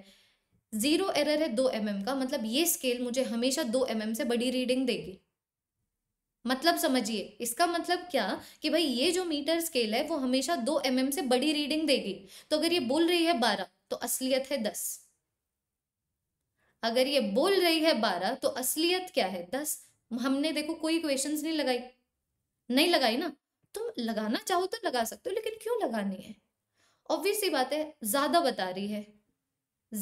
जीरो एरर है दो एम mm का मतलब ये स्केल मुझे हमेशा दो एम mm से बड़ी रीडिंग देगी मतलब समझिए इसका मतलब क्या कि भाई ये जो मीटर स्केल है वो हमेशा दो एम mm से बड़ी रीडिंग देगी तो अगर ये बोल रही है बारह तो असलियत है दस अगर ये बोल रही है बारह तो असलियत क्या है दस हमने देखो कोई क्वेश्चन नहीं लगाई नहीं लगाई ना तुम लगाना चाहो तो लगा सकते हो लेकिन क्यों लगानी है ऑब्वियस सी बात है ज़्यादा बता रही है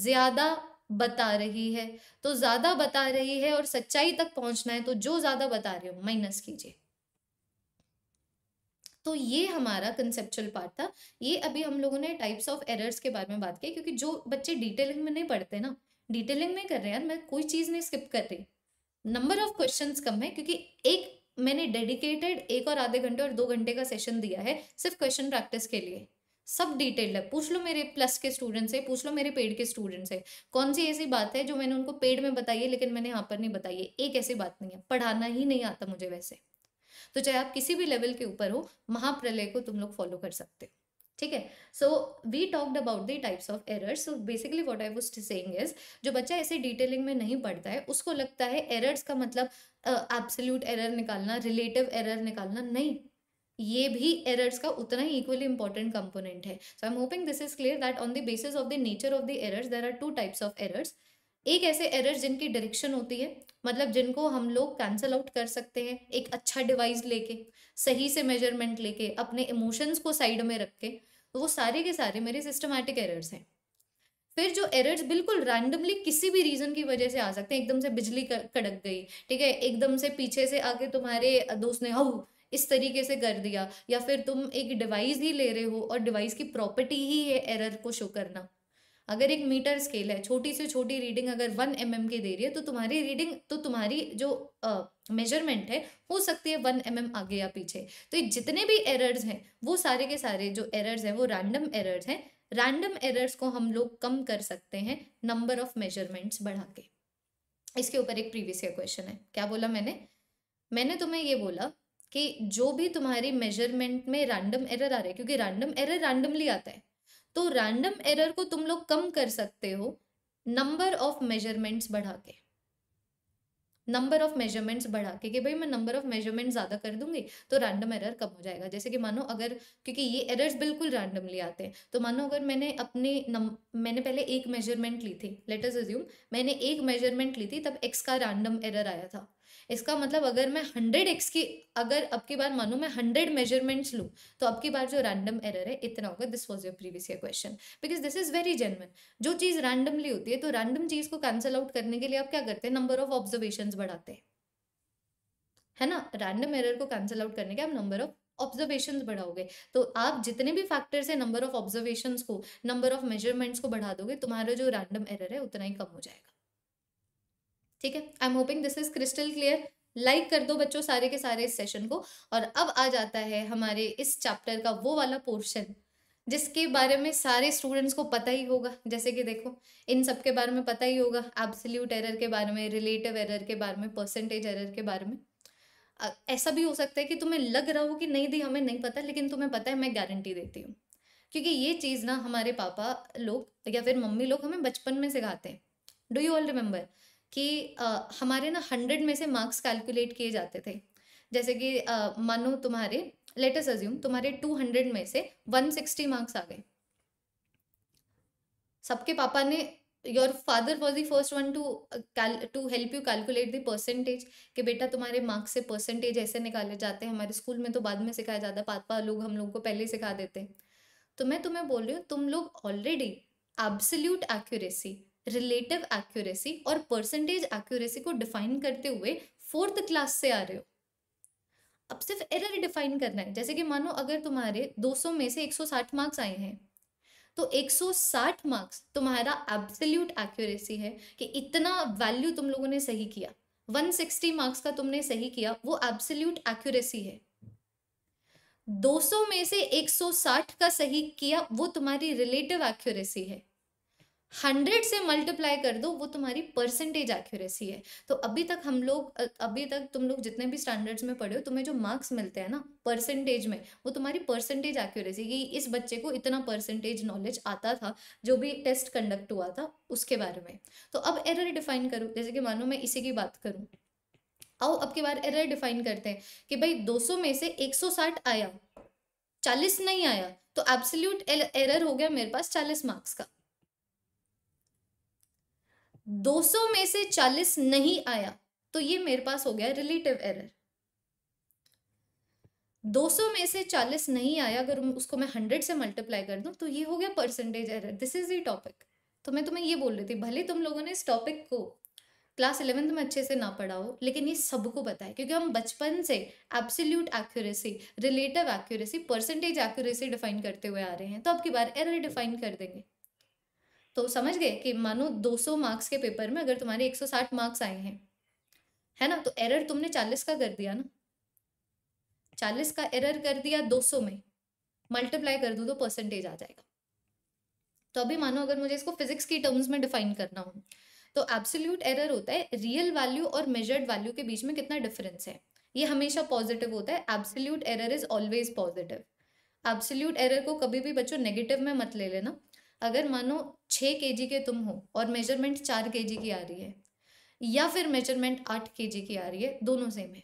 ज़्यादा बता रही है तो ज़्यादा बता रही है और सच्चाई तक पहुंचना है तो जो ज़्यादा बता रही हो माइनस कीजिए तो ये हमारा कंसेप्चुअल पार्ट था ये अभी हम लोगों ने टाइप्स ऑफ एरर्स के बारे में बात की क्योंकि जो बच्चे डिटेलिंग में नहीं पढ़ते ना डिटेलिंग में कर रहे हैं मैं कोई चीज़ नहीं स्किप कर रही नंबर ऑफ क्वेश्चंस कम है क्योंकि एक मैंने डेडिकेटेड एक और आधे घंटे और दो घंटे का सेशन दिया है सिर्फ क्वेश्चन प्रैक्टिस के लिए सब डिटेल्ड है पूछ लो मेरे प्लस के स्टूडेंट से पूछ लो मेरे पेड के स्टूडेंट से कौन सी ऐसी बात है जो मैंने उनको पेड में बताई है लेकिन मैंने यहाँ पर नहीं बताई है एक ऐसी बात नहीं है पढ़ाना ही नहीं आता मुझे वैसे तो चाहे आप किसी भी लेवल के ऊपर हो महाप्रलय को तुम लोग फॉलो कर सकते हो ठीक है so we talked about the types of errors so basically what I was saying is जो बच्चा ऐसे डिटेलिंग में नहीं पढ़ता है उसको लगता है एरर्स का मतलब एब्सोल्यूट uh, एरर निकालना रिलेटिव एरर निकालना नहीं ये भी एरर्स का उतना ही इक्वली इंपॉर्टेंट कंपोनेंट है so I am hoping this is clear that on the basis of the nature of the errors there are two types of errors एक ऐसे एरर्स जिनकी डायरेक्शन होती है मतलब जिनको हम लोग कैंसल आउट कर सकते हैं एक अच्छा डिवाइस लेके सही से मेजरमेंट लेके अपने इमोशंस को साइड में रख के तो वो सारे के सारे मेरे सिस्टमैटिक एरर्स हैं फिर जो एरर्स बिल्कुल रैंडमली किसी भी रीज़न की वजह से आ सकते हैं एकदम से बिजली कड़क गई ठीक है एकदम से पीछे से आके तुम्हारे दोस्त ने हाउ इस तरीके से कर दिया या फिर तुम एक डिवाइस ही ले रहे हो और डिवाइस की प्रॉपर्टी ही है एरर को शो करना अगर एक मीटर स्केल है छोटी से छोटी रीडिंग अगर वन एम mm की दे रही है तो तुम्हारी रीडिंग तो तुम्हारी जो मेजरमेंट है हो सकती है वन एम mm आगे या पीछे तो ये जितने भी एरर्स हैं वो सारे के सारे जो एरर्स हैं वो रैंडम एरर्स हैं रैंडम एरर्स को हम लोग कम कर सकते हैं नंबर ऑफ मेजरमेंट्स बढ़ा के इसके ऊपर एक प्रीवियस क्वेश्चन है क्या बोला मैंने मैंने तुम्हें ये बोला कि जो भी तुम्हारी मेजरमेंट में रैंडम एरर आ रहा है क्योंकि रैंडम एरर रैंडमली आता है तो रैंडम एरर को तुम लोग कम कर सकते हो नंबर ऑफ मेजरमेंट्स बढ़ा के नंबर ऑफ मेजरमेंट्स बढ़ा के कि भाई मैं नंबर ऑफ मेजरमेंट ज़्यादा कर दूंगी तो रैंडम एरर कम हो जाएगा जैसे कि मानो अगर क्योंकि ये एरर्स बिल्कुल रैंडमली आते हैं तो मानो अगर मैंने अपने नम, मैंने पहले एक मेजरमेंट ली थी लेटर्स अज्यूम मैंने एक मेजरमेंट ली थी तब एक्स का रैंडम एरर आया था इसका मतलब अगर मैं हंड्रेड एक्स की अगर अब की बार मानू मैं हंड्रेड मेजरमेंट्स लूँ तो अब की बार जो रैंडम एरर है इतना होगा this was your previous year question because this is very genuine जो चीज़ रैंडमली होती है तो रैंडम चीज़ को कैंसिल आउट करने के लिए आप क्या करते हैं नंबर ऑफ ऑब्जर्वेशन बढ़ाते हैं है ना रैंडम एरर को कैंसिल आउट करने के आप नंबर ऑफ ऑब्जर्वेशन बढ़ाओगे तो आप जितने भी फैक्टर्स है नंबर ऑफ ऑब्जर्वेशन को नंबर ऑफ मेजरमेंट्स को बढ़ा दोगे तुम्हारा जो रैंडम एरर है उतना ही कम हो जाएगा ठीक है I am hoping this is crystal clear like कर दो बच्चों सारे के सारे इस सेशन को और अब आ जाता है हमारे इस चैप्टर का वो वाला पोर्शन जिसके बारे में सारे स्टूडेंट्स को पता ही होगा जैसे कि देखो इन सब के बारे में पता ही होगा एब्सोल्यूट एरर के बारे में रिलेटिव एरर के बारे में परसेंटेज एरर के बारे में ऐसा भी हो सकता है कि तुम्हें लग रहा हो कि नहीं दी हमें नहीं पता लेकिन तुम्हें पता है मैं गारंटी देती हूँ क्योंकि ये चीज़ ना हमारे पापा लोग या फिर मम्मी लोग हमें बचपन में सिखाते हैं डू यू ऑल रिमेंबर कि आ, हमारे ना हंड्रेड में से मार्क्स कैलकुलेट किए जाते थे जैसे कि मानो तुम्हारे लेटेस्ट अज्यूम तुम्हारे टू हंड्रेड में से वन सिक्सटी मार्क्स आ गए सबके पापा ने your father was the first one to to help you calculate the percentage कि बेटा तुम्हारे मार्क्स से परसेंटेज ऐसे निकाले जाते हैं हमारे स्कूल में तो बाद में सिखाया जाता है पापा लोग हम लोगों को पहले सिखा देते हैं तो मैं तुम्हें बोल रही हूँ तुम लोग already absolute accuracy relative accuracy और परसेंटेज एक्यूरेसी को डिफाइन करते हुए फोर्थ क्लास से आ रहे हो अब सिर्फ एरर डिफाइन करना है जैसे कि मानो अगर तुम्हारे 200 में से 160 मार्क्स आए हैं तो 160 मार्क्स तुम्हारा एब्सोल्यूट एक्यूरेसी है कि इतना वैल्यू तुम लोगों ने सही किया 160 मार्क्स का तुमने सही किया वो एब्सोल्यूट एक्यूरेसी है 200 में से 160 का सही किया वो तुम्हारी रिलेटिव एक्यूरेसी है हंड्रेड से मल्टीप्लाई कर दो वो तुम्हारी परसेंटेज एक्यूरेसी है तो अभी तक हम लोग अभी तक तुम लोग जितने भी स्टैंडर्ड्स में पढ़े हो तुम्हें जो मार्क्स मिलते हैं ना परसेंटेज में वो तुम्हारी परसेंटेज एक्यूरेसी कि इस बच्चे को इतना परसेंटेज नॉलेज आता था जो भी टेस्ट कंडक्ट हुआ था उसके बारे में तो अब एरर डिफाइन करूँ जैसे कि मानो मैं इसी की बात करूँ आओ अब के बार एरर डिफाइन करते हैं कि भाई 200 में से 160 आया 40 नहीं आया तो एब्सोल्यूट एरर er-, हो गया मेरे पास 40 मार्क्स का 200 में से 40 नहीं आया तो ये मेरे पास हो गया रिलेटिव एरर 200 में से 40 नहीं आया अगर उसको मैं 100 से मल्टीप्लाई कर दूं तो ये हो गया percentage error this is the topic तो मैं तुम्हें ये बोल रही थी भले तुम लोगों ने इस टॉपिक को क्लास इलेवेंथ में अच्छे से ना पढ़ाओ लेकिन ये सबको पता है क्योंकि हम बचपन से absolute accuracy relative accuracy percentage accuracy define करते हुए आ रहे हैं तो अब की बार एरर डिफाइन कर देंगे तो समझ गए कि मानो 200 मार्क्स के पेपर में अगर तुम्हारे 160 मार्क्स आए हैं है ना तो एरर तुमने 40 का कर दिया ना 40 का एरर कर दिया 200 में मल्टीप्लाई कर दो तो परसेंटेज आ जाएगा तो अभी मानो अगर मुझे इसको फिजिक्स की टर्म्स में डिफाइन करना हो तो एब्सोल्यूट एरर होता है रियल वैल्यू और मेजर्ड वैल्यू के बीच में कितना डिफरेंस है ये हमेशा पॉजिटिव होता है absolute error is always positive absolute error को कभी भी बच्चों नेगेटिव में मत ले लेना अगर मानो छः के जी के तुम हो और मेजरमेंट चार के जी की आ रही है या फिर मेजरमेंट आठ के जी की आ रही है दोनों सेम है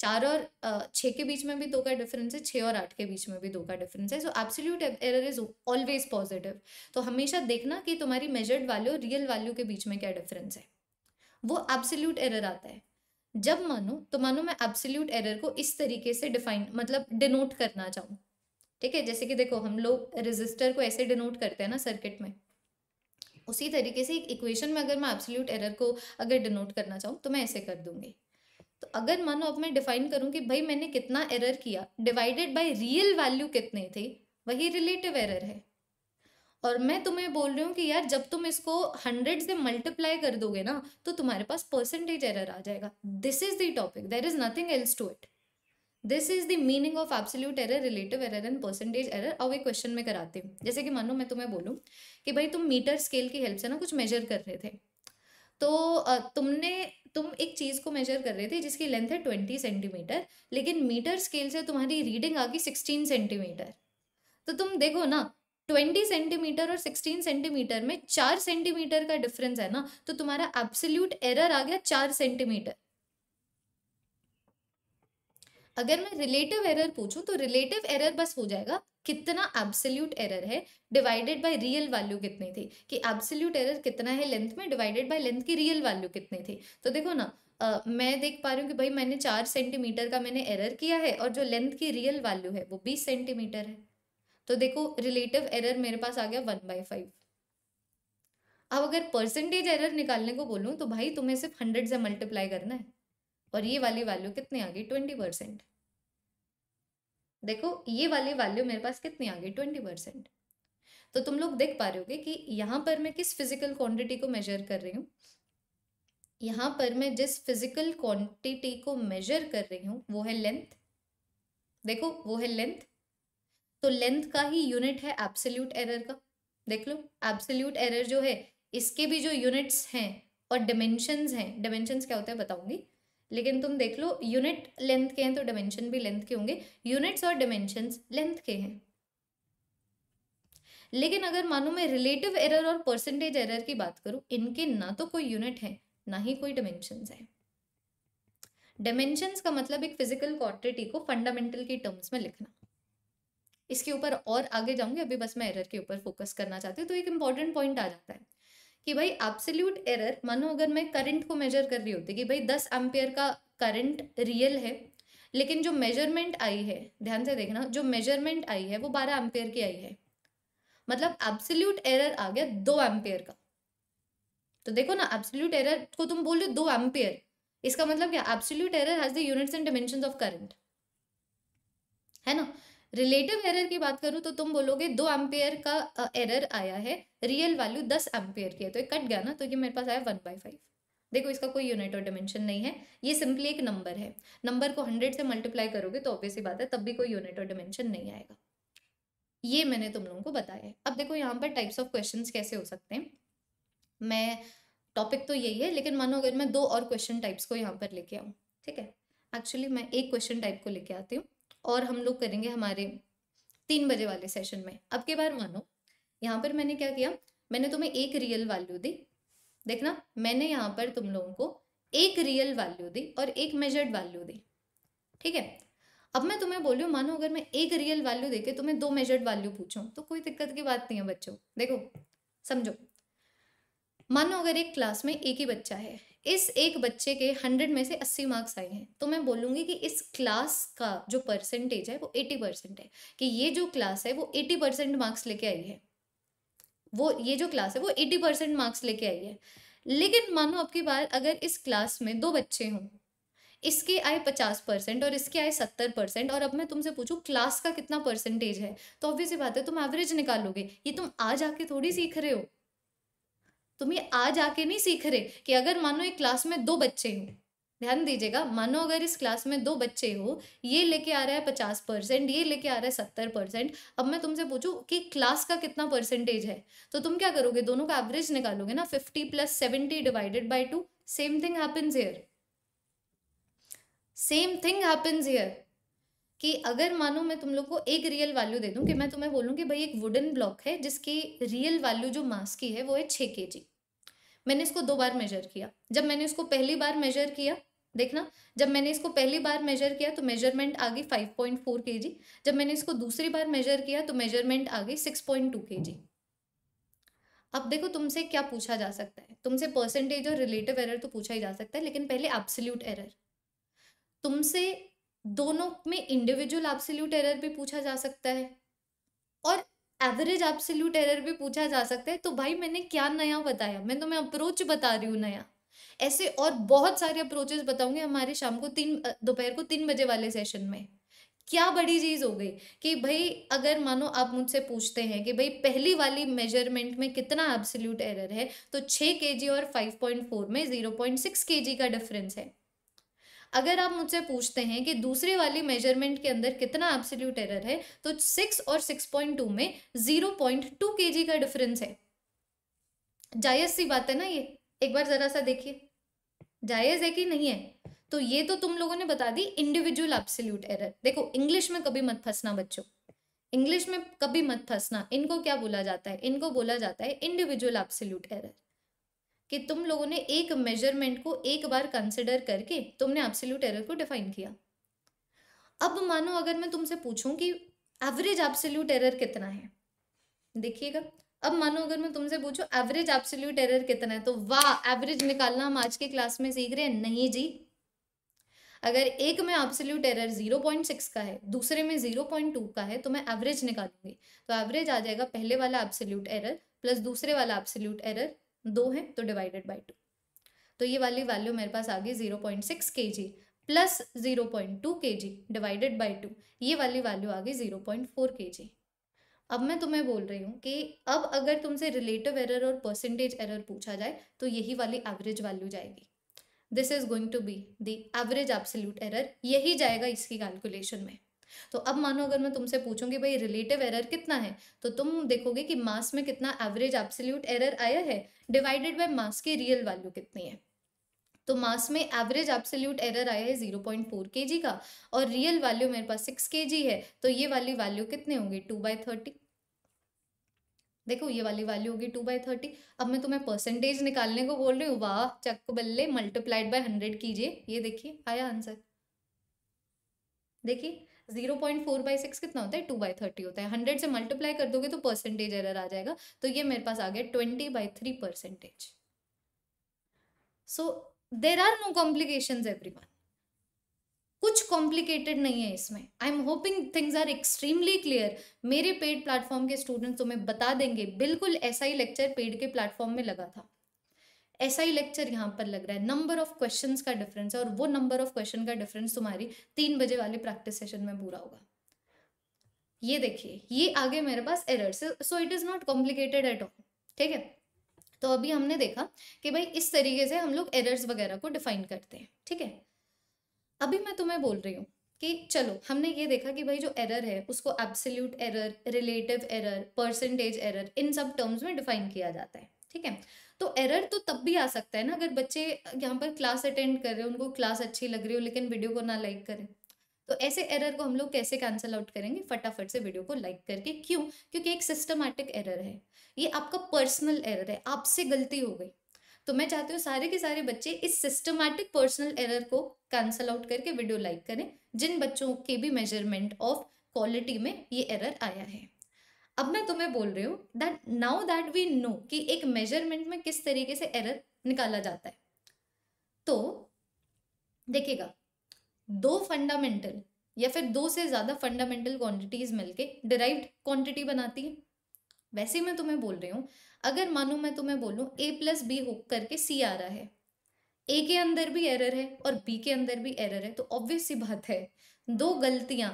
चार और छः के बीच में भी दो का डिफरेंस है छः और आठ के बीच में भी दो का डिफरेंस है so absolute error is always positive तो हमेशा देखना कि तुम्हारी मेजर्ड वैल्यू और रियल वैल्यू के बीच में क्या डिफरेंस है वो एब्सोल्यूट एरर आता है जब मानो तो मानो मैं एब्सोल्यूट एरर को इस तरीके से डिफाइन मतलब डिनोट करना चाहूँ ठीक है जैसे कि देखो हम लोग रेजिस्टर को ऐसे डिनोट करते हैं ना सर्किट में उसी तरीके से एक इक्वेशन में अगर मैं एब्सोल्यूट एरर को अगर डिनोट करना चाहूँ तो मैं ऐसे कर दूंगी तो अगर मानो अब मैं डिफाइन करूँ कि भाई मैंने कितना एरर किया डिवाइडेड बाय रियल वैल्यू कितने थे वही रिलेटिव एरर है और मैं तुम्हें बोल रही हूँ कि यार जब तुम इसको हंड्रेड से मल्टीप्लाई कर दोगे ना तो तुम्हारे पास परसेंटेज एरर आ जाएगा this is the topic there is nothing else to it this is the meaning of absolute error relative error and percentage error अब एक क्वेश्चन में कराते हैं जैसे कि मानो मैं तुम्हें बोलूँ कि भाई तुम मीटर स्केल की हेल्प से ना कुछ मेजर कर रहे थे तो तुमने तुम एक चीज़ को मेजर कर रहे थे जिसकी लेंथ है ट्वेंटी सेंटीमीटर लेकिन मीटर स्केल से तुम्हारी रीडिंग आ गई सिक्सटीन सेंटीमीटर तो तुम देखो ना ट्वेंटी सेंटीमीटर और सिक्सटीन सेंटीमीटर में चार सेंटीमीटर का डिफरेंस है ना तो तुम्हारा एब्सोल्यूट एरर आ गया चार सेंटीमीटर अगर मैं रिलेटिव एरर पूछूं तो रिलेटिव एरर बस हो जाएगा कितना एब्सोल्यूट एरर है डिवाइडेड बाय रियल वैल्यू कितनी थी कि एब्सोल्यूट एरर कितना है लेंथ में डिवाइडेड बाय लेंथ की रियल वैल्यू कितनी थी तो देखो ना Uh, मैं देख पा रही हूँ कि भाई मैंने चार सेंटीमीटर का मैंने एरर किया है और जो लेंथ की रियल वैल्यू है वो बीस सेंटीमीटर है तो देखो रिलेटिव एरर मेरे पास आ गया वन बाई फाइव अब अगर परसेंटेज एरर निकालने को बोलूँ तो भाई तुम्हें सिर्फ हंड्रेड से मल्टीप्लाई करना है और ये वाली वैल्यू कितनी आ गई ट्वेंटी परसेंट देखो ये वाली वैल्यू मेरे पास कितनी आ गई ट्वेंटी परसेंट तो तुम लोग देख पा रहे होगे कि यहाँ पर मैं किस फिजिकल क्वांटिटी को मेजर कर रही हूँ यहाँ पर मैं जिस फिजिकल क्वांटिटी को मेजर कर रही हूँ वो है लेंथ देखो वो है लेंथ तो लेंथ का ही यूनिट है एब्सोल्यूट एरर का देख लो एब्सोल्यूट एरर जो है इसके भी जो यूनिट्स हैं और डिमेंशंस हैं डिमेंशंस क्या होते हैं बताऊंगी लेकिन तुम देख लो यूनिट लेंथ के हैं तो डायमेंशन भी लेंथ के होंगे यूनिट्स और डायमेंशन लेंथ के हैं लेकिन अगर मानो मैं रिलेटिव एरर और परसेंटेज एरर की बात करूं इनके ना तो कोई यूनिट है ना ही कोई डायमेंशन है डायमेंशन का मतलब एक फिजिकल क्वांटिटी को फंडामेंटल की टर्म्स में लिखना इसके ऊपर और आगे जाऊंगी अभी बस मैं एरर के ऊपर फोकस करना चाहती हूँ तो एक इंपॉर्टेंट पॉइंट आ जाता है कि भाई एब्सोल्यूट एरर मानो अगर मैं करंट को मेजर कर रही होती कि भाई दस एम्पियर का करंट रियल है लेकिन जो मेजरमेंट आई है ध्यान से देखना जो मेजरमेंट आई है वो बारह एम्पियर की आई है मतलब एब्सोल्यूट एरर आ गया दो एम्पियर का तो देखो ना एब्सोल्यूट एरर को तुम बोल रहे हो दो एम्पियर इसका मतलब क्या absolute error has the units and dimension of current है ना रिलेटिव एरर की बात करूँ तो तुम बोलोगे दो एम्पेयर का एरर आया है रियल वैल्यू दस एम्पेयर की है तो ये कट गया ना तो ये मेरे पास आया वन बाई फाइव देखो इसका कोई यूनिट और डिमेंशन नहीं है ये सिंपली एक नंबर है नंबर को हंड्रेड से मल्टीप्लाई करोगे तो ऑब्वियसली बात है तब भी कोई यूनिट और डिमेंशन नहीं आएगा ये मैंने तुम लोगों को बताया है अब देखो यहाँ पर टाइप्स ऑफ क्वेश्चन कैसे हो सकते हैं मैं टॉपिक तो यही है लेकिन मानो अगर मैं दो और क्वेश्चन टाइप्स को यहाँ पर लेके आऊँ ठीक है एक्चुअली मैं एक क्वेश्चन टाइप को लेके आती हूँ और हम लोग करेंगे हमारे तीन बजे वाले सेशन में अब के बार मानो यहाँ पर मैंने क्या किया मैंने तुम्हें एक रियल वैल्यू दी देखना मैंने यहाँ पर तुम लोगों को एक रियल वैल्यू दी और एक मेजर्ड वैल्यू दी ठीक है अब मैं तुम्हें बोल रही मानो अगर मैं एक रियल वैल्यू देके तुम्हें दो मेजर्ड वैल्यू पूछूं तो कोई दिक्कत की बात नहीं है बच्चों देखो समझो मानो अगर एक क्लास में एक ही बच्चा है इस एक बच्चे के हंड्रेड में से अस्सी मार्क्स आए हैं तो मैं बोलूँगी कि इस क्लास का जो परसेंटेज है वो एटी परसेंट है कि ये जो क्लास है वो एटी परसेंट मार्क्स लेके आई है वो ये जो क्लास है वो एटी परसेंट मार्क्स लेके आई है लेकिन मानो आपकी बात अगर इस क्लास में दो बच्चे हों इसके आए पचास परसेंट और इसके आए सत्तर परसेंट और अब मैं तुमसे पूछूं क्लास का कितना परसेंटेज है तो ऑब्वियस बात है तुम एवरेज निकालोगे ये तुम आज आके थोड़ी सीख रहे हो तुम्हें आज आके नहीं सीख रहे कि अगर मानो एक क्लास में दो बच्चे हो ध्यान दीजिएगा मानो अगर इस क्लास में दो बच्चे हो ये लेके आ रहा है पचास परसेंट ये लेके आ रहा है सत्तर परसेंट अब मैं तुमसे पूछू कि क्लास का कितना परसेंटेज है तो तुम क्या करोगे दोनों का एवरेज निकालोगे ना fifty plus seventy divided by two same thing happens here same thing happens here कि अगर मानो मैं तुम लोग को एक रियल वैल्यू दे दूं कि मैं तुम्हें बोलूँ कि भाई एक वुडन ब्लॉक है जिसकी रियल वैल्यू जो मास की है वो है छः के जी मैंने इसको दो बार मेजर किया जब मैंने इसको पहली बार मेजर किया देखना जब मैंने इसको पहली बार मेजर किया तो मेजरमेंट आ गई फाइव पॉइंट फोर के जी जब मैंने इसको दूसरी बार मेजर किया तो मेजरमेंट आ गई सिक्स पॉइंट टू के जी अब देखो तुमसे क्या पूछा जा सकता है तुमसे परसेंटेज और रिलेटिव एरर तो पूछा ही जा सकता है लेकिन पहले एब्सोल्यूट एरर तुमसे दोनों में इंडिविजुअल एब्सोल्यूट एरर भी पूछा जा सकता है और एवरेज एब्सोल्यूट एरर भी पूछा जा सकता है तो भाई मैंने क्या नया बताया मैं तो मैं अप्रोच बता रही हूँ नया ऐसे और बहुत सारे अप्रोचेस बताऊंगी हमारे शाम को तीन दोपहर को तीन बजे वाले सेशन में क्या बड़ी चीज हो गई कि भाई अगर मानो आप मुझसे पूछते हैं कि भाई पहली वाली मेजरमेंट में कितना एब्सोल्यूट एरर है तो 6 के और फोर में सिक्स के का डिफरेंस है अगर आप मुझसे पूछते हैं कि दूसरे वाली मेजरमेंट के अंदर कितना एब्सोल्यूट एरर है तो सिक्स और सिक्स पॉइंट टू में zero point two K G का डिफरेंस है जायज सी बात है ना ये एक बार जरा सा देखिए जायज है कि नहीं है तो ये तो तुम लोगों ने बता दी इंडिविजुअल एब्सोल्यूट एरर देखो इंग्लिश में कभी मत फंसना बच्चों इंग्लिश में कभी मत फंसना इनको क्या बोला जाता है इनको बोला जाता है इंडिविजुअल एब्सोल्यूट एरर कि तुम लोगों ने एक मेजरमेंट को एक बार कंसिडर करके तुमने एब्सोल्यूट एरर को डिफाइन किया अब मानो अगर मैं तुमसे पूछूं कि एवरेज एब्सोल्यूट एरर कितना है देखिएगा अब मानो अगर मैं तुमसे पूछूं एवरेज एब्सोल्यूट एरर कितना है तो वाह एवरेज निकालना हम आज के क्लास में सीख रहे हैं नहीं जी अगर एक में एब्सोल्यूट एरर 0.6 का है दूसरे में 0.2 का है तो मैं एवरेज निकालूंगी तो एवरेज आ जाएगा पहले वाला एब्सोल्यूट एरर प्लस दूसरे वाला एब्सोल्यूट एरर दो है तो डिवाइडेड बाई टू तो ये वाली वैल्यू मेरे पास आ गई zero point six K G plus zero point two K G divided by to ये वाली वैल्यू आ गई जीरो पॉइंट फोर के जी अब मैं तुम्हें बोल रही हूँ कि अब अगर तुमसे रिलेटिव एरर और परसेंटेज एरर पूछा जाए तो यही वाली एवरेज वैल्यू जाएगी this is going to be the average absolute error यही जाएगा इसकी कैलकुलेशन में तो अब मानो अगर मैं तुमसे पूछूं कि भाई रिलेटिव एरर कितना है तो तुम देखोगे कि मास में कितना एवरेज एब्सोल्यूट एरर आया है डिवाइडेड बाय मास की रियल वैल्यू कितनी है तो मास में एवरेज एब्सोल्यूट एरर आया है जीरो पॉइंट फोर के जी का और रियल वैल्यू मेरे पास सिक्स के जी है तो ये वाली वैल्यू कितने होंगे टू बाई थर्टी देखो ये वाली वैल्यू होगी टू बाई थर्टी अब मैं तुम्हें परसेंटेज निकालने को बोल रही हूँ वाह चक्को बल्ले मल्टीप्लाइड बाय हंड्रेड कीजिए ये देखिए आया आंसर देखिए zero point four by six कितना होता है टू बाई थर्टी होता है हंड्रेड से मल्टीप्लाई कर दोगे तो परसेंटेज एरर आ जाएगा तो ये मेरे पास आ गया twenty by three percentage so there are no complication everyone कुछ कॉम्प्लिकेटेड नहीं है इसमें I am hoping things are extremely clear मेरे पेड प्लेटफॉर्म के स्टूडेंट्स तुम्हें बता देंगे बिल्कुल ऐसा ही लेक्चर पेड के प्लेटफॉर्म में लगा था ऐसा ही लेक्चर यहाँ पर लग रहा है नंबर ऑफ क्वेश्चन का डिफरेंस है और वो नंबर ऑफ क्वेश्चन का डिफरेंस तुम्हारी तीन बजे वाली प्रैक्टिस सेशन में पूरा होगा ये देखिए ये आगे मेरे पास errors so it is not complicated at all ठीक है तो अभी हमने देखा कि भाई इस तरीके से हम लोग एरर्स वगैरह को डिफाइन करते हैं ठीक है अभी मैं तुम्हें बोल रही हूँ कि चलो हमने ये देखा कि भाई जो एरर है उसको absolute error relative error percentage error इन सब टर्म्स में डिफाइन किया जाता है ठीक है तो एरर तो तब भी आ सकता है ना अगर बच्चे यहाँ पर क्लास अटेंड कर रहे हो उनको क्लास अच्छी लग रही हो लेकिन वीडियो को ना लाइक करें तो ऐसे एरर को हम लोग कैसे कैंसिल आउट करेंगे फटाफट से वीडियो को लाइक करके क्यों क्योंकि एक सिस्टमैटिक एरर है ये आपका पर्सनल एरर है आपसे गलती हो गई तो मैं चाहती हूँ सारे के सारे बच्चे इस सिस्टमैटिक पर्सनल एरर को कैंसल आउट करके वीडियो लाइक करें जिन बच्चों के भी मेजरमेंट ऑफ क्वालिटी में ये एरर आया है अब मैं तुम्हें बोल रही हूँ that now that we know कि एक मेजरमेंट में किस तरीके से एरर निकाला जाता है तो देखिएगा दो फंडामेंटल या फिर दो से ज़्यादा फंडामेंटल क्वांटिटीज मिलके डिराइव्ड क्वांटिटी बनाती है वैसे मैं तुम्हें बोल रही हूँ अगर मानो मैं तुम्हें बोलूँ ए प्लस बी हो करके सी आ रहा है ए के अंदर भी एरर है और बी के अंदर भी एरर है तो ऑब्वियस सी बात है दो गलतियां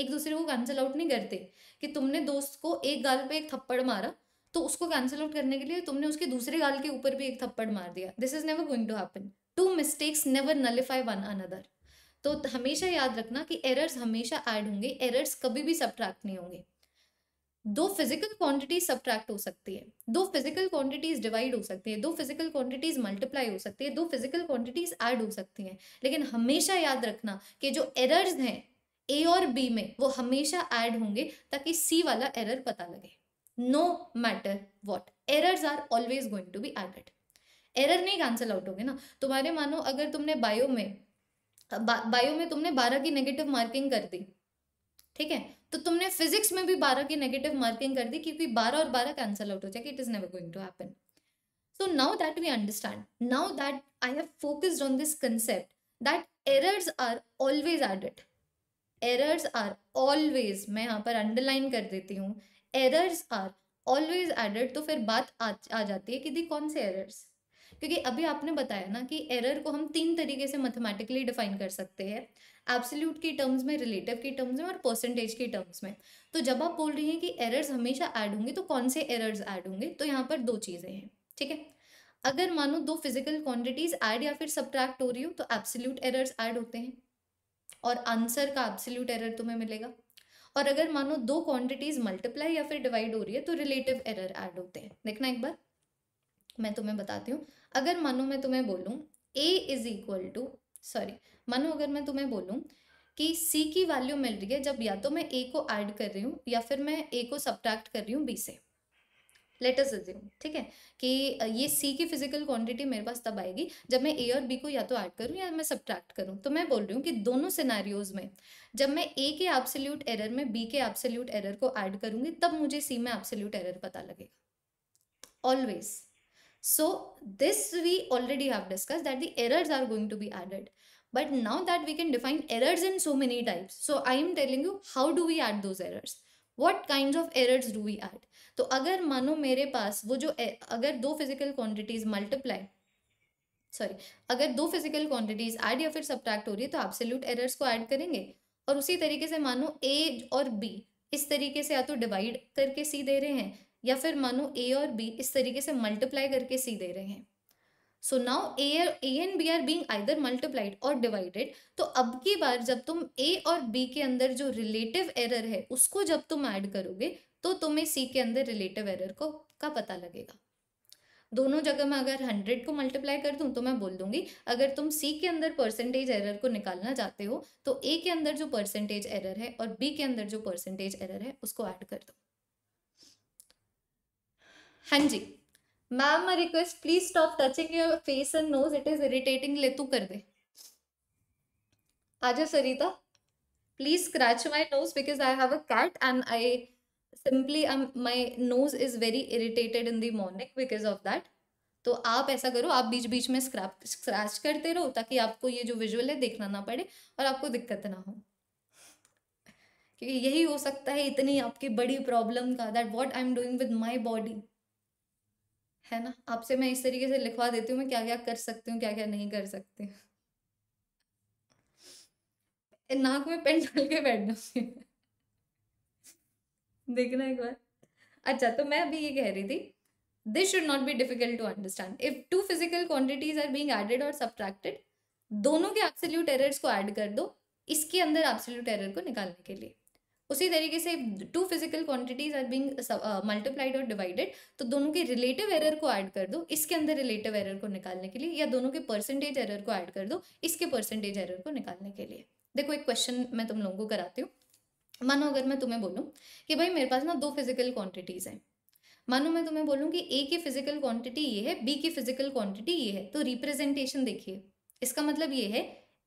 एक दूसरे को कैंसिल आउट नहीं करते कि तुमने दोस्त को एक गाल पे एक थप्पड़ मारा तो उसको कैंसिल आउट करने के लिए तुमने उसके दूसरे गाल के ऊपर भी एक थप्पड़ मार दिया this is never going to happen two mistakes never nullify one another तो हमेशा याद रखना कि एरर्स हमेशा ऐड होंगे एरर्स कभी भी सब्ट्रैक्ट नहीं होंगे दो फिजिकल क्वांटिटीज सब्ट्रैक्ट हो सकती है दो फिजिकल क्वांटिटीज डिवाइड हो सकती है दो फिजिकल क्वांटिटीज मल्टीप्लाई हो सकती है दो फिजिकल क्वांटिटीज ऐड हो सकती हैं लेकिन हमेशा याद रखना कि जो एरर्स हैं ए और बी में वो हमेशा ऐड होंगे ताकि सी वाला एरर पता लगे no matter what errors are always going to be added error नहीं कैंसिल आउट होंगे ना तुम्हारे मानो अगर तुमने बायो में बा, बायो में तुमने बारह की नेगेटिव मार्किंग कर दी ठीक है तो तुमने फिजिक्स में भी बारह की नेगेटिव मार्किंग कर दी क्योंकि बारह और बारह कैंसल आउट हो जाएगा it is never going to happen so now that we understand now that I have focused on this concept that errors are always added errors are always मैं यहाँ पर अंडरलाइन कर देती हूँ एरर्स आर ऑलवेज एडेड तो फिर बात आ, आ जाती है कि दी कौन से एरर्स क्योंकि अभी आपने बताया ना कि एरर को हम तीन तरीके से मैथमेटिकली डिफाइन कर सकते हैं एब्सोल्यूट के टर्म्स में रिलेटिव के टर्म्स में और परसेंटेज के टर्म्स में तो जब आप बोल रही हैं कि एरर्स हमेशा ऐड होंगे तो कौन से एरर्स ऐड होंगे तो यहाँ पर दो चीज़ें हैं ठीक है अगर मानो दो फिजिकल क्वांटिटीज ऐड या फिर सब्ट्रैक्ट हो रही हो तो एब्सोल्यूट एरर्स ऐड होते हैं और आंसर का एब्सोल्यूट एरर तुम्हें मिलेगा और अगर मानो दो क्वांटिटीज मल्टीप्लाई या फिर डिवाइड हो रही है तो रिलेटिव एरर ऐड होते हैं देखना एक बार मैं तुम्हें बताती हूँ अगर मानो मैं तुम्हें बोलूँ A is equal to sorry मानो अगर मैं तुम्हें बोलूँ कि सी की वैल्यू मिल रही है जब या तो मैं ए को ऐड कर रही हूँ या फिर मैं ए को सब्ट्रैक्ट कर रही हूँ बी से लेटर्स अज्यूम ठीक है कि ये सी की फिजिकल क्वांटिटी मेरे पास तब आएगी जब मैं ए और बी को या तो ऐड करूँ या मैं सब्ट्रैक्ट करूँ तो मैं बोल रही हूँ कि दोनों सिनेरियोज में जब मैं ए के एब्सोल्यूट एरर में बी के एब्सोल्यूट एरर को ऐड करूँगी तब मुझे सी में एब्सोल्यूट एरर पता लगेगा always so this we already have discussed that the errors are going to be added But now that we can define errors in so many types, so I am telling you how do we add those errors? What kinds of errors do we add? तो अगर मानो मेरे पास वो जो अगर दो physical quantities multiply sorry अगर दो फिजिकल क्वांटिटीज ऐड या फिर सब्ट्रैक्ट हो रही है तो एब्सोल्यूट एरर्स को ऐड करेंगे और उसी तरीके से मानो ए और बी इस तरीके से या तो डिवाइड करके सी दे रहे हैं या फिर मानो ए और बी इस तरीके से मल्टीप्लाई करके सी दे रहे हैं so now A A and B are being either multiplied और डिवाइडेड तो अब की बार जब तुम ए और बी के अंदर जो रिलेटिव एरर है उसको जब तुम ऐड करोगे तो तुम्हें सी के अंदर रिलेटिव एरर को का पता लगेगा दोनों जगह मैं अगर हंड्रेड को मल्टीप्लाई कर दूं तो मैं बोल दूंगी अगर तुम सी के अंदर परसेंटेज एरर को निकालना चाहते हो तो ए के अंदर जो परसेंटेज एरर है और बी के अंदर जो परसेंटेज एरर है उसको ऐड कर दो हाँ जी ma'am request please stop touching your face and nose it is irritating ले तू कर दे आजा Sarita please scratch my nose because I have a cat and I simply my nose is very irritated in the morning because of that तो आप ऐसा करो आप बीच बीच में स्क्रैप स्क्रैच करते रहो ताकि आपको ये जो विजुअल है देखना ना पड़े और आपको दिक्कत ना हो क्योंकि यही हो सकता है इतनी आपकी बड़ी प्रॉब्लम का that what I am doing with my body है ना आपसे मैं इस तरीके से लिखवा देती हूँ मैं क्या क्या कर सकती हूँ क्या क्या नहीं कर सकती नाक में पेन डाल के बैठना देखना एक बार अच्छा तो मैं अभी ये कह रही थी this should not be difficult to understand if two physical quantities are being added और सब्ट्रैक्टेड दोनों के एब्सोल्यूट एरर्स को ऐड कर दो इसके अंदर एब्सोल्यूट एरर को निकालने के लिए उसी तरीके से two physical quantities are being multiplied और डिवाइडेड तो दोनों के रिलेटिव एरर को ऐड कर दो इसके अंदर रिलेटिव एरर को निकालने के लिए या दोनों के परसेंटेज एरर को ऐड कर दो इसके परसेंटेज एरर को निकालने के लिए देखो एक क्वेश्चन मैं तुम लोगों को कराती हूँ मानो अगर मैं तुम्हें बोलूँ कि भाई मेरे पास ना दो फिजिकल क्वान्टिटीज़ हैं मानो मैं तुम्हें बोलूँ कि ए की फिजिकल क्वान्टिटी ये है बी की फिजिकल क्वान्टिटी ये है तो रिप्रेजेंटेशन देखिए इसका मतलब ये है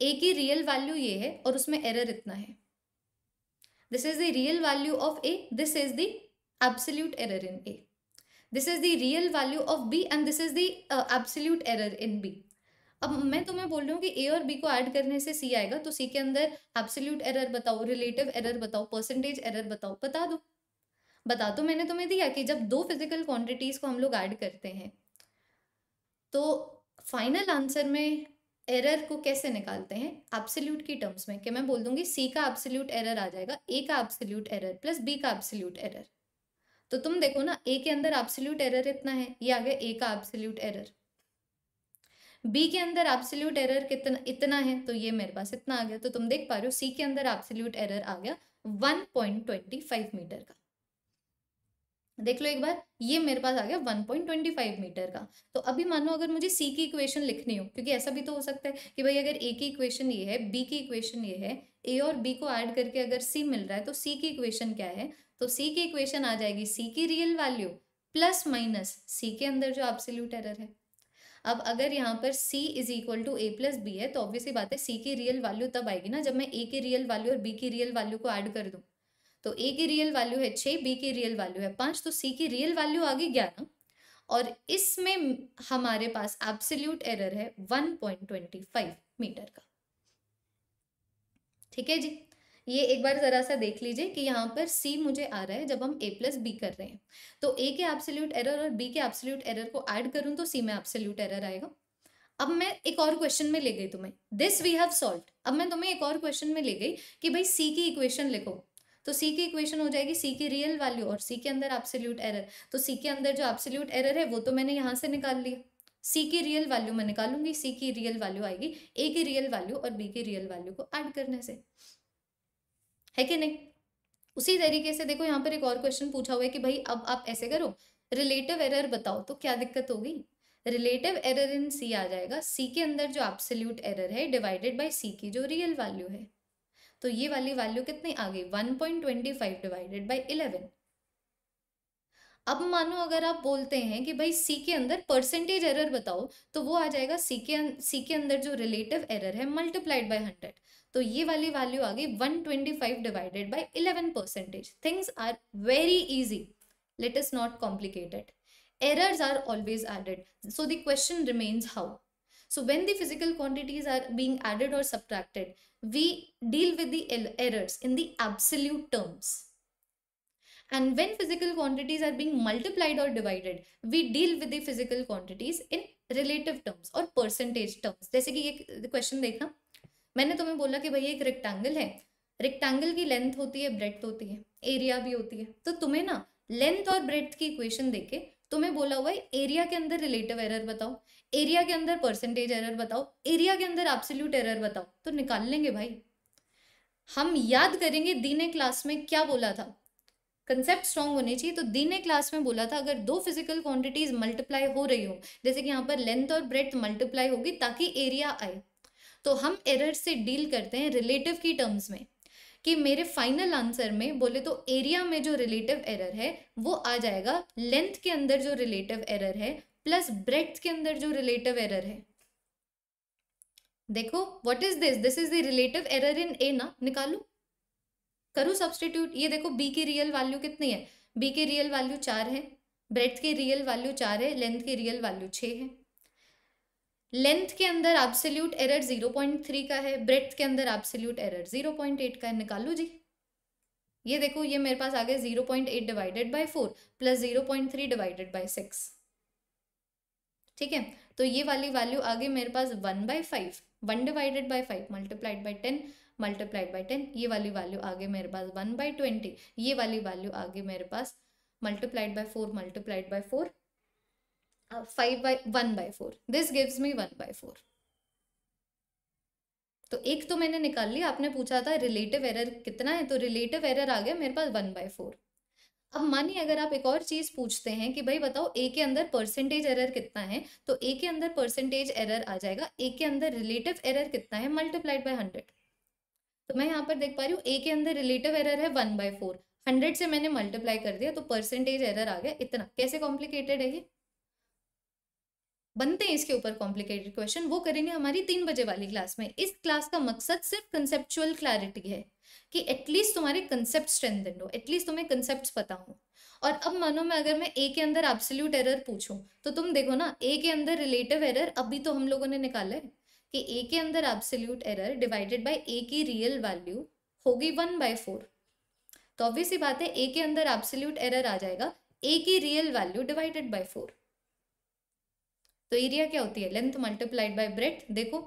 ए की रियल वैल्यू ये है और उसमें एरर इतना है This is the real value of A. This is the absolute error in A. This is the real value of B and this is the absolute error in B अब मैं तुम्हें बोल रही हूँ कि ए और बी को ऐड करने से सी आएगा तो सी के अंदर एब्सोल्यूट एरर बताओ रिलेटिव एरर बताओ परसेंटेज एरर बताओ बता दो बता दो तो मैंने तुम्हें दिया कि जब दो फिजिकल क्वांटिटीज को हम लोग ऐड करते हैं तो फाइनल आंसर में एरर को कैसे निकालते हैं एब्सोल्यूट की टर्म्स में कि मैं बोल दूंगी सी का एब्सोल्यूट एरर आ जाएगा ए का एब्सोल्यूट एरर प्लस बी का एब्सोल्यूट एरर तो तुम देखो ना ए के अंदर एब्सोल्यूट एरर इतना है ये आ गया ए का एब्सोल्यूट एरर बी के अंदर एब्सोल्यूट एरर कितना इतना है तो ये मेरे पास इतना आ गया तो तुम देख पा रहे हो सी के अंदर एब्सोल्यूट एरर आ गया 1.25 मीटर का देख लो एक बार ये मेरे पास आ गया 1.25 मीटर का तो अभी मानो अगर मुझे सी की इक्वेशन लिखनी हो क्योंकि ऐसा भी तो हो सकता है कि भाई अगर ए की इक्वेशन ये है बी की इक्वेशन ये है ए और बी को ऐड करके अगर सी मिल रहा है तो सी की इक्वेशन क्या है तो सी की इक्वेशन आ जाएगी सी की real value plus minus C के अंदर जो लूट एरर है अब अगर यहाँ पर c is equal to A plus B है तो ऑब्वियसली बात है c की रियल वैल्यू तब आएगी ना जब मैं a की रियल वैल्यू और b की रियल वैल्यू को ऐड कर दूँ तो ए की रियल वैल्यू है छः बी की रियल वैल्यू है पाँच तो सी की रियल वैल्यू आ गई ग्यारह और इसमें हमारे पास एब्सोल्यूट एरर है 1.25 मीटर का ठीक है जी ये एक बार जरा सा देख लीजिए कि यहाँ पर सी मुझे आ रहा है जब हम ए प्लस बी कर रहे हैं तो ए के एब्सोल्यूट एरर और बी के एब्सोल्यूट एरर को ऐड करूँ तो सी में एब्सोल्यूट एरर आएगा अब मैं एक और क्वेश्चन में ले गई तुम्हें दिस वी हैव सॉल्व अब मैं तुम्हें एक और क्वेश्चन में ले गई कि भाई सी की इक्वेशन लिखो तो सी की इक्वेशन हो जाएगी सी की रियल वैल्यू और सी के अंदर एब्सोल्यूट एरर तो सी के अंदर जो एब्सोल्यूट एरर है वो तो मैंने यहाँ से निकाल लिया सी की रियल वैल्यू मैं निकालूंगी सी की रियल वैल्यू आएगी ए की रियल वैल्यू और बी की रियल वैल्यू को ऐड करने से है कि नहीं उसी तरीके से देखो यहाँ पर एक और क्वेश्चन पूछा हुआ है कि भाई अब आप ऐसे करो रिलेटिव एरर बताओ तो क्या दिक्कत होगी रिलेटिव एरर इन सी आ जाएगा सी के अंदर जो एब्सोल्यूट एरर है डिवाइडेड बाय सी की जो रियल वैल्यू है तो ये वाली वैल्यू कितनी आ गई 1.25 डिवाइडेड बाय 11 अब मानो अगर आप बोलते हैं कि भाई सी के अंदर परसेंटेज एरर बताओ तो वो आ जाएगा सी के सी अं-, के अंदर जो रिलेटिव एरर है मल्टीप्लाइड बाय हंड्रेड तो ये वाली वैल्यू आ गई 125 divided by 11 percentage things are very easy let us not complicated errors are always added so the question remains how So when the physical quantities are being added or subtracted, we deal with the errors in the absolute terms. And when physical quantities are being multiplied or divided, we deal with the physical quantities in relative terms or percentage terms. जैसे कि ये question देखना मैंने तुम्हें बोला कि भैया एक rectangle है रेक्टेंगल की लेंथ होती है ब्रेथ होती है एरिया भी होती है तो तुम्हें ना लेंथ और ब्रेथ की इक्वेशन देके तुम्हें बोला हुआ है एरिया के अंदर रिलेटिव एरर बताओ एरिया के अंदर परसेंटेज एरर बताओ एरिया के अंदर एब्सोल्यूट एरर बताओ तो निकाल लेंगे भाई हम याद करेंगे दीने क्लास में क्या बोला था कंसेप्ट स्ट्रॉन्ग होने चाहिए तो दीने क्लास में बोला था अगर दो फिजिकल क्वांटिटीज मल्टीप्लाई हो रही हो जैसे कि यहाँ पर लेंथ और ब्रेथ मल्टीप्लाई होगी ताकि एरिया आए तो हम एरर से डील करते हैं रिलेटिव की टर्म्स में कि मेरे फाइनल आंसर में बोले तो एरिया में जो रिलेटिव एरर है वो आ जाएगा लेंथ के अंदर जो रिलेटिव एरर है प्लस ब्रेथ के अंदर जो रिलेटिव एरर है देखो what is this this is the relative error in A ना निकालो करो सब्सटीट्यूट ये देखो बी की रियल वैल्यू कितनी है बी के रियल वैल्यू चार है ब्रेथ के रियल वैल्यू चार है लेंथ के रियल वैल्यू छः है लेंथ के अंदर absolute error zero point three का है ब्रेथ के अंदर absolute error zero point eight का है निकालो जी ये देखो ये मेरे पास आ गया zero point eight divided by four plus zero point three divided by six ठीक है तो ये वाली वैल्यू आगे मेरे पास one by five one divided by five multiplied by ten multiplied by ten ये वाली वैल्यू आगे मेरे पास वन बाई ट्वेंटी ये वाली वैल्यू आगे मेरे पास multiplied by four multiplied by four five by one by four this gives me one by four तो एक तो मैंने निकाल लिया आपने पूछा था रिलेटिव एरर कितना है तो रिलेटिव एरर आ गया मेरे पास वन बाई फोर अब मानिए अगर आप एक और चीज पूछते हैं कि भाई बताओ ए के अंदर परसेंटेज एरर कितना है तो ए के अंदर परसेंटेज एरर आ जाएगा ए के अंदर रिलेटिव एरर कितना है मल्टीप्लाइड बाय हंड्रेड तो मैं यहाँ पर देख पा रही हूँ ए के अंदर रिलेटिव एरर है वन बाय फोर हंड्रेड से मैंने मल्टीप्लाई कर दिया तो परसेंटेज एरर आ गया इतना कैसे कॉम्प्लिकेटेड है ये बनते हैं इसके ऊपर कॉम्प्लिकेटेड क्वेश्चन वो करेंगे हमारी तीन बजे वाली क्लास में इस क्लास का मकसद सिर्फ कंसेप्चुअल क्लैरिटी है कि एटलीस्ट तुम्हारे कंसेप्ट स्ट्रेंथन हो एटलीस्ट तुम्हें कंसेप्ट पता हो और अब मानो मैं अगर मैं ए के अंदर एब्सोल्यूट एरर पूछूं तो तुम देखो ना ए के अंदर रिलेटिव एरर अभी तो हम लोगों ने निकाला है कि ए के अंदर absolute error divided by A की रियल वैल्यू होगी वन बाय फोर तो ऑब्वियसली बात है ए के अंदर एब्सोल्यूट एरर आ जाएगा ए की real value divided by four तो एरिया क्या होती है लेंथ मल्टीप्लाइड बाय ब्रेथ देखो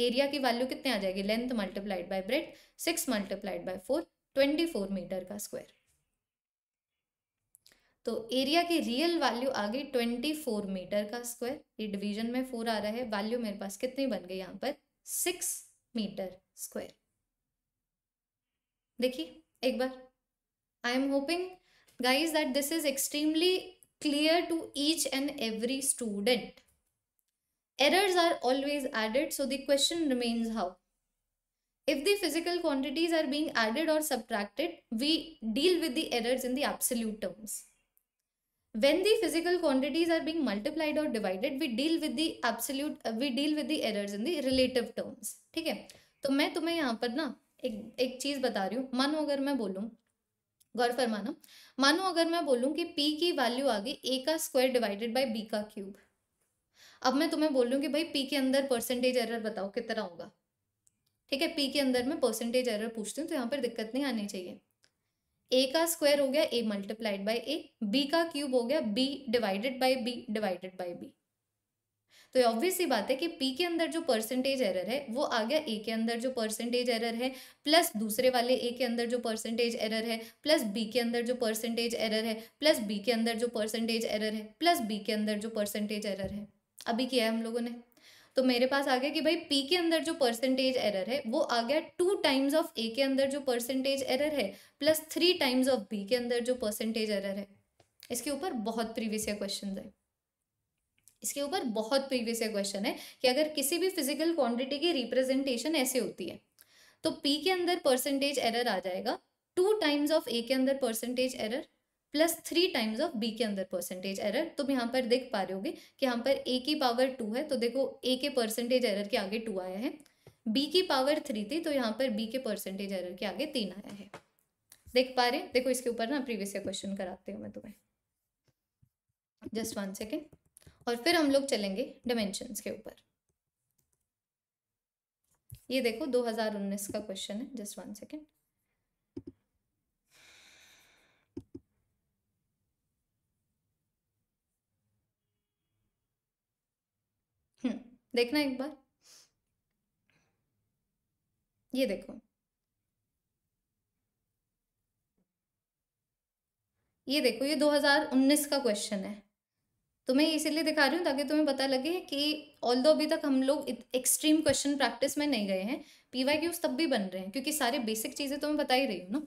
एरिया की वैल्यू कितने आ जाएगी length multiplied by breadth six multiplied by four twenty four metre का स्क्वायर तो एरिया की रियल वैल्यू आ गई ट्वेंटी फोर मीटर का स्क्वायर ये डिवीजन में फोर आ रहा है वैल्यू मेरे पास कितनी बन गई यहाँ पर सिक्स मीटर स्क्वायर देखिए एक बार I am hoping guys that this is extremely clear to each and every student Errors are always added, so the question remains how. If the physical quantities are being added or subtracted, we deal with the errors in the absolute terms. When the physical quantities are being multiplied or divided, we deal with the absolute, uh, we deal with the errors in the relative terms. ठीक है तो मैं तुम्हें यहाँ पर ना एक एक चीज़ बता रही हूँ मानो अगर मैं बोलूँ गौर फरमाना मानो अगर मैं बोलूँ कि p की वैल्यू आ गई a का स्क्वायर डिवाइडेड बाय b का क्यूब अब मैं तुम्हें बोल रही कि भाई पी के अंदर परसेंटेज एरर बताओ कितना होगा ठीक है पी के अंदर मैं परसेंटेज एरर पूछती हूँ तो यहाँ पर दिक्कत नहीं आनी चाहिए ए का स्क्वायर हो गया A multiplied by A B का क्यूब हो गया B divided by B divided by B तो ऑब्वियस ही बात है कि पी के अंदर जो परसेंटेज एरर है वो आ गया ए के अंदर जो परसेंटेज एरर है प्लस दूसरे वाले ए के अंदर जो परसेंटेज एरर है प्लस बी के अंदर जो परसेंटेज एरर है प्लस बी के अंदर जो परसेंटेज एरर है प्लस बी के अंदर जो परसेंटेज एरर है अभी किया है हम लोगों ने तो मेरे पास आ गया कि भाई पी के अंदर जो परसेंटेज एरर है वो आ गया टू टाइम्स ऑफ ए के अंदर जो परसेंटेज एरर है plus three times of B के अंदर जो परसेंटेज एरर है इसके ऊपर बहुत प्रीवियस क्वेश्चन है इसके ऊपर बहुत प्रीवियस क्वेश्चन है कि अगर किसी भी फिजिकल क्वांटिटी की रिप्रेजेंटेशन ऐसे होती है तो पी के अंदर परसेंटेज एरर आ जाएगा टू टाइम्स ऑफ ए के अंदर percentage error plus three times of B के अंदर परसेंटेज एरर तुम यहाँ पर देख पा रहे होगे कि यहाँ पर ए की पावर टू है तो देखो ए के परसेंटेज एरर के आगे टू आया है बी की पावर थ्री थी तो यहाँ पर बी के परसेंटेज एरर के आगे तीन आया है देख पा रहे देखो इसके ऊपर ना प्रीवियस क्वेश्चन कराती हूँ मैं तुम्हें जस्ट वन सेकेंड और फिर हम लोग चलेंगे डिमेंशन के ऊपर ये देखो 2019 का क्वेश्चन है जस्ट वन सेकेंड देखना एक बार ये देखो ये देखो ये 2019 का क्वेश्चन है तो मैं इसीलिए दिखा रही हूँ ताकि तुम्हें पता लगे कि ऑल दो अभी तक हम लोग एक्सट्रीम क्वेश्चन प्रैक्टिस में नहीं गए हैं पीवाई क्यूज तब भी बन रहे हैं क्योंकि सारे बेसिक चीज़ें तुम्हें तो बता ही रही हूँ ना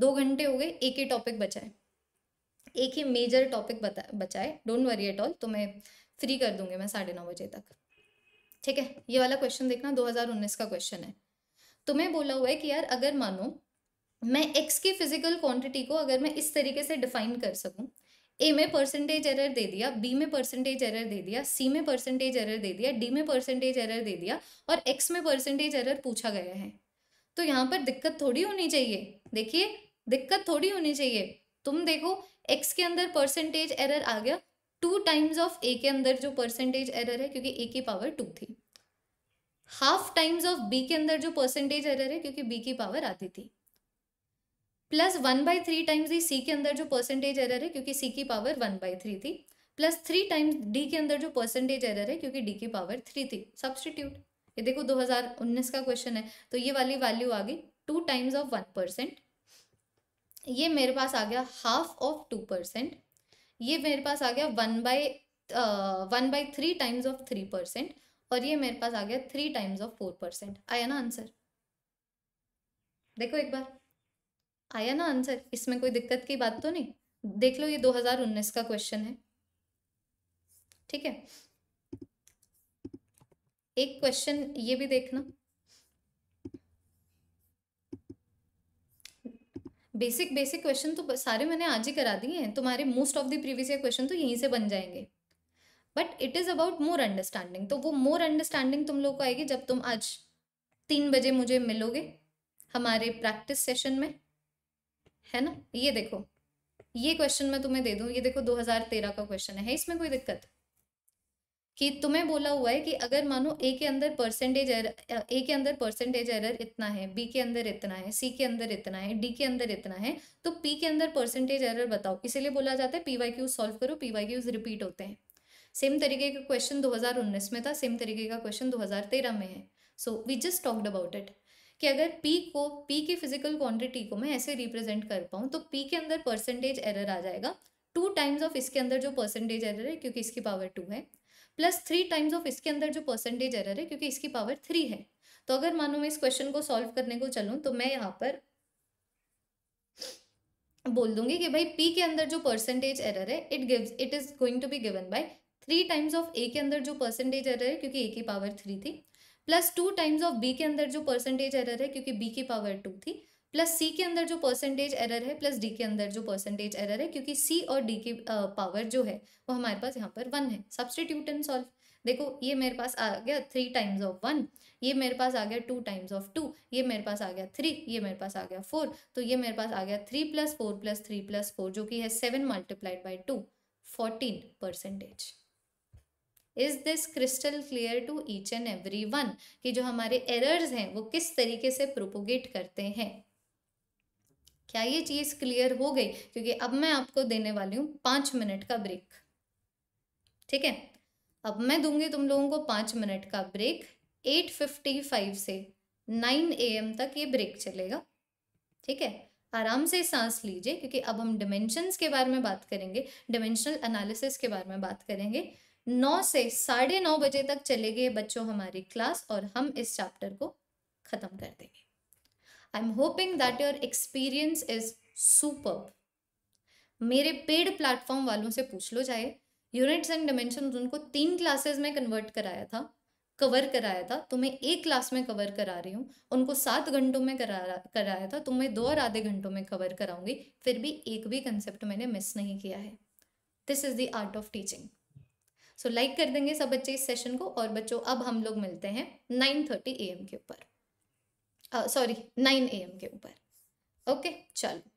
दो घंटे हो गए एक ही टॉपिक बचाए एक ही मेजर टॉपिक बचाए डोंट वरी एट ऑल तो मैं फ्री कर दूंगी मैं साढ़े नौ बजे तक ठीक है ये वाला क्वेश्चन देखना 2019 का क्वेश्चन है तुम्हें तो बोला हुआ है कि यार अगर मानो मैं एक्स की फिजिकल क्वांटिटी को अगर मैं इस तरीके से डिफाइन कर सकूं ए में परसेंटेज एरर दे दिया बी में परसेंटेज एरर दे दिया सी में परसेंटेज एरर दे दिया डी में परसेंटेज एरर दे दिया और एक्स में परसेंटेज एरर पूछा गया है तो यहाँ पर दिक्कत थोड़ी होनी चाहिए देखिए दिक्कत थोड़ी होनी चाहिए तुम देखो एक्स के अंदर परसेंटेज एरर आ गया टू टाइम्स ऑफ ए के अंदर जो परसेंटेज एरर है क्योंकि ए की पावर टू थी हाफ टाइम्स ऑफ बी के अंदर जो परसेंटेज एरर है क्योंकि बी की पावर आती थी plus one by three times ही सी के अंदर जो परसेंटेज एरर है क्योंकि सी की पावर वन बाई थ्री थी प्लस थ्री टाइम्स डी के अंदर जो परसेंटेज एरर है क्योंकि डी की पावर थ्री थी सब्सटीट्यूट ये देखो 2019 का क्वेश्चन है तो ये वाली वैल्यू आ गई two times of one percent ये मेरे पास आ गया हाफ ऑफ टू परसेंट ये मेरे पास आ गया one by one by three times of three percent और ये मेरे पास आ गया three times of four percent आया ना आंसर देखो एक बार आया ना आंसर इसमें कोई दिक्कत की बात तो नहीं देख लो ये दो हजार उन्नीस का क्वेश्चन है ठीक है एक क्वेश्चन ये भी देखना बेसिक बेसिक क्वेश्चन तो सारे मैंने आज ही करा दिए हैं तुम्हारे most of the previous year question तो यहीं से बन जाएंगे but it is about more understanding तो वो मोर अंडरस्टैंडिंग तुम लोग को आएगी जब तुम आज तीन बजे मुझे मिलोगे हमारे प्रैक्टिस सेशन में है ना ये देखो ये क्वेश्चन मैं तुम्हें दे दूँ ये देखो 2013 का क्वेश्चन है इसमें कोई दिक्कत कि तुम्हें बोला हुआ है कि अगर मानो ए के अंदर परसेंटेज एरर ए के अंदर परसेंटेज एरर इतना है बी के अंदर इतना है सी के अंदर इतना है डी के अंदर इतना है तो पी के अंदर परसेंटेज एरर बताओ इसीलिए बोला जाता है पी वाई क्यूज सॉल्व करो पी वाई क्यूज रिपीट होते हैं सेम तरीके का क्वेश्चन 2019 में था सेम तरीके का क्वेश्चन 2013 में है so we just talked about it कि अगर पी को पी की फिजिकल क्वांटिटी को मैं ऐसे रिप्रेजेंट कर पाऊँ तो पी के अंदर परसेंटेज एरर आ जाएगा टू टाइम्स ऑफ इसके अंदर जो परसेंटेज एरर है क्योंकि इसकी पावर टू है प्लस थ्री टाइम्स ऑफ इसके अंदर जो परसेंटेज एरर है क्योंकि इसकी पावर थ्री है तो अगर मानो मैं इस क्वेश्चन को सॉल्व करने को चलूँ तो मैं यहाँ पर बोल दूंगी कि भाई पी के अंदर जो परसेंटेज एरर है it gives it is going to be given by three times of A के अंदर जो परसेंटेज एरर है क्योंकि ए की पावर थ्री थी plus two times of B के अंदर जो परसेंटेज एरर है क्योंकि बी की पावर टू थी प्लस सी के अंदर जो परसेंटेज एरर है प्लस डी के अंदर जो परसेंटेज एरर है क्योंकि सी और डी की पावर जो है वो हमारे पास यहाँ पर वन है सब्सटीट्यूट एंड सॉल्व देखो ये मेरे पास आ गया थ्री टाइम्स ऑफ वन ये मेरे पास आ गया टू टाइम्स ऑफ टू ये मेरे पास आ गया थ्री ये मेरे पास आ गया फोर तो ये मेरे पास आ गया three plus four plus three plus four जो कि है seven multiplied by two fourteen percentage is this crystal clear to each and every one कि जो हमारे एरर्स हैं वो किस तरीके से प्रोपोगेट करते हैं क्या ये चीज़ क्लियर हो गई क्योंकि अब मैं आपको देने वाली हूँ पांच मिनट का ब्रेक ठीक है अब मैं दूंगी तुम लोगों को पांच मिनट का ब्रेक एट फिफ्टी फाइव से नाइन ए एम तक ये ब्रेक चलेगा ठीक है आराम से सांस लीजिए क्योंकि अब हम डिमेंशंस के बारे में बात करेंगे डिमेंशनल एनालिसिस के बारे में बात करेंगे नौ से साढ़े नौ बजे तक चलेगी बच्चों हमारी क्लास और हम इस चैप्टर को ख़त्म कर देंगे I am hoping that your experience is super मेरे पेड प्लेटफॉर्म वालों से पूछ लो चाहे यूनिट्स एंड डिमेंशन उनको तीन क्लासेस में कन्वर्ट कराया था कवर कराया था तुम्हें एक क्लास में कवर करा रही हूँ उनको सात घंटों में करा कराया था तुम्हें दो और आधे घंटों में कवर कराऊंगी फिर भी एक भी कंसेप्ट मैंने मिस नहीं किया है this is the art of teaching so like कर देंगे सब बच्चे इस सेशन को और बच्चों अब हम लोग मिलते हैं नाइन थर्टी ए एम के ऊपर सॉरी नाइन ए के ऊपर ओके चलो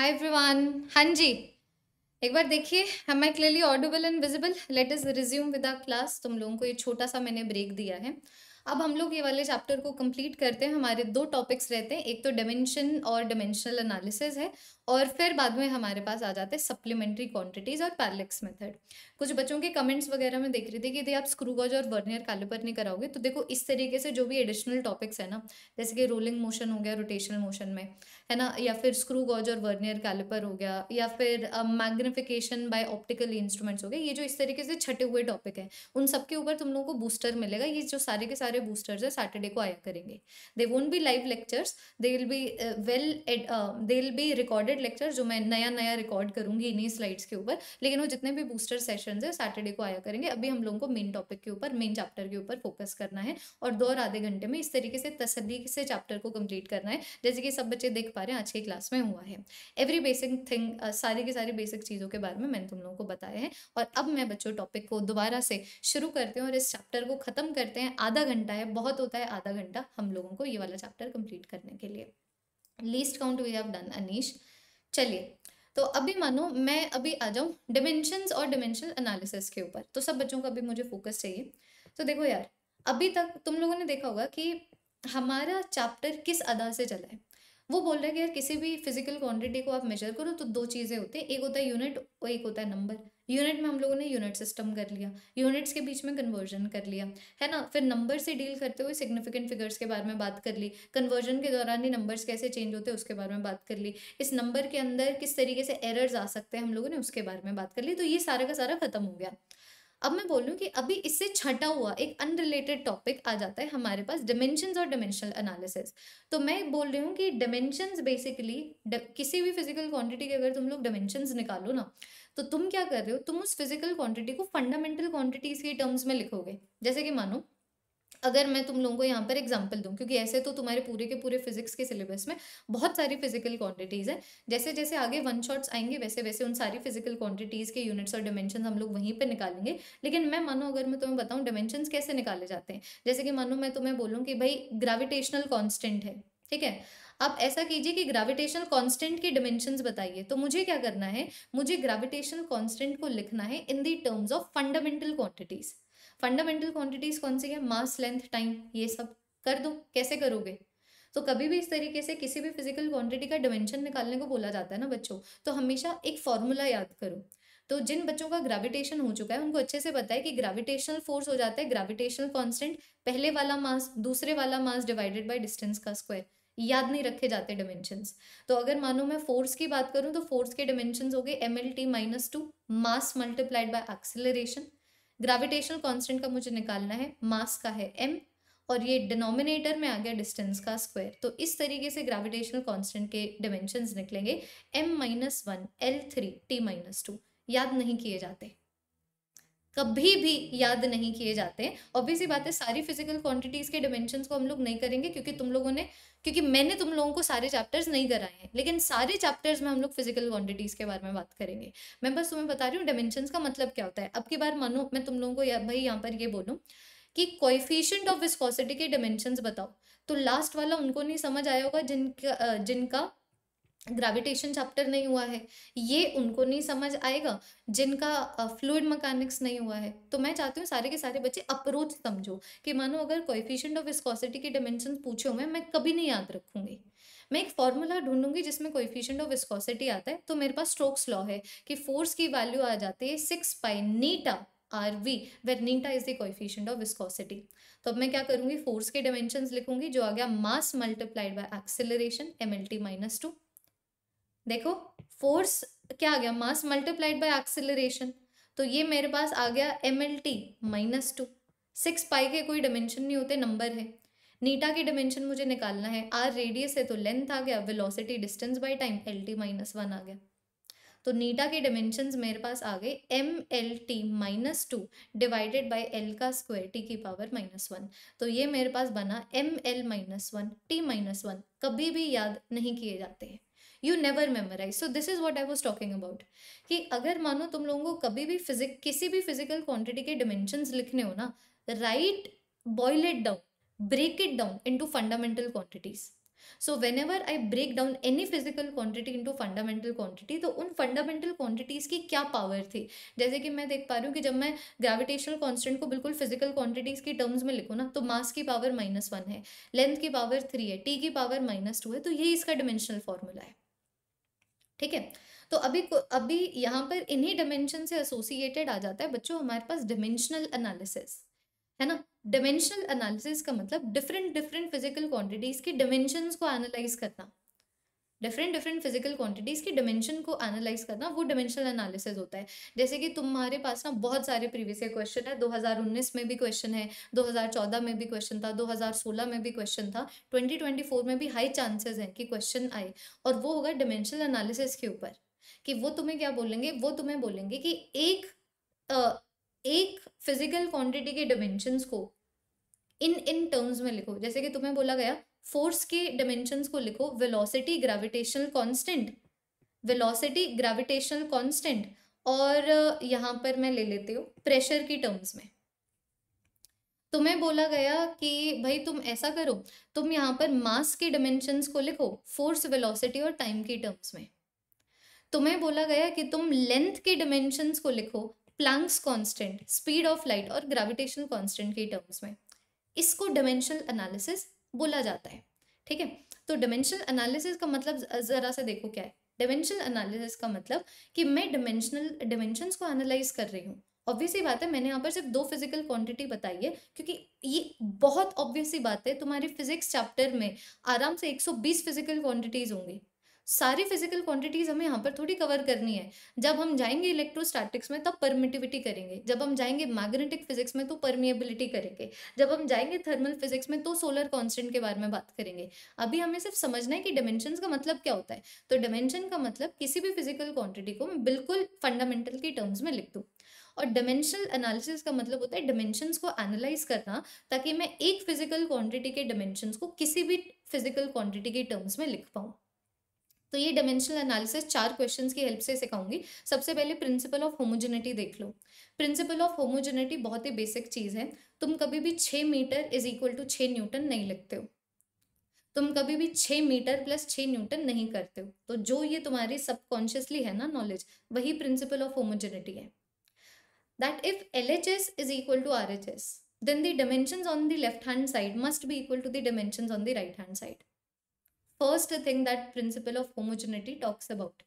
हाय एवरीवन हाँ जी एक बार देखिए am I clearly audible and visible let is resume with our class तुम लोगों को ये छोटा सा मैंने ब्रेक दिया है अब हम लोग ये वाले चैप्टर को कंप्लीट करते हैं हमारे दो टॉपिक्स रहते हैं एक तो डिमेंशन और डिमेंशनल एनालिसिस है और फिर बाद में हमारे पास आ जाते हैं सप्लीमेंट्री क्वांटिटीज और पैरलेक्स मेथड कुछ बच्चों के कमेंट्स वगैरह में देख रही थी कि यदि आप स्क्रूगॉज और वर्नियर कैलिपर नहीं कराओगे तो देखो इस तरीके से जो भी एडिशनल टॉपिक्स है ना जैसे कि रोलिंग मोशन हो गया रोटेशनल मोशन में है ना या फिर स्क्रू गॉज और वर्नियर कैलिपर हो गया या फिर मैग्निफिकेशन बाय ऑप्टिकल इंस्ट्रूमेंट्स हो गए ये जो इस तरीके से छठे हुए टॉपिक हैं उन सब के ऊपर तुम लोगों को बूस्टर मिलेगा ये जो सारे के सारे बूस्टर्स हैं सैटरडे को आया करेंगे they won't be live lectures they will be well they will be recorded lecture जो मैं नया नया रिकॉर्ड करूंगी इन्हीं स्लाइड्स के ऊपर लेकिन वो जितने भी बूस्टर सेशन है सैटरडे को आया करेंगे अभी हम लोगों को मेन टॉपिक के ऊपर मेन चैप्टर के ऊपर फोकस करना है और दो और आधे घंटे में इस तरीके से तसदीक से चैप्टर को कंप्लीट करना है जैसे कि सब बच्चे देख पा रहे हैं आज के क्लास में हुआ है एवरी बेसिक थिंग सारी की सारी बेसिक चीज़ों के बारे में मैंने तुम लोगों को बताया है और अब मैं बच्चों टॉपिक को दोबारा से शुरू करते हैं और इस चैप्टर को ख़त्म करते हैं आधा घंटा है बहुत होता है आधा घंटा हम लोगों को ये वाला चैप्टर कंप्लीट करने के लिए least count we have done अनिश चलिए तो अभी मानो मैं अभी आ जाऊँ डिमेंशंस और डिमेंशनल एनालिसिस के ऊपर तो सब बच्चों का अभी मुझे फोकस चाहिए तो देखो यार अभी तक तुम लोगों ने देखा होगा कि हमारा चैप्टर किस अदा से चला है वो बोल रहे हैं कि यार किसी भी फिजिकल क्वांटिटी को आप मेजर करो तो दो चीज़ें होती हैं एक होता है यूनिट और एक होता है नंबर यूनिट में हम लोगों ने यूनिट सिस्टम कर लिया यूनिट्स के बीच में कन्वर्जन कर लिया है ना फिर नंबर से डील करते हुए सिग्निफिकेंट फिगर्स के बारे में बात कर ली कन्वर्जन के दौरान ही नंबर्स कैसे चेंज होते हैं उसके बारे में बात कर ली इस नंबर के अंदर किस तरीके से एरर्स आ सकते हैं हम लोगों ने उसके बारे में बात कर ली तो ये सारा का सारा खत्म हो गया अब मैं बोलूँ कि अभी इससे छटा हुआ एक अनरिलेटेड टॉपिक आ जाता है हमारे पास डिमेंशन और डिमेंशनल एनालिसिस तो मैं बोल रही हूँ कि डिमेंशन बेसिकली किसी भी फिजिकल क्वांटिटी के अगर तुम लोग डिमेंशन निकालो ना तो तुम क्या कर रहे हो तुम उस फिजिकल क्वांटिटी को फंडामेंटल क्वांटिटीज के टर्म्स में लिखोगे जैसे कि मानो अगर मैं तुम लोगों को यहाँ पर एग्जाम्पल दूँ क्योंकि ऐसे तो तुम्हारे पूरे के पूरे फिजिक्स के सिलेबस में बहुत सारी फिजिकल क्वांटिटीज़ है जैसे जैसे आगे वन शॉट्स आएंगे वैसे वैसे उन सारी फिजिकल क्वांटिटीज़ के यूनिट्स और डिमेंशन हम लोग वहीं पर निकालेंगे लेकिन मैं मानो अगर मैं तुम्हें बताऊँ डिमेंशन कैसे निकाले जाते हैं जैसे कि मानो मैं तुम्हें बोलूँ कि भाई ग्रेविटेशनल कॉन्स्टेंट है ठीक है आप ऐसा कीजिए कि ग्रेविटेशनल कांस्टेंट के डिमेंशन बताइए तो मुझे क्या करना है मुझे ग्रेविटेशनल कांस्टेंट को लिखना है in the terms of fundamental quantities fundamental quantities कौन सी है मास लेंथ टाइम ये सब कर दो कैसे करोगे तो कभी भी इस तरीके से किसी भी फिजिकल क्वांटिटी का डिमेंशन निकालने को बोला जाता है ना बच्चों तो हमेशा एक फॉर्मूला याद करो तो जिन बच्चों का ग्रेविटेशन हो चुका है उनको अच्छे से पता है कि ग्रेविटेशनल फोर्स हो जाता है ग्रेविटेशनल कॉन्स्टेंट पहले वाला मास दूसरे वाला मास डिवाइडेड बाई डिस्टेंस का स्क्वायर याद नहीं रखे जाते डिमेंशंस तो अगर मानो मैं फोर्स की बात करूं तो फोर्स के डिमेंशंस हो गए M L T minus two mass multiplied by acceleration gravitational constant का मुझे निकालना है मास का है एम और ये डिनोमिनेटर में आ गया डिस्टेंस का स्क्वायर तो इस तरीके से ग्रेविटेशनल कांस्टेंट के डिमेंशन निकलेंगे M minus one L three T minus two याद नहीं किए जाते कभी भी याद नहीं किए जाते ऑब्वियसली बात है सारी फिजिकल क्वांटिटीज के डिमेंशन को हम लोग नहीं करेंगे क्योंकि तुम लोगों ने क्योंकि मैंने तुम लोगों को सारे चैप्टर्स नहीं कराए हैं लेकिन सारे चैप्टर्स में हम लोग फिजिकल क्वांटिटीज के बारे में बात करेंगे मैं बस तुम्हें बता रही हूँ डिमेंशन का मतलब क्या होता है अब की बार मानो मैं तुम लोगों को या, भाई यहाँ पर ये बोलूँ कि कोइफिशियंट ऑफ विस्कोसिटी के डिमेंशन बताओ तो लास्ट वाला उनको नहीं समझ आया होगा जिनका जिनका ग्रेविटेशन चैप्टर नहीं हुआ है ये उनको नहीं समझ आएगा जिनका फ्लूड मैकेनिक्स नहीं हुआ है तो मैं चाहती हूँ सारे के सारे बच्चे अप्रोच समझो कि मानो अगर कोएफिशिएंट ऑफ विस्कोसिटी के डिमेंशन पूछे हुए मैं कभी नहीं याद रखूंगी मैं एक फॉर्मूला ढूंढूंगी जिसमें कोएफिशिएंट ऑफ विस्कोसिटी आता है तो मेरे पास स्ट्रोक्स लॉ है कि फोर्स की वैल्यू आ जाती है six pi eta r v where eta is the coefficient of viscosity तो अब मैं क्या करूंगी फोर्स के डिमेंशन लिखूंगी जो आ गया mass multiplied by acceleration M L T minus two देखो फोर्स क्या आ गया मास मल्टीप्लाइड बाय एक्सिलेशन तो ये मेरे पास आ गया M L T minus two six pi के कोई डिमेंशन नहीं होते नंबर है नीटा की डिमेंशन मुझे निकालना है आर रेडियस है तो लेंथ आ गया velocity distance by time L T minus one आ गया तो नीटा के डिमेंशन मेरे पास आ गए M L T minus two divided by L का स्क्वायर टी की पावर माइनस वन तो ये मेरे पास बना M L minus one T minus one कभी भी याद नहीं किए जाते हैं you never memorise so this is what I was talking about कि अगर मानो तुम लोगों को कभी भी फिजिक किसी भी फिजिकल क्वांटिटी के डिमेंशन लिखने हो ना right boil it down break it down to fundamental quantities so whenever I break down any physical quantity to fundamental quantity तो उन फंडामेंटल क्वांटिटीज़ की क्या पावर थी जैसे कि मैं देख पा रही हूँ कि जब मैं ग्रेविटेशनल कॉन्स्टेंट को बिल्कुल फिजिकल क्वांटिटीज़ की टर्म्स में लिखूँ ना तो मास की पावर माइनस वन है लेंथ की पावर थ्री है टी की पावर माइनस टू है तो ये इसका डिमेंशनल फॉर्मूला है ठीक है तो अभी अभी यहाँ पर इन्हीं डिमेंशन से एसोसिएटेड आ जाता है बच्चों हमारे पास डिमेंशनल एनालिसिस है ना डिमेंशनल एनालिसिस का मतलब डिफरेंट डिफरेंट फिजिकल क्वांटिटीज के डिमेंशन को एनालाइज करना डिफरेंट डिफरेंट फिजिकल क्वांटिटीज़ की डिमेंशन को एनालाइज करना वो डिमेंशनल एनालिसिस होता है जैसे कि तुम्हारे पास ना बहुत सारे प्रीवियस ईयर क्वेश्चन है 2019 में भी क्वेश्चन है 2014 में भी क्वेश्चन था 2016 में भी क्वेश्चन था 2024 में भी हाई चांसेस हैं कि क्वेश्चन आए और वो होगा डिमेंशनल एनालिसिस के ऊपर कि वो तुम्हें क्या बोलेंगे वो तुम्हें बोलेंगे कि एक आ, एक फिजिकल क्वांटिटी के डिमेंशंस को इन इन टर्म्स में लिखो जैसे कि तुम्हें बोला गया फोर्स के डिमेंशन को लिखो velocity gravitational constant velocity gravitational constant और uh, यहाँ पर मैं ले लेती हूँ प्रेशर की टर्म्स में तुम्हें बोला गया कि भाई तुम ऐसा करो तुम यहाँ पर मास के डिमेंशंस को लिखो फोर्स वेलोसिटी और टाइम की टर्म्स में तुम्हें बोला गया कि तुम लेंथ के डिमेंशंस को लिखो Planck's constant speed of light और ग्रेविटेशन कांस्टेंट की टर्म्स में इसको डिमेंशनल एनालिसिस बोला जाता है ठीक है तो डिमेंशनल एनालिसिस का मतलब ज़रा से देखो क्या है डिमेंशनल एनालिसिस का मतलब कि मैं डिमेंशनल डिमेंशंस को एनालाइज कर रही हूँ ऑब्वियस ही बात है मैंने यहाँ पर सिर्फ दो फिजिकल क्वांटिटी बताई है क्योंकि ये बहुत ऑब्वियस ही बात है तुम्हारे फिजिक्स चैप्टर में आराम से 120 फिजिकल क्वांटिटीज होंगी सारी फिजिकल क्वांटिटीज हमें यहाँ पर थोड़ी कवर करनी है जब हम जाएंगे इलेक्ट्रोस्टैटिक्स में तब परमिटिविटी करेंगे जब हम जाएंगे मैग्नेटिक फिजिक्स में तो परमिएबिलिटी करेंगे जब हम जाएंगे थर्मल फिजिक्स में तो सोलर कॉन्स्टेंट के बारे में बात करेंगे अभी हमें सिर्फ समझना है कि डिमेंशन का मतलब क्या होता है तो डिमेंशन का मतलब किसी भी फिजिकल क्वांटिटी को मैं बिल्कुल फंडामेंटल की टर्म्स में लिख दूँ और डिमेंशनल एनालिसिस का मतलब होता है डिमेंशन को एनालाइज करना ताकि मैं एक फिजिकल क्वांटिटी के डिमेंशंस को किसी भी फिजिकल क्वांटिटी के टर्म्स में लिख पाऊँ तो ये डायमेंशनल एनालिसिस चार क्वेश्चन की हेल्प से सिखाऊंगी सबसे पहले प्रिंसिपल ऑफ होमोजेनिटी देख लो प्रिंसिपल ऑफ होमोजेनिटी बहुत ही बेसिक चीज़ है तुम कभी भी छः मीटर इज इक्वल टू छः न्यूटन नहीं लिखते हो तुम कभी भी छः मीटर प्लस छः न्यूटन नहीं करते हो तो जो ये तुम्हारी सबकॉन्शियसली है ना नॉलेज वही प्रिंसिपल ऑफ होमोजेनिटी है that if L H S is equal to R H S then the dimension on the left hand side must be equal to the dimension on the right hand side first thing that principle of homogeneity talks about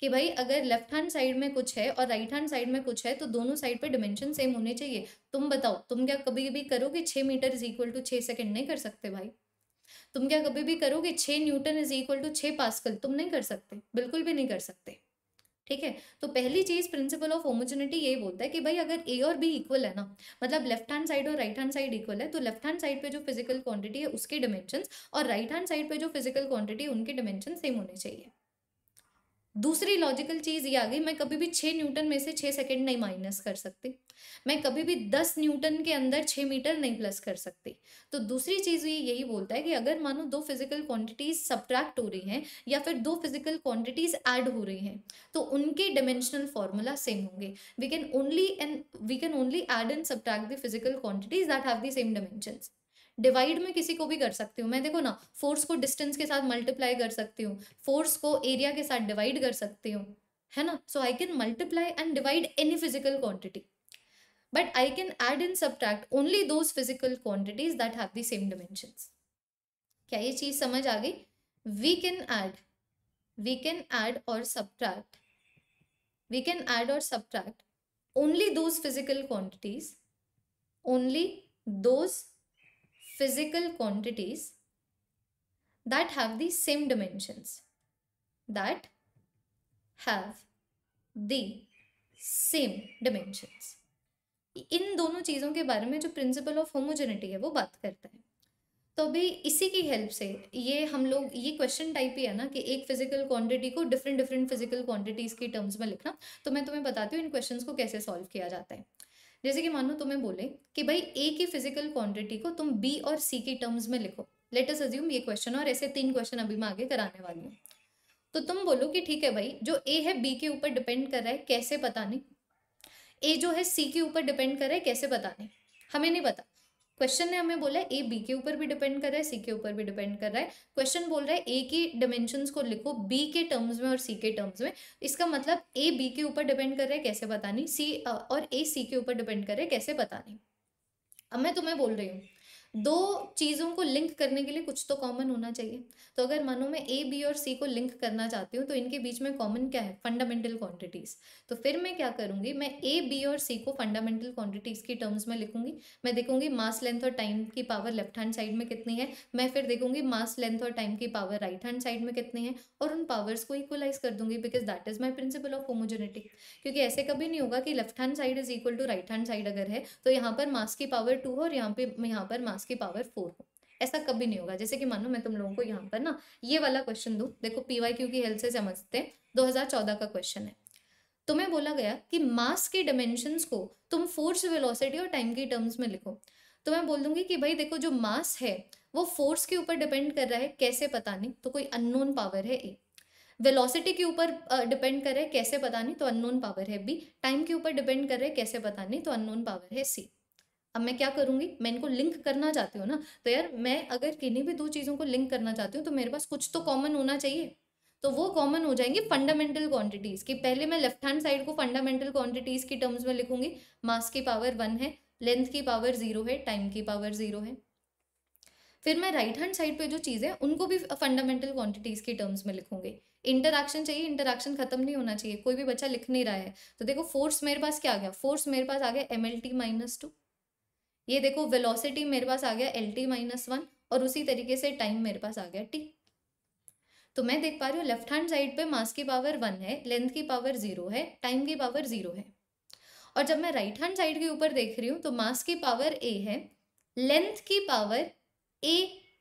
कि भाई अगर left hand side में कुछ है और right hand side में कुछ है तो दोनों साइड पे डिमेंशन सेम होने चाहिए तुम बताओ तुम क्या कभी भी करो कि छः मीटर इज इक्वल टू छः सेकेंड नहीं कर सकते भाई तुम क्या कभी भी करो कि छः न्यूटन इज इक्वल टू छः पास्कल तुम नहीं कर सकते बिल्कुल भी नहीं कर सकते ठीक है तो पहली चीज प्रिंसिपल ऑफ होमोजेनिटी यही बोलता है कि भाई अगर ए और बी इक्वल है ना मतलब लेफ्ट हैंड साइड और राइट हैंड साइड इक्वल है तो लेफ्ट हैंड साइड पे जो फिजिकल क्वांटिटी है उसके डिमेंशन और राइट हैंड साइड पे जो फिजिकल क्वांटिटी है उनके डिमेंशन सेम होने चाहिए दूसरी लॉजिकल चीज़ ये आ गई मैं कभी भी छः न्यूटन में से छः सेकेंड नहीं माइनस कर सकती मैं कभी भी दस न्यूटन के अंदर छः मीटर नहीं प्लस कर सकती तो दूसरी चीज़ ये यही बोलता है कि अगर मानो दो फिजिकल क्वांटिटीज सब्ट्रैक्ट हो रही हैं या फिर दो फिजिकल क्वांटिटीज ऐड हो रही हैं तो उनके डिमेंशनल फॉर्मूला सेम होंगे we can only and we can only add and subtract the physical quantities that have the same dimensions divide में किसी को भी कर सकती हूँ मैं देखो ना फोर्स को डिस्टेंस के साथ मल्टीप्लाई कर सकती हूँ फोर्स को एरिया के साथ डिवाइड कर सकती हूँ है ना so I can multiply and divide any physical quantity but I can add in subtract only those physical quantities that have the same dimension क्या ये चीज समझ आ गई we can add we can add और सब्ट्रैक्ट वी कैन एड और subtract only those physical quantities only those physical quantities that have the same dimensions that have the same dimensions इन दोनों चीज़ों के बारे में जो प्रिंसिपल ऑफ होमोजेनिटी है वो बात करता है तो अभी इसी की हेल्प से ये हम लोग ये क्वेश्चन टाइप ही है ना कि एक फिजिकल क्वांटिटी को डिफरेंट डिफरेंट फिजिकल क्वांटिटीज के टर्म्स में लिखना तो मैं तुम्हें बताती हूँ इन क्वेश्चंस को कैसे सॉल्व किया जाता है जैसे कि मानो तुम्हें बोले कि भाई ए की फिजिकल क्वांटिटी को तुम बी और सी के टर्म्स में लिखो अस अज्यूम ये क्वेश्चन और ऐसे तीन क्वेश्चन अभी मैं आगे कराने वाली हूँ तो तुम बोलो कि ठीक है भाई जो ए है बी के ऊपर डिपेंड कर रहा है कैसे पता नहीं ए जो है सी के ऊपर डिपेंड कर रहा है कैसे पता नहीं हमें नहीं पता क्वेश्चन ने हमें बोला है ए बी के ऊपर भी डिपेंड कर रहा है सी के ऊपर भी डिपेंड कर रहा है क्वेश्चन बोल रहा है ए की डिमेंशन को लिखो बी के टर्म्स में और सी के टर्म्स में इसका मतलब ए बी के ऊपर डिपेंड कर रहा है कैसे बतानी सी और ए सी के ऊपर डिपेंड कर रहा है कैसे बतानी अब मैं तुम्हें बोल रही हूँ दो चीज़ों को लिंक करने के लिए कुछ तो कॉमन होना चाहिए तो अगर मानो मैं ए बी और सी को लिंक करना चाहती हूँ तो इनके बीच में कॉमन क्या है फंडामेंटल क्वांटिटीज़ तो फिर मैं क्या करूँगी मैं ए बी और सी को फंडामेंटल क्वांटिटीज़ की टर्म्स में लिखूंगी मैं देखूंगी मास लेंथ और टाइम की पावर लेफ्ट हैंड साइड में कितनी है मैं फिर देखूंगी मास लेंथ और टाइम की पावर राइट हैंड साइड में कितनी है और उन पावर्स को इक्वलाइज कर दूंगी because that is my principle of homogeneity क्योंकि ऐसे कभी नहीं होगा कि left hand side is equal to right hand side अगर है तो यहाँ पर मास की पावर टू और यहाँ पे यहाँ पर मास पाँच की पावर फोर हो ऐसा कभी नहीं होगा जैसे कि मानो मैं तुम लोगों को यहाँ पर ना ये वाला क्वेश्चन दू देखो पी वाई क्यू की हेल्प से समझते हैं 2014 का क्वेश्चन है तुम्हें बोला गया कि मास के डायमेंशंस को तुम फोर्स वेलोसिटी और टाइम की टर्म्स में लिखो तो मैं बोल दूंगी कि भाई देखो जो मास है वो फोर्स के ऊपर डिपेंड कर रहा है कैसे पता नहीं तो कोई अननोन पावर है ए वेलोसिटी के ऊपर डिपेंड कर रहा है कैसे पता नहीं तो अननोन पावर है बी टाइम के ऊपर डिपेंड कर रहा है कैसे पता नहीं तो अननोन पावर है सी अब मैं क्या करूंगी मैं इनको लिंक करना चाहती हूँ ना तो यार मैं अगर किन्हीं भी दो चीज़ों को लिंक करना चाहती हूँ तो मेरे पास कुछ तो कॉमन होना चाहिए तो वो कॉमन हो जाएंगी फंडामेंटल क्वांटिटीज़ की पहले मैं लेफ्ट हैंड साइड को फंडामेंटल क्वांटिटीज़ की टर्म्स में लिखूंगी मास की पावर वन है लेंथ की पावर ज़ीरो है टाइम की पावर ज़ीरो है फिर मैं राइट हैंड साइड पे जो चीज़ें उनको भी फंडामेंटल क्वांटिटीज़ की टर्म्स में लिखूंगी इंटरक्शन चाहिए इंटरक्शन खत्म नहीं होना चाहिए कोई भी बच्चा लिख नहीं रहा है तो देखो फोर्स मेरे पास क्या आ गया फोर्स मेरे पास आ गया M L T minus two ये देखो वेलोसिटी मेरे पास आ गया एल टी माइनस वन और उसी तरीके से टाइम मेरे पास आ गया टी तो मैं देख पा रही हूँ लेफ्ट हैंड साइड पे मास की पावर वन है लेंथ की पावर जीरो है टाइम की पावर जीरो है और जब मैं राइट हैंड साइड के ऊपर देख रही हूँ तो मास की पावर ए है लेंथ की पावर ए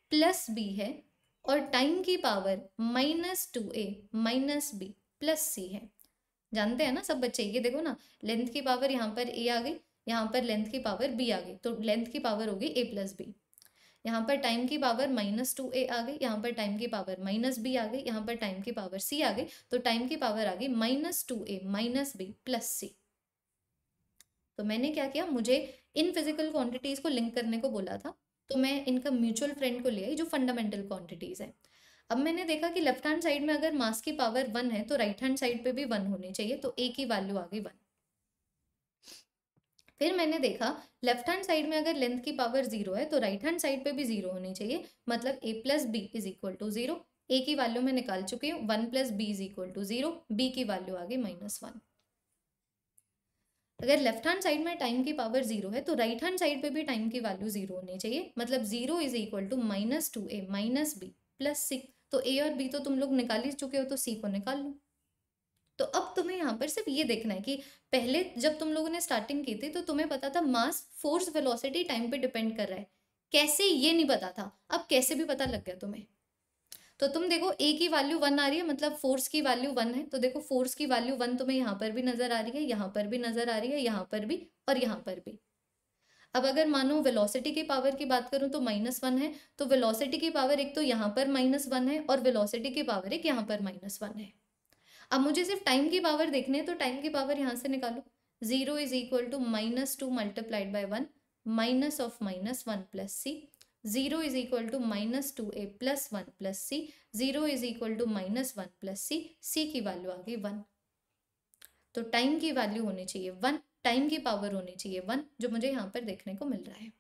प्लस बी है और टाइम की power minus two a minus b plus c है जानते हैं ना सब बच्चे ये देखो ना लेंथ की पावर यहाँ पर ए आ गई यहाँ पर लेंथ की पावर बी आ गई तो लेंथ की पावर होगी ए प्लस बी यहाँ पर टाइम की पावर माइनस टू ए आ गई यहाँ पर टाइम की पावर माइनस बी आ गई यहाँ पर टाइम की पावर सी आ गई तो टाइम की पावर आ गई minus two a minus b plus c तो मैंने क्या किया मुझे इन फिजिकल क्वांटिटीज को लिंक करने को बोला था तो मैं इनका म्यूचुअल फ्रेंड को ले आई जो फंडामेंटल क्वांटिटीज है अब मैंने देखा कि लेफ्ट हैंड साइड में अगर मास की पावर वन है तो राइट हैंड साइड पे भी वन होनी चाहिए तो ए की वैल्यू आ गई वन फिर मैंने देखा लेफ्ट हैंड साइड में अगर लेंथ की पावर जीरो है तो राइट हैंड साइड पे भी जीरो होनी चाहिए मतलब a plus b is equal to zero a की वैल्यू मैं निकाल चुकी हूँ one plus b is equal to zero b की वैल्यू आ गई माइनस वन अगर लेफ्ट हैंड साइड में टाइम की पावर जीरो है तो राइट हैंड साइड पे भी टाइम की वैल्यू जीरो होनी चाहिए मतलब zero is equal to minus two a minus b plus c तो ए और बी तो तुम लोग निकाल ही चुके हो तो सी को निकाल लो तो अब तुम्हें यहाँ पर सिर्फ ये देखना है कि पहले जब तुम लोगों ने स्टार्टिंग की थी तो तुम्हें पता था मास फोर्स वेलोसिटी टाइम पे डिपेंड कर रहा है कैसे ये नहीं पता था अब कैसे भी पता लग गया तुम्हें तो तुम देखो ए की वैल्यू वन आ रही है मतलब फोर्स की वैल्यू वन है तो देखो फोर्स की वैल्यू वन तुम्हें यहाँ पर भी नजर आ रही है यहाँ पर भी नजर आ रही है यहाँ पर भी और यहाँ पर भी अब अगर मानो वेलोसिटी की पावर की बात करूं तो माइनस वन है तो वेलोसिटी की पावर एक तो यहाँ पर माइनस वन है और वेलोसिटी की पावर एक यहाँ पर माइनस वन है अब मुझे सिर्फ टाइम की पावर देखने है तो टाइम की पावर यहाँ से निकालो zero is equal to minus two multiplied by one minus of minus one plus c zero is equal to minus two A plus one plus c zero is equal to minus one plus c c की value आ गई one तो time की value होनी चाहिए one time की power होनी चाहिए वन जो मुझे यहाँ पर देखने को मिल रहा है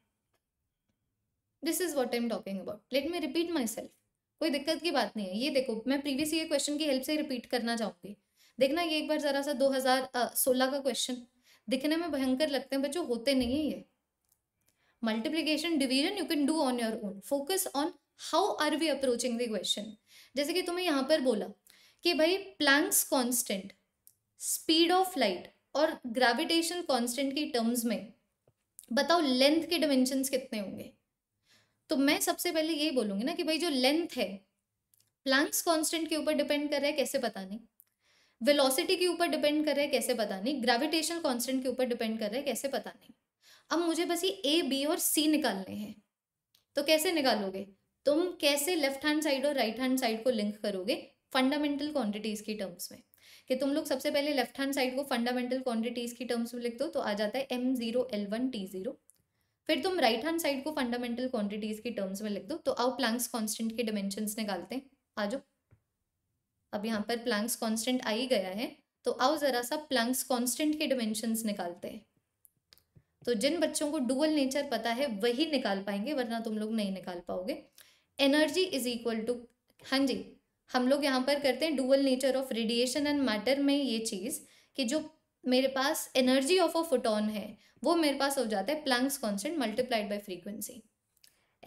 this is what I am talking about let me repeat myself कोई दिक्कत की बात नहीं है ये देखो मैं प्रीवियस ये क्वेश्चन की हेल्प से रिपीट करना चाहूंगी देखना ये एक बार जरा सा 2016 का क्वेश्चन दिखने में भयंकर लगते हैं बच्चों होते नहीं है ये multiplication division you can do on your own focus on how are we approaching the question जैसे कि तुम्हें यहाँ पर बोला कि भाई Planck's constant speed of light और ग्रेविटेशन कॉन्स्टेंट की टर्म्स में बताओ लेंथ के डिमेंशन कितने होंगे तो मैं सबसे पहले यही बोलूंगी ना कि भाई जो लेंथ है प्लांक्स कांस्टेंट के ऊपर डिपेंड कर रहा है कैसे पता नहीं वेलोसिटी के ऊपर डिपेंड कर रहा है कैसे पता नहीं ग्रेविटेशन कांस्टेंट के ऊपर डिपेंड कर रहा है कैसे पता नहीं अब मुझे बस ये ए बी और सी निकालने हैं तो कैसे निकालोगे तुम कैसे लेफ्ट हैंड साइड और राइट हैंड साइड को लिंक करोगे फंडामेंटल क्वान्टिटीज़ की टर्म्स में कि तुम लोग सबसे पहले लेफ्ट हैंड साइड को फंडामेंटल क्वान्टिटीज की टर्म्स में लिख दो तो आ जाता है M zero L one T zero फिर तुम राइट हैंड साइड को फंडामेंटल क्वांटिटीज के टर्म्स में लिख दो तो आओ प्लैंक्स कांस्टेंट के डिमेंशन निकालते हैं आ जाओ अब यहाँ पर प्लैंक्स कांस्टेंट आ ही गया है तो आओ ज़रा सा प्लैंक्स कांस्टेंट के डिमेंशन निकालते हैं तो जिन बच्चों को डुअल नेचर पता है वही निकाल पाएंगे वरना तुम लोग नहीं निकाल पाओगे एनर्जी इज इक्वल टू हाँ जी हम लोग यहाँ पर करते हैं dual nature of radiation and matter में ये चीज़ कि जो मेरे पास एनर्जी ऑफ अ फोटोन है वो मेरे पास हो जाता है Planck's constant multiplied by frequency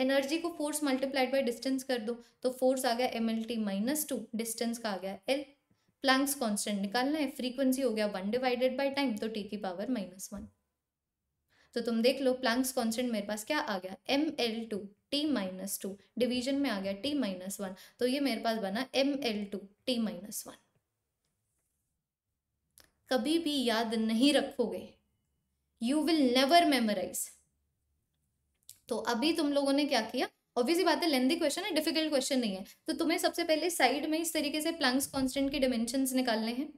energy को फोर्स मल्टीप्लाइड बाई डिस्टेंस कर दो तो फोर्स आ गया M L T minus two distance का आ गया एल प्लंग्स कॉन्सटेंट निकालना है फ्रीक्वेंसी हो गया वन डिवाइडेड बाई टाइम तो टी की पावर माइनस वन तो तुम देख लो प्लंग्स कॉन्सटेंट मेरे पास क्या आ गया M L two T minus two division में आ गया टी माइनस वन तो ये मेरे पास बना M L two T minus one कभी भी याद नहीं रखोगे यू विल नेवर मेमोराइज तो अभी तुम लोगों ने क्या किया ऑब्वियसली बात है लेंदी क्वेश्चन है डिफिकल्ट क्वेश्चन नहीं है तो तुम्हें सबसे पहले साइड में इस तरीके से प्लैंक्स कॉन्स्टेंट के डिमेंशन निकालने हैं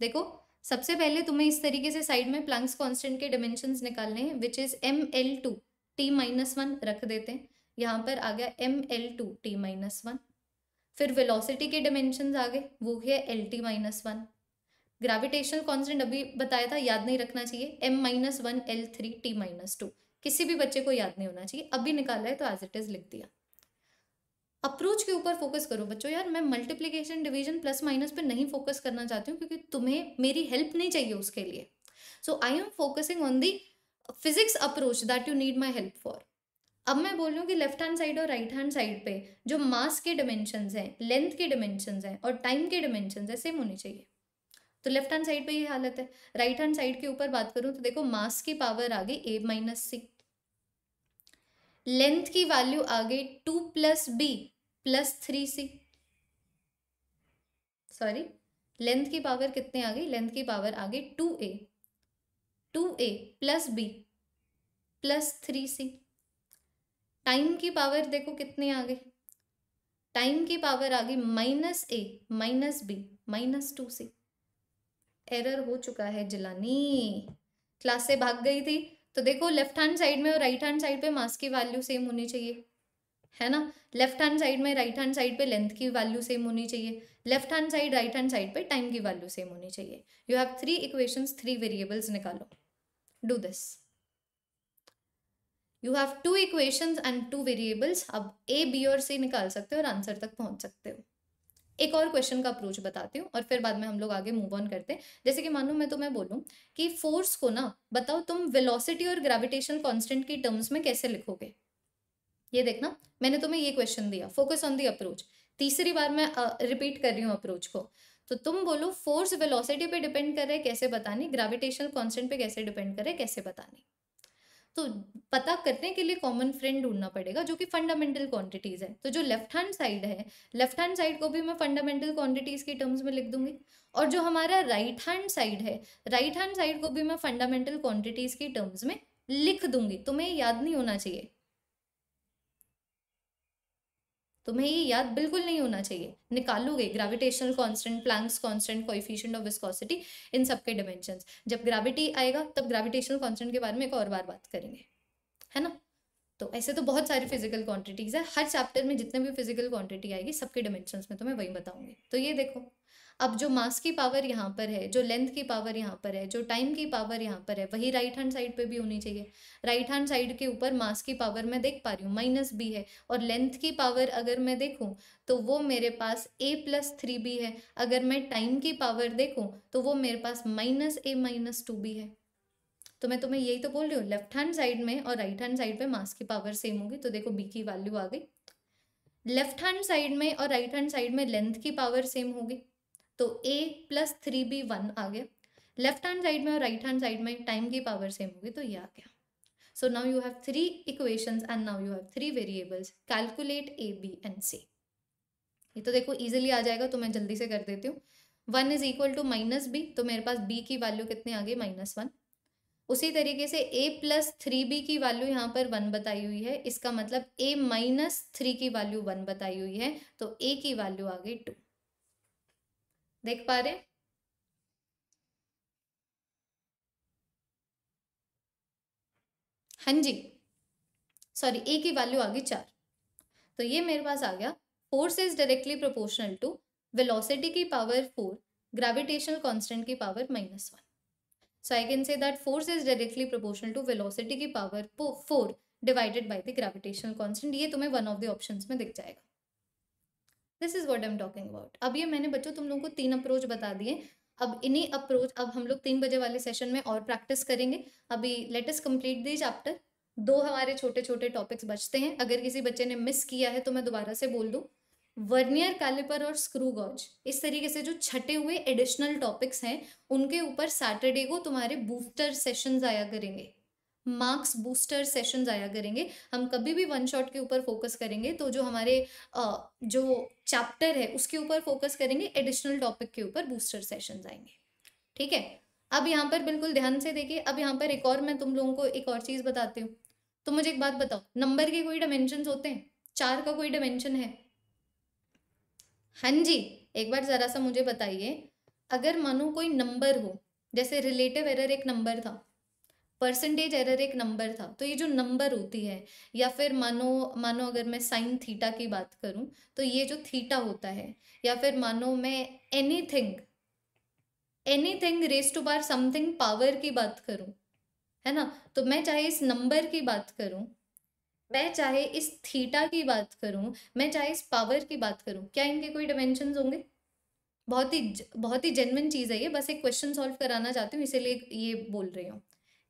देखो सबसे पहले तुम्हें इस तरीके से साइड में प्लैंक्स कॉन्स्टेंट के डिमेंशन निकालने हैं which is M L two T minus one रख देते हैं यहाँ पर आ गया M L two T minus one फिर वेलोसिटी के डिमेंशन आ गए वो है L T minus one gravitational constant अभी बताया था याद नहीं रखना चाहिए M minus one L three T minus two किसी भी बच्चे को याद नहीं होना चाहिए अभी निकाला है तो एज इट इज लिख दिया अप्रोच के ऊपर फोकस करो बच्चों यार मैं मल्टीप्लीकेशन डिवीजन प्लस माइनस पर नहीं फोकस करना चाहती हूँ क्योंकि तुम्हें मेरी हेल्प नहीं चाहिए उसके लिए so I am focusing on the physics approach that you need my help for अब मैं बोल रही हूँ कि लेफ्ट हैंड साइड और राइट हैंड साइड पे जो मास के डिमेंशन हैं लेंथ के डिमेंशन हैं और टाइम के डिमेंशन हैं सेम होने चाहिए तो लेफ्ट हैंड साइड पे ये हालत है राइट हैंड साइड के ऊपर बात करूं तो देखो मास की पावर आ गई ए माइनस सी लेंथ की वैल्यू आ गई two plus B plus three C sorry length की पावर कितने आ गई लेंथ की पावर आ गई two A two A plus B plus three C time की पावर देखो कितने आ गई टाइम की पावर आ गई minus A minus B minus two C error हो चुका है जिलानी क्लास से भाग गई थी तो देखो लेफ्ट हैंड साइड में और राइट हैंड साइड पे मास की वैल्यू सेम होनी चाहिए है ना लेफ्ट हैंड साइड में राइट हैंड साइड पे लेंथ की वैल्यू सेम होनी चाहिए left hand side right hand side पे टाइम की वैल्यू सेम होनी चाहिए you have three equation three variables निकालो do this you have two equation and two variables अब ए बी और सी निकाल सकते हो और आंसर तक पहुंच सकते हो एक और क्वेश्चन का अप्रोच बताती हूँ और फिर बाद में हम लोग आगे मूव ऑन करते हैं जैसे कि मानो मैं तो मैं बोलूँ कि फोर्स को ना बताओ तुम वेलोसिटी और ग्रेविटेशन कॉन्स्टेंट की टर्म्स में कैसे लिखोगे ये देखना मैंने तुम्हें ये क्वेश्चन दिया फोकस ऑन दी अप्रोच तीसरी बार मैं रिपीट कर रही हूँ अप्रोच को तो तुम बोलो फोर्स वेलोसिटी पे डिपेंड कर रहे कैसे बतानी ग्रेविटेशन कांस्टेंट पे कैसे डिपेंड करे कैसे बतानी तो पता करने के लिए कॉमन फ्रेंड ढूंढना पड़ेगा जो कि फंडामेंटल क्वांटिटीज़ है तो जो लेफ्ट हैंड साइड है लेफ्ट हैंड साइड को भी मैं फंडामेंटल क्वांटिटीज़ के टर्म्स में लिख दूंगी और जो हमारा राइट हैंड साइड है राइट हैंड साइड को भी मैं फंडामेंटल क्वांटिटीज़ के टर्म्स में लिख दूंगी तुम्हें याद नहीं होना चाहिए तुम्हें ये याद बिल्कुल नहीं होना चाहिए निकालोगे gravitational constant Planck's constant coefficient of viscosity इन सबके डिमेंशन जब ग्रेविटी आएगा तब ग्रेविटेशनल कांस्टेंट के बारे में एक और बार बात करेंगे है ना तो ऐसे तो बहुत सारी फिजिकल क्वांटिटीज है हर चैप्टर में जितने भी फिजिकल क्वांटिटी आएगी सबके डिमेंशन में तो मैं वही बताऊंगी तो ये देखो अब जो मास की पावर यहाँ पर है जो लेंथ की पावर यहाँ पर है जो टाइम की पावर यहाँ पर है वही राइट हैंड साइड पे भी होनी चाहिए राइट हैंड साइड के ऊपर मास की पावर मैं देख पा रही हूँ माइनस बी है और लेंथ की पावर अगर मैं देखूँ तो वो मेरे पास ए प्लस थ्री बी है अगर मैं टाइम की पावर देखूँ तो वो मेरे पास minus A minus two B है तो मैं तुम्हें यही तो बोल रही हूँ लेफ्ट हैंड साइड में और राइट हैंड साइड में मास की पावर सेम होगी तो देखो बी की वैल्यू आ गई लेफ्ट हैंड साइड में और राइट हैंड साइड में लेंथ की पावर सेम होगी तो A plus three B one आ गया लेफ्ट हैंड साइड में और राइट हैंड साइड में टाइम की पावर सेम होगी तो ये आ गया so now you have three equations and now you have three variables calculate A B and C ये तो देखो इजिली आ जाएगा तो मैं जल्दी से कर देती हूँ one is equal to minus B तो मेरे पास बी की वैल्यू कितनी आ गई माइनस वन उसी तरीके से ए प्लस थ्री बी की वैल्यू यहाँ पर वन बताई हुई है इसका मतलब ए माइनस थ्री की वैल्यू वन बताई हुई है तो ए की वैल्यू आ गई टू देख पा रहे हैं हाँ जी सॉरी ए की वैल्यू आ गई चार तो ये मेरे पास आ गया force is directly proportional to velocity की पावर फोर ग्रेविटेशनल कांस्टेंट की power minus one so I can say that force is directly proportional to velocity की power four divided by the gravitational constant ये तुम्हें one of the options में दिख जाएगा this is what I'm talking about अब ये मैंने बच्चों तुम लोगों को तीन अप्रोच बता दिए अब इन्हीं अप्रोच अब हम लोग तीन बजे वाले सेशन में और प्रैक्टिस करेंगे अभी let us complete the chapter दो हमारे छोटे छोटे टॉपिक्स बचते हैं अगर किसी बच्चे ने मिस किया है तो मैं दोबारा से बोल दूँ वर्नियर कैलिपर और स्क्रू गॉज इस तरीके से जो छटे हुए एडिशनल टॉपिक्स हैं उनके ऊपर सैटरडे को तुम्हारे बूस्टर सेशन आया करेंगे मार्क्स बूस्टर सेशंस आया करेंगे हम कभी भी वन शॉट के ऊपर फोकस करेंगे तो जो हमारे जो चैप्टर है उसके ऊपर फोकस करेंगे एडिशनल टॉपिक के ऊपर बूस्टर सेशन आएंगे ठीक है अब यहाँ पर बिल्कुल ध्यान से देखिए अब यहाँ पर एक और मैं तुम लोगों को एक और चीज़ बताती हूँ तो मुझे एक बात बताओ नंबर के कोई डायमेंशन होते हैं चार का कोई डायमेंशन है हाँ जी एक बार ज़रा सा मुझे बताइए अगर मानो कोई नंबर हो जैसे रिलेटिव एरर एक नंबर था परसेंटेज एरर एक नंबर था तो ये जो नंबर होती है या फिर मानो मानो अगर मैं साइन थीटा की बात करूं तो ये जो थीटा होता है या फिर मानो मैं एनीथिंग एनीथिंग रेस टू बार समथिंग पावर की बात करूं है ना तो मैं चाहे इस नंबर की बात करूं मैं चाहे इस थीटा की बात करूं मैं चाहे इस पावर की बात करूं क्या इनके कोई डायमेंशन होंगे बहुत ही बहुत ही जेनविन चीज़ है ये बस एक क्वेश्चन सॉल्व कराना चाहती हूँ इसीलिए ये बोल रही हूँ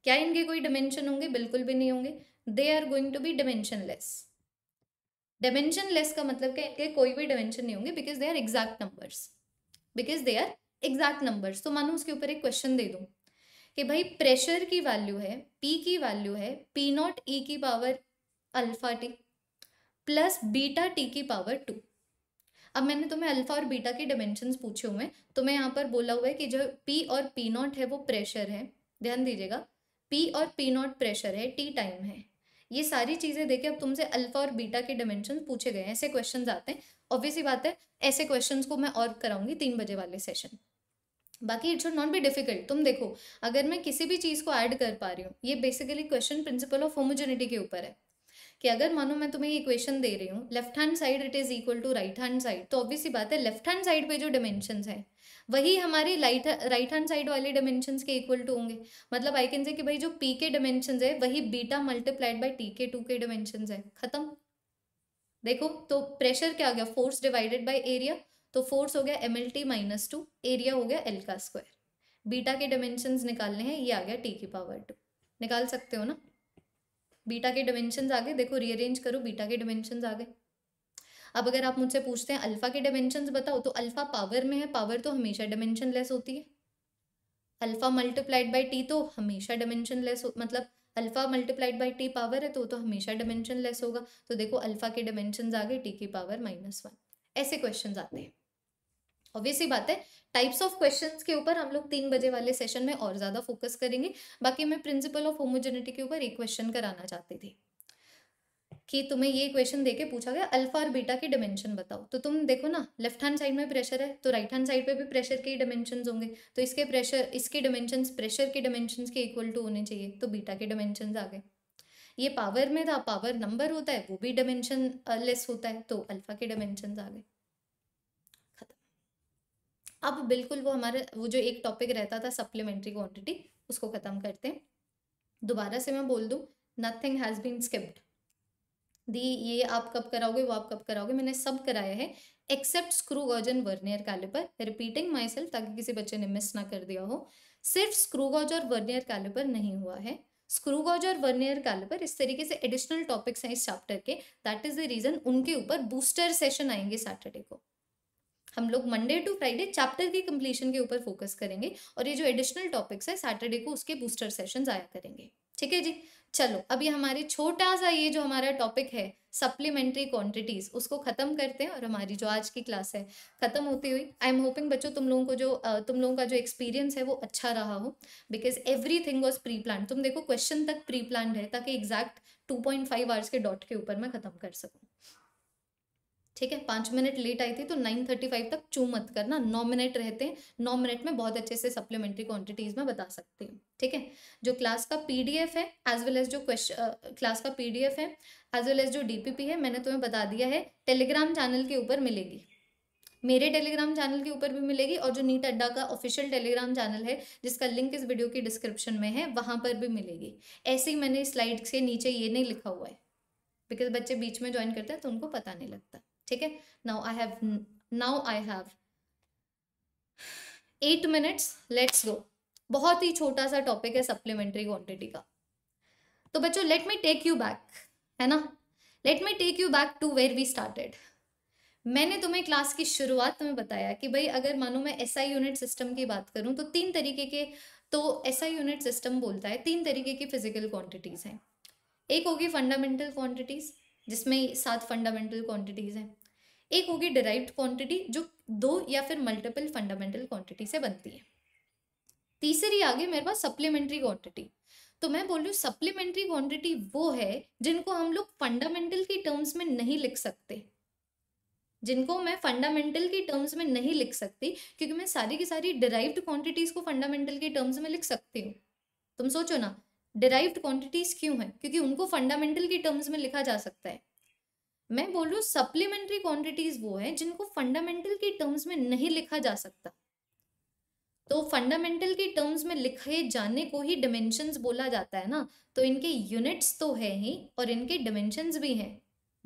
क्या इनके कोई डिमेंशन होंगे बिल्कुल भी नहीं होंगे they are going to be dimensionless dimensionless का मतलब क्या इनके कोई भी डिमेंशन नहीं होंगे because they are exact numbers because they are exact numbers तो मानो उसके ऊपर एक क्वेश्चन दे दूँ कि भाई प्रेशर की वैल्यू है पी की वैल्यू है पी नॉट ई की power alpha T plus beta T की पावर टू अब मैंने तुम्हें अल्फा और बीटा के डिमेंशन पूछे हुए हैं तो मैं यहाँ पर बोला हुआ है कि जो पी और पी नॉट है वो प्रेशर है ध्यान दीजिएगा पी और पी नॉट प्रेशर है टी टाइम है ये सारी चीज़ें देखे अब तुमसे अल्फा और बीटा के डिमेंशन पूछे गए ऐसे क्वेश्चन आते हैं ऑब्वियस ही बात है ऐसे क्वेश्चन को मैं और कराऊंगी तीन बजे वाले सेशन बाकी it should not be difficult तुम देखो अगर मैं किसी भी चीज़ को ऐड कर पा रही हूँ ये basically question principle of homogeneity के ऊपर है कि अगर मानो मैं तुम्हें ये इक्वेशन दे रही हूँ left hand side it is equal to right hand side तो ऑब्वियसली बात है लेफ्ट हैंड साइड पे जो डिमेंशन है वही हमारे लाइट राइट हैंड साइड वाले डिमेंशन के इक्वल टू होंगे मतलब आई कैन से कि भाई जो पी के डिमेंशन है वही बीटा मल्टीप्लाइड बाई टी के टू के डिमेंशन है खत्म देखो तो प्रेशर क्या तो हो गया फोर्स डिवाइडेड बाई एरिया तो फोर्स हो गया M L T minus two area हो गया एल का स्क्वायर बीटा के डिमेंशन निकालने हैं ये आ गया टी की पावर टू निकाल सकते हो ना बीटा के डिमेंशन आ गए देखो रीअरेंज करो बीटा के डिमेंशन आ गए अब अगर आप मुझसे पूछते हैं अल्फ़ा के डायमेंशन बताओ तो अल्फ़ा पावर में है पावर तो हमेशा डायमेंशन लेस होती है अल्फ़ा मल्टीप्लाइड बाई टी तो हमेशा डायमेंशन लेस मतलब alpha multiplied by T power है तो तो हमेशा डायमेंशन लेस होगा तो देखो अल्फ़ा के डायमेंशन आ गए टी की पावर माइनस वन ऐसे क्वेश्चन आते हैं ऑब्वियस ही बात है टाइप्स ऑफ क्वेश्चन के ऊपर हम लोग तीन बजे वाले सेशन में और ज़्यादा फोकस करेंगे बाकी मैं प्रिंसिपल ऑफ होमोजेनिटी के ऊपर एक क्वेश्चन कराना चाहती थी कि तुम्हें ये क्वेश्चन देके पूछा गया अल्फा और बीटा की डिमेंशन बताओ तो तुम देखो ना लेफ्ट हैंड साइड में प्रेशर है तो राइट हैंड साइड पे भी प्रेशर के ही डिमेंशन होंगे तो इसके प्रेशर इसके डिमेंशन प्रेशर के डिमेंशन के इक्वल टू होने चाहिए तो बीटा के डिमेंशन आ गए ये पावर में था पावर नंबर होता है वो भी डिमेंशन लेस uh, होता है तो अल्फा के डिमेंशन आ गए खत्म अब बिल्कुल वो हमारा वो जो एक टॉपिक रहता था सप्लीमेंट्री क्वान्टिटी उसको खत्म करते हैं दोबारा से मैं बोल दूँ nothing has been skipped the ये आप कब कराओगे वो आप कब कराओगे मैंने सब कराया है except screw gauge and vernier caliper repeating myself ताकि किसी बच्चे ने मिस ना कर दिया हो सिर्फ स्क्रू गॉज और वर्नियर कैलिपर नहीं हुआ है स्क्रू गॉज और वर्नियर कैलिपर इस तरीके से एडिशनल टॉपिक्स हैं इस चैप्टर के दैट इज द रीजन उनके ऊपर बूस्टर सेशन आएंगे सैटरडे को हम लोग मंडे टू फ्राइडे चैप्टर के कंप्लीशन के ऊपर फोकस करेंगे और ये जो एडिशनल टॉपिक्स है सैटरडे को उसके बूस्टर सेशन आया करेंगे ठीक है जी चलो अभी हमारे छोटा सा ये जो हमारा टॉपिक है सप्लीमेंट्री क्वांटिटीज उसको खत्म करते हैं और हमारी जो आज की क्लास है खत्म होती हुई आई एम होपिंग बच्चों तुम लोगों को जो तुम लोगों का जो एक्सपीरियंस है वो अच्छा रहा हो because everything was preplanned तुम देखो क्वेश्चन तक प्री प्लान है ताकि exact two point five hours के डॉट के ऊपर मैं खत्म कर सकूँ ठीक है पाँच मिनट लेट आई थी तो नाइन थर्टी फाइव तक चू मत करना नौ मिनट रहते हैं नौ मिनट में बहुत अच्छे से सप्लीमेंट्री क्वांटिटीज में बता सकती हूँ ठीक है जो क्लास का पीडीएफ है एज वेल एज जो क्वेश्चन क्लास का पीडीएफ है एज वेल एज जो डीपीपी है मैंने तुम्हें बता दिया है टेलीग्राम चैनल के ऊपर मिलेगी मेरे टेलीग्राम चैनल के ऊपर भी मिलेगी और जो नीट अड्डा का ऑफिशियल टेलीग्राम चैनल है जिसका लिंक इस वीडियो की डिस्क्रिप्शन में है वहाँ पर भी मिलेगी ऐसे ही मैंने स्लाइड के नीचे ये नहीं लिखा हुआ है बिकॉज बच्चे बीच में ज्वाइन करते हैं तो उनको पता नहीं लगता ठीक है now I have now I have eight minutes let's go बहुत ही छोटा सा टॉपिक है सप्लीमेंट्री क्वांटिटी का तो बच्चों let me take you back है ना let me take you back to where we started मैंने तुम्हें क्लास की शुरुआत में बताया कि भाई अगर मानो मैं एस आई यूनिट सिस्टम की बात करूं तो तीन तरीके के तो एस आई यूनिट सिस्टम बोलता है तीन तरीके की फिजिकल क्वांटिटीज़ हैं एक होगी फंडामेंटल क्वांटिटीज़ जिसमें सात फंडामेंटल क्वांटिटीज़ हैं एक होगी डिराइव्ड क्वांटिटी जो दो या फिर मल्टीपल फंडामेंटल क्वांटिटी से बनती है तीसरी आगे मेरे पास सप्लीमेंट्री क्वांटिटी तो मैं बोल रही हूँ सप्लीमेंट्री क्वांटिटी वो है जिनको हम लोग फंडामेंटल की टर्म्स में नहीं लिख सकते जिनको मैं फंडामेंटल की टर्म्स में नहीं लिख सकती क्योंकि मैं सारी की सारी डिराइव्ड क्वांटिटीज को फंडामेंटल के टर्म्स में लिख सकती हूँ तुम सोचो ना डिराइव्ड क्वांटिटीज क्यों है क्योंकि उनको फंडामेंटल की टर्म्स में लिखा जा सकता है मैं बोल रही हूँ सप्लीमेंट्री क्वांटिटीज वो हैं जिनको फंडामेंटल की टर्म्स में नहीं लिखा जा सकता तो फंडामेंटल की टर्म्स में लिखे जाने को ही डिमेंशन बोला जाता है ना तो इनके यूनिट्स तो है ही और इनके डिमेंशन भी हैं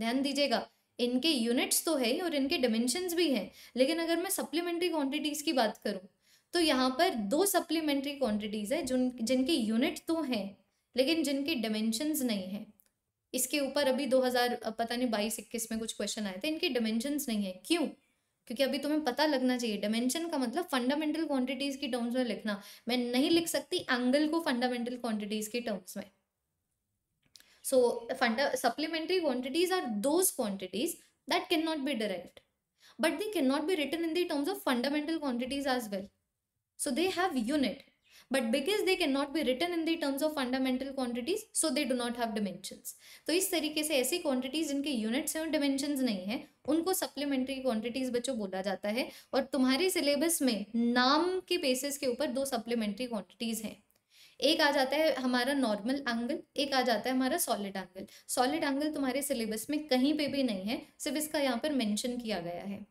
ध्यान दीजिएगा इनके यूनिट्स तो है ही और इनके डिमेंशन भी हैं लेकिन अगर मैं सप्लीमेंट्री क्वांटिटीज की बात करूँ तो यहाँ पर दो सप्लीमेंट्री क्वांटिटीज़ है जिन जिनके यूनिट तो हैं लेकिन जिनके डिमेंशंस नहीं हैं इसके ऊपर अभी 2000 पता नहीं बाईस इक्कीस में कुछ क्वेश्चन आए थे इनके डिमेंशंस नहीं है क्यों क्योंकि अभी तुम्हें पता लगना चाहिए डिमेंशन का मतलब फंडामेंटल क्वांटिटीज की टर्म्स में लिखना मैं नहीं लिख सकती एंगल को फंडामेंटल क्वांटिटीज की टर्म्स में so funda supplementary quantities are those quantities that can not be derived but they can not be written in the terms of fundamental quantities as well So they have unit. But because they cannot be written in the terms of fundamental quantities, so they do not have dimensions. तो इस तरीके से ऐसी quantities जिनके units हैं और dimensions नहीं हैं उनको supplementary quantities बच्चों बोला जाता है और तुम्हारे syllabus में नाम के basis के ऊपर दो supplementary quantities हैं एक आ जाता है हमारा नॉर्मल एंगल एक आ जाता है हमारा सॉलिड एंगल सॉलिड एंगल तुम्हारे सिलेबस में कहीं पे भी नहीं है सिर्फ इसका यहाँ पर मेंशन किया गया है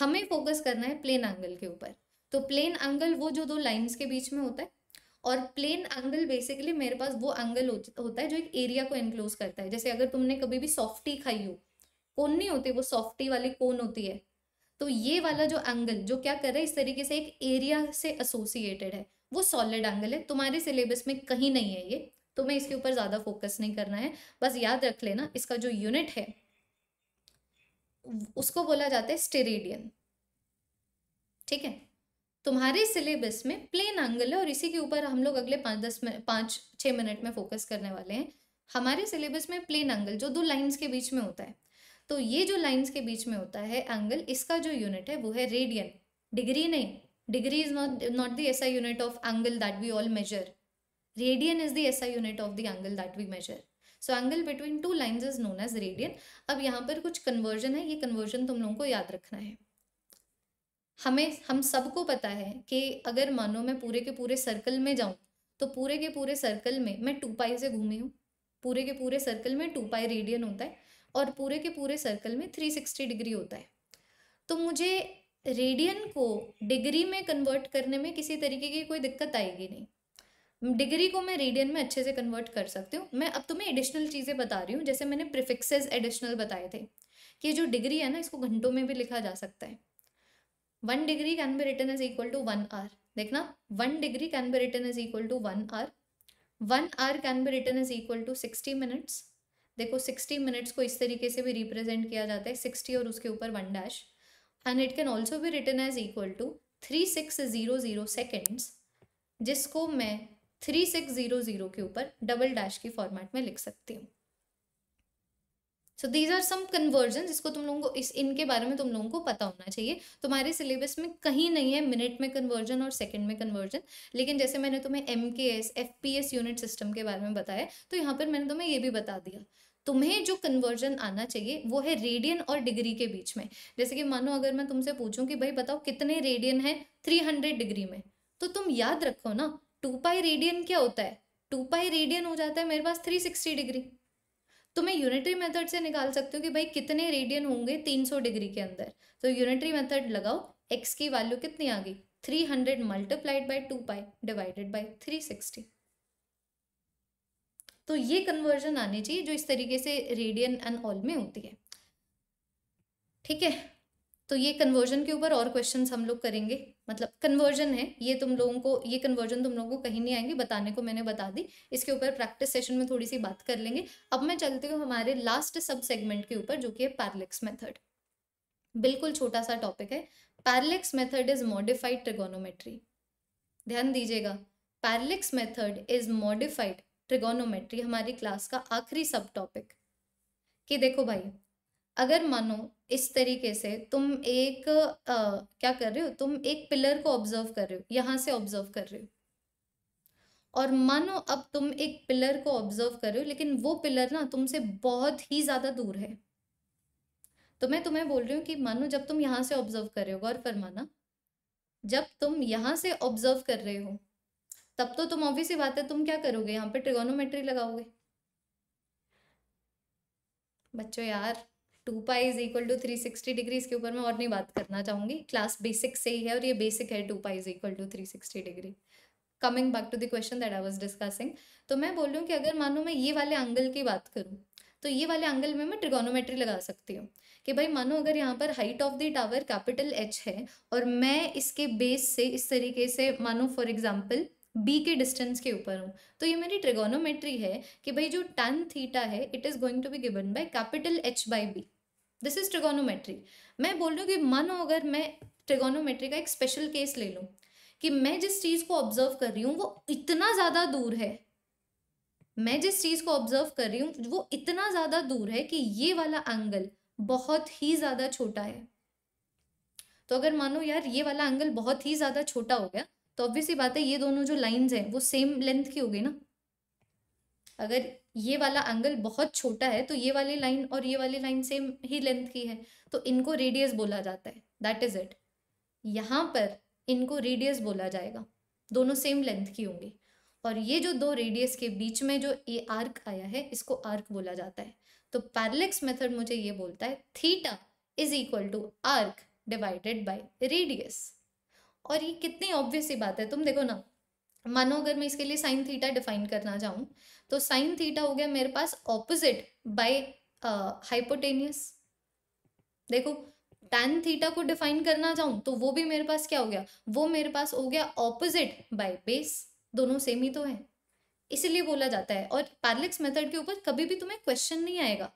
हमें फोकस करना है प्लेन एंगल के ऊपर तो प्लेन एंगल वो जो दो लाइंस के बीच में होता है और प्लेन एंगल बेसिकली मेरे पास वो एंगल होता है जो एक एरिया को एनक्लोज करता है जैसे अगर तुमने कभी भी सॉफ्टी खाई हो कोन नहीं होती वो सॉफ्टी वाली कोन होती है तो ये वाला जो एंगल जो क्या कर रहा है इस तरीके से एक एरिया से एसोसिएटेड है वो सॉलिड एंगल है तुम्हारे सिलेबस में कहीं नहीं है ये तो मैं इसके ऊपर ज्यादा फोकस नहीं करना है बस याद रख लेना इसका जो यूनिट है उसको बोला जाता है स्टेरेडियन ठीक है तुम्हारे सिलेबस में प्लेन एंगल है और इसी के ऊपर हम लोग अगले पाँच दस मिनट पाँच छः मिनट में फोकस करने वाले हैं हमारे सिलेबस में प्लेन एंगल जो दो लाइंस के बीच में होता है तो ये जो लाइंस के बीच में होता है एंगल इसका जो यूनिट है वो है रेडियन डिग्री नहीं degree is not not the SI unit of angle that we all measure radian is the SI unit of the angle that we measure so angle between two lines is known as radian अब यहाँ पर कुछ conversion है ये conversion तुम लोगों को याद रखना है हमें हम सबको पता है कि अगर मानो मैं पूरे के पूरे सर्कल में जाऊँ तो पूरे के पूरे सर्कल में मैं टू पाई से घूमी हूँ पूरे के पूरे सर्कल में टू पाई रेडियन होता है और पूरे के पूरे सर्कल में थ्री सिक्सटी डिग्री होता है तो मुझे रेडियन को डिग्री में कन्वर्ट करने में किसी तरीके की कोई दिक्कत आएगी नहीं डिग्री को मैं रेडियन में अच्छे से कन्वर्ट कर सकती हूँ मैं अब तुम्हें एडिशनल चीज़ें बता रही हूँ जैसे मैंने प्रिफिक्सेस एडिशनल बताए थे कि जो डिग्री है ना इसको घंटों में भी लिखा जा सकता है one degree can be written is equal to one R देखना one degree can be written is equal to one R one R can be written is equal to sixty minutes देखो सिक्सटी मिनट्स को इस तरीके से भी represent किया जाता है सिक्सटी और उसके ऊपर one dash and it can also भी written as equal to three six zero zero seconds जिसको मैं थ्री सिक्स ज़ीरो ज़ीरो के ऊपर डबल डैश की फॉर्मेट में लिख सकती हूँ so these are some conversion जिसको तुम लोगों को इस इनके बारे में तुम लोगों को पता होना चाहिए तुम्हारे सिलेबस में कहीं नहीं है मिनट में कन्वर्जन और सेकंड में कन्वर्जन लेकिन जैसे मैंने तुम्हें M K S F P S unit system के बारे में बताया तो यहाँ पर मैंने तुम्हें ये भी बता दिया तुम्हें जो कन्वर्जन आना चाहिए वो है रेडियन और डिग्री के बीच में जैसे कि मानो अगर मैं तुमसे पूछूं कि भाई बताओ कितने रेडियन है थ्री हंड्रेड डिग्री में तो तुम याद रखो ना टू पाई रेडियन क्या होता है टू पाई रेडियन हो जाता है मेरे पास थ्री सिक्सटी डिग्री तो मैं यूनिटरी मेथड से निकाल सकती हूँ कि भाई कितने रेडियन होंगे 300 डिग्री के अंदर तो यूनिटरी मेथड लगाओ एक्स की वैल्यू कितनी आ गई 300 hundred multiplied by two pi divided by three तो ये कन्वर्जन आनी चाहिए जो इस तरीके से रेडियन एंड ऑल में होती है ठीक है तो ये कन्वर्जन के ऊपर और क्वेश्चन हम लोग करेंगे मतलब कन्वर्जन है ये तुम लोगों को ये कन्वर्जन तुम लोगों को कहीं नहीं आएंगे बताने को मैंने बता दी इसके ऊपर प्रैक्टिस सेशन में थोड़ी सी बात कर लेंगे अब मैं चलती हूँ हमारे लास्ट सब सेगमेंट के ऊपर जो कि है पैरलेक्स मेथड बिल्कुल छोटा सा टॉपिक है parallax method is modified trigonometry ध्यान दीजिएगा parallax method is modified trigonometry हमारी क्लास का आखिरी सब टॉपिक कि देखो भाई अगर मानो इस तरीके से तुम एक आ, क्या कर रहे हो तुम एक पिलर को ऑब्जर्व कर रहे हो यहाँ से ऑब्जर्व कर रहे हो और मानो अब तुम एक पिलर को ऑब्जर्व कर रहे हो लेकिन वो पिलर ना तुमसे बहुत ही ज़्यादा दूर है तो मैं तुम्हें बोल रही हूँ कि मानो जब तुम यहाँ से ऑब्जर्व कर रहे हो गौर फरमाना जब तुम यहाँ से ऑब्जर्व कर रहे हो तब तो तुम ऑब्वियस बात है तुम क्या करोगे यहाँ पे ट्रिगोनोमेट्री लगाओगे बच्चों यार two pi is equal to three sixty degree इसके ऊपर मैं और नहीं बात करना चाहूँगी क्लास बेसिक से ही है और ये बेसिक है two pi is equal to three sixty degree coming back to the question that I was discussing तो मैं बोल रही हूँ कि अगर मानो मैं ये वाले एंगल की बात करूँ तो ये वाले एंगल में मैं ट्रिगोनोमेट्री लगा सकती हूँ कि भाई मानो अगर यहाँ पर height of the tower capital H है और मैं इसके बेस से इस तरीके से मानो फॉर एग्जाम्पल बी के डिस्टेंस के ऊपर हूँ तो ये मेरी ट्रिगोनोमेट्री है कि भाई जो टेन थीटा है it is going to be given by capital H by B this is trigonometry मैं बोल रही हूँ कि मन अगर मैं ट्रिगोनोमेट्री का एक स्पेशल केस ले लूँ कि मैं जिस चीज़ को ऑब्जर्व कर रही हूँ वो इतना ज़्यादा दूर है मैं जिस चीज़ को ऑब्जर्व कर रही हूँ वो इतना ज़्यादा दूर है कि ये वाला एंगल बहुत ही ज़्यादा छोटा है तो अगर मानो यार ये वाला एंगल बहुत ही ज़्यादा छोटा हो गया तो ऑब्वियसली बात है ये दोनों जो लाइंस हैं वो सेम लेंथ की हो गई ना अगर ये वाला एंगल बहुत छोटा है तो ये वाली लाइन और ये वाली लाइन सेम ही लेंथ की है तो इनको रेडियस बोला जाता है दैट इज इट यहाँ पर इनको रेडियस बोला जाएगा दोनों सेम लेंथ की होंगी और ये जो दो रेडियस के बीच में जो ए आर्क आया है इसको आर्क बोला जाता है तो पैरलेक्स मेथड मुझे ये बोलता है theta is equal to arc divided by radius और ये कितनी ऑब्वियस ही बात है तुम देखो ना मानो अगर मैं इसके लिए साइन थीटा डिफाइन करना चाहूँ तो साइन थीटा हो गया मेरे पास ऑपोजिट बाय हाइपोटेनियस देखो टेन थीटा को डिफाइन करना चाहूँ तो वो भी मेरे पास क्या हो गया वो मेरे पास हो गया ऑपोजिट बाय बेस दोनों सेम ही तो है इसलिए बोला जाता है और पार्लिक्स मेथड के ऊपर कभी भी तुम्हें क्वेश्चन नहीं आएगा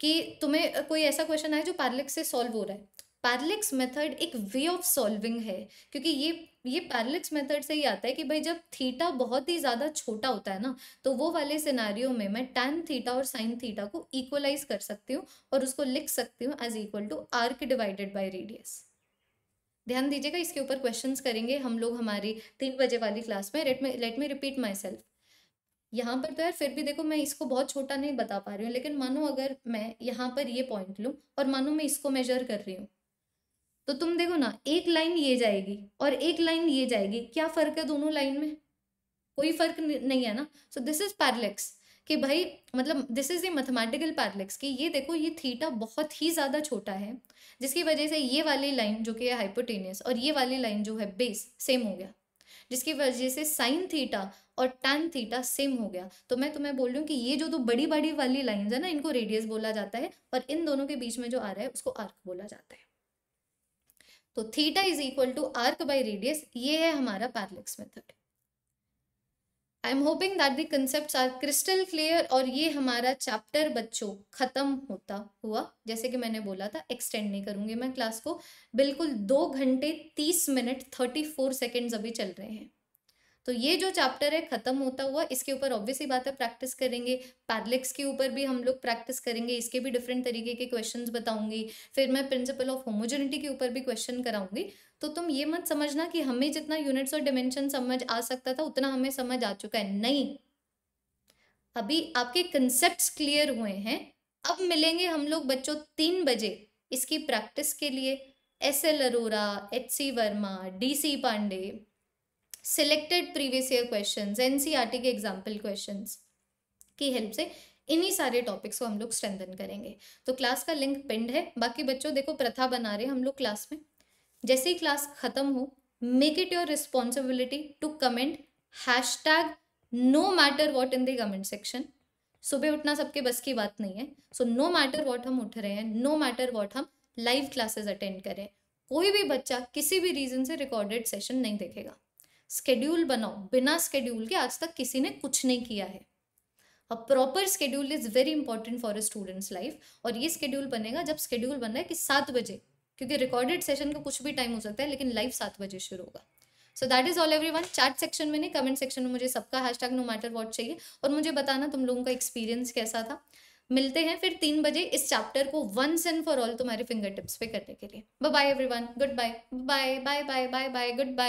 कि तुम्हें कोई ऐसा क्वेश्चन आए जो पार्लिक्स से सॉल्व हो रहा है पैरलिक्स मेथड एक वे ऑफ सॉल्विंग है क्योंकि ये ये पैरलिक्स मेथड से ही आता है कि भाई जब थीटा बहुत ही ज़्यादा छोटा होता है ना तो वो वाले सिनारियों में मैं टेन थीटा और साइन थीटा को इक्वलाइज कर सकती हूँ और उसको लिख सकती हूँ as equal to arc divided by radius ध्यान दीजिएगा इसके ऊपर क्वेश्चन करेंगे हम लोग हमारी तीन बजे वाली क्लास में let me let me repeat myself यहाँ पर तो यार फिर भी देखो मैं इसको बहुत छोटा नहीं बता पा रही हूँ लेकिन मानो अगर मैं यहाँ पर ये पॉइंट लूँ और मानो मैं इसको मेजर कर रही हूँ तो तुम देखो ना एक लाइन ये जाएगी और एक लाइन ये जाएगी क्या फ़र्क है दोनों लाइन में कोई फ़र्क नहीं है ना सो दिस इज़ पैरलेक्स कि भाई मतलब this is a mathematical parallax कि ये देखो ये थीटा बहुत ही ज़्यादा छोटा है जिसकी वजह से ये वाली लाइन जो कि है हाइपोटेनियस और ये वाली लाइन जो है बेस सेम हो गया जिसकी वजह से साइन थीटा और टैन थीटा सेम हो गया तो मैं तुम्हें बोल रही हूँ कि ये जो दो बड़ी बड़ी वाली लाइन है ना इनको रेडियस बोला जाता है और इन दोनों के बीच में जो आ रहा है उसको आर्क बोला जाता है तो theta is equal to arc by radius ये है हमारा parallax method I am hoping that the concept are crystal clear और ये हमारा चैप्टर बच्चों खत्म होता हुआ जैसे कि मैंने बोला था एक्सटेंड नहीं करूंगी मैं क्लास को बिल्कुल दो घंटे तीस मिनट थर्टी फोर सेकेंड्स अभी चल रहे हैं तो ये जो चैप्टर है ख़त्म होता हुआ इसके ऊपर ऑब्वियसली बात है प्रैक्टिस करेंगे पैदलिक्स के ऊपर भी हम लोग प्रैक्टिस करेंगे इसके भी डिफरेंट तरीके के क्वेश्चन बताऊंगी फिर मैं प्रिंसिपल ऑफ होमोजेनिटी के ऊपर भी क्वेश्चन कराऊंगी तो तुम ये मत समझना कि हमें जितना यूनिट्स और डिमेंशन समझ आ सकता था उतना हमें समझ आ चुका है नहीं अभी आपके कंसेप्ट क्लियर हुए हैं अब मिलेंगे हम लोग बच्चों तीन बजे इसकी प्रैक्टिस के लिए S L Arora H C Verma D C Pandey selected previous year question टी के एग्जाम्पल क्वेश्चन की हेल्प से इन्हीं सारे टॉपिक्स को हम लोग स्ट्रेंथन करेंगे तो क्लास का लिंक पिंड है बाकी बच्चों देखो प्रथा बना रहे हम लोग क्लास में जैसे ही क्लास खत्म हो make it your responsibility to comment hashtag no matter what in the comment section सुबह उठना सबके बस की बात नहीं है सो नो मैटर वॉट हम उठ रहे हैं नो मैटर वॉट हम लाइव क्लासेस अटेंड करें कोई भी बच्चा किसी भी रीजन से रिकॉर्डेड सेशन नहीं देखेगा स्केड्यूल बनाओ बिना स्केड्यूल के आज तक किसी ने कुछ नहीं किया है a proper schedule is very important for a student's life और ये स्केड्यूल बनेगा जब स्केड्यूल बन रहा है कि सात बजे क्योंकि रिकॉर्डेड सेशन का कुछ भी टाइम हो सकता है लेकिन लाइव सात बजे शुरू होगा so that is all everyone chat section में नहीं कमेंट सेक्शन में मुझे सबका hashtag no matter what चाहिए और मुझे बताना तुम लोगों का एक्सपीरियंस कैसा था मिलते हैं फिर तीन बजे इस चैप्टर को वंस एंड फॉर ऑल तुम्हारे फिंगर टिप्स पे करने के लिए bye one good bye bye bye bye bye bye good bye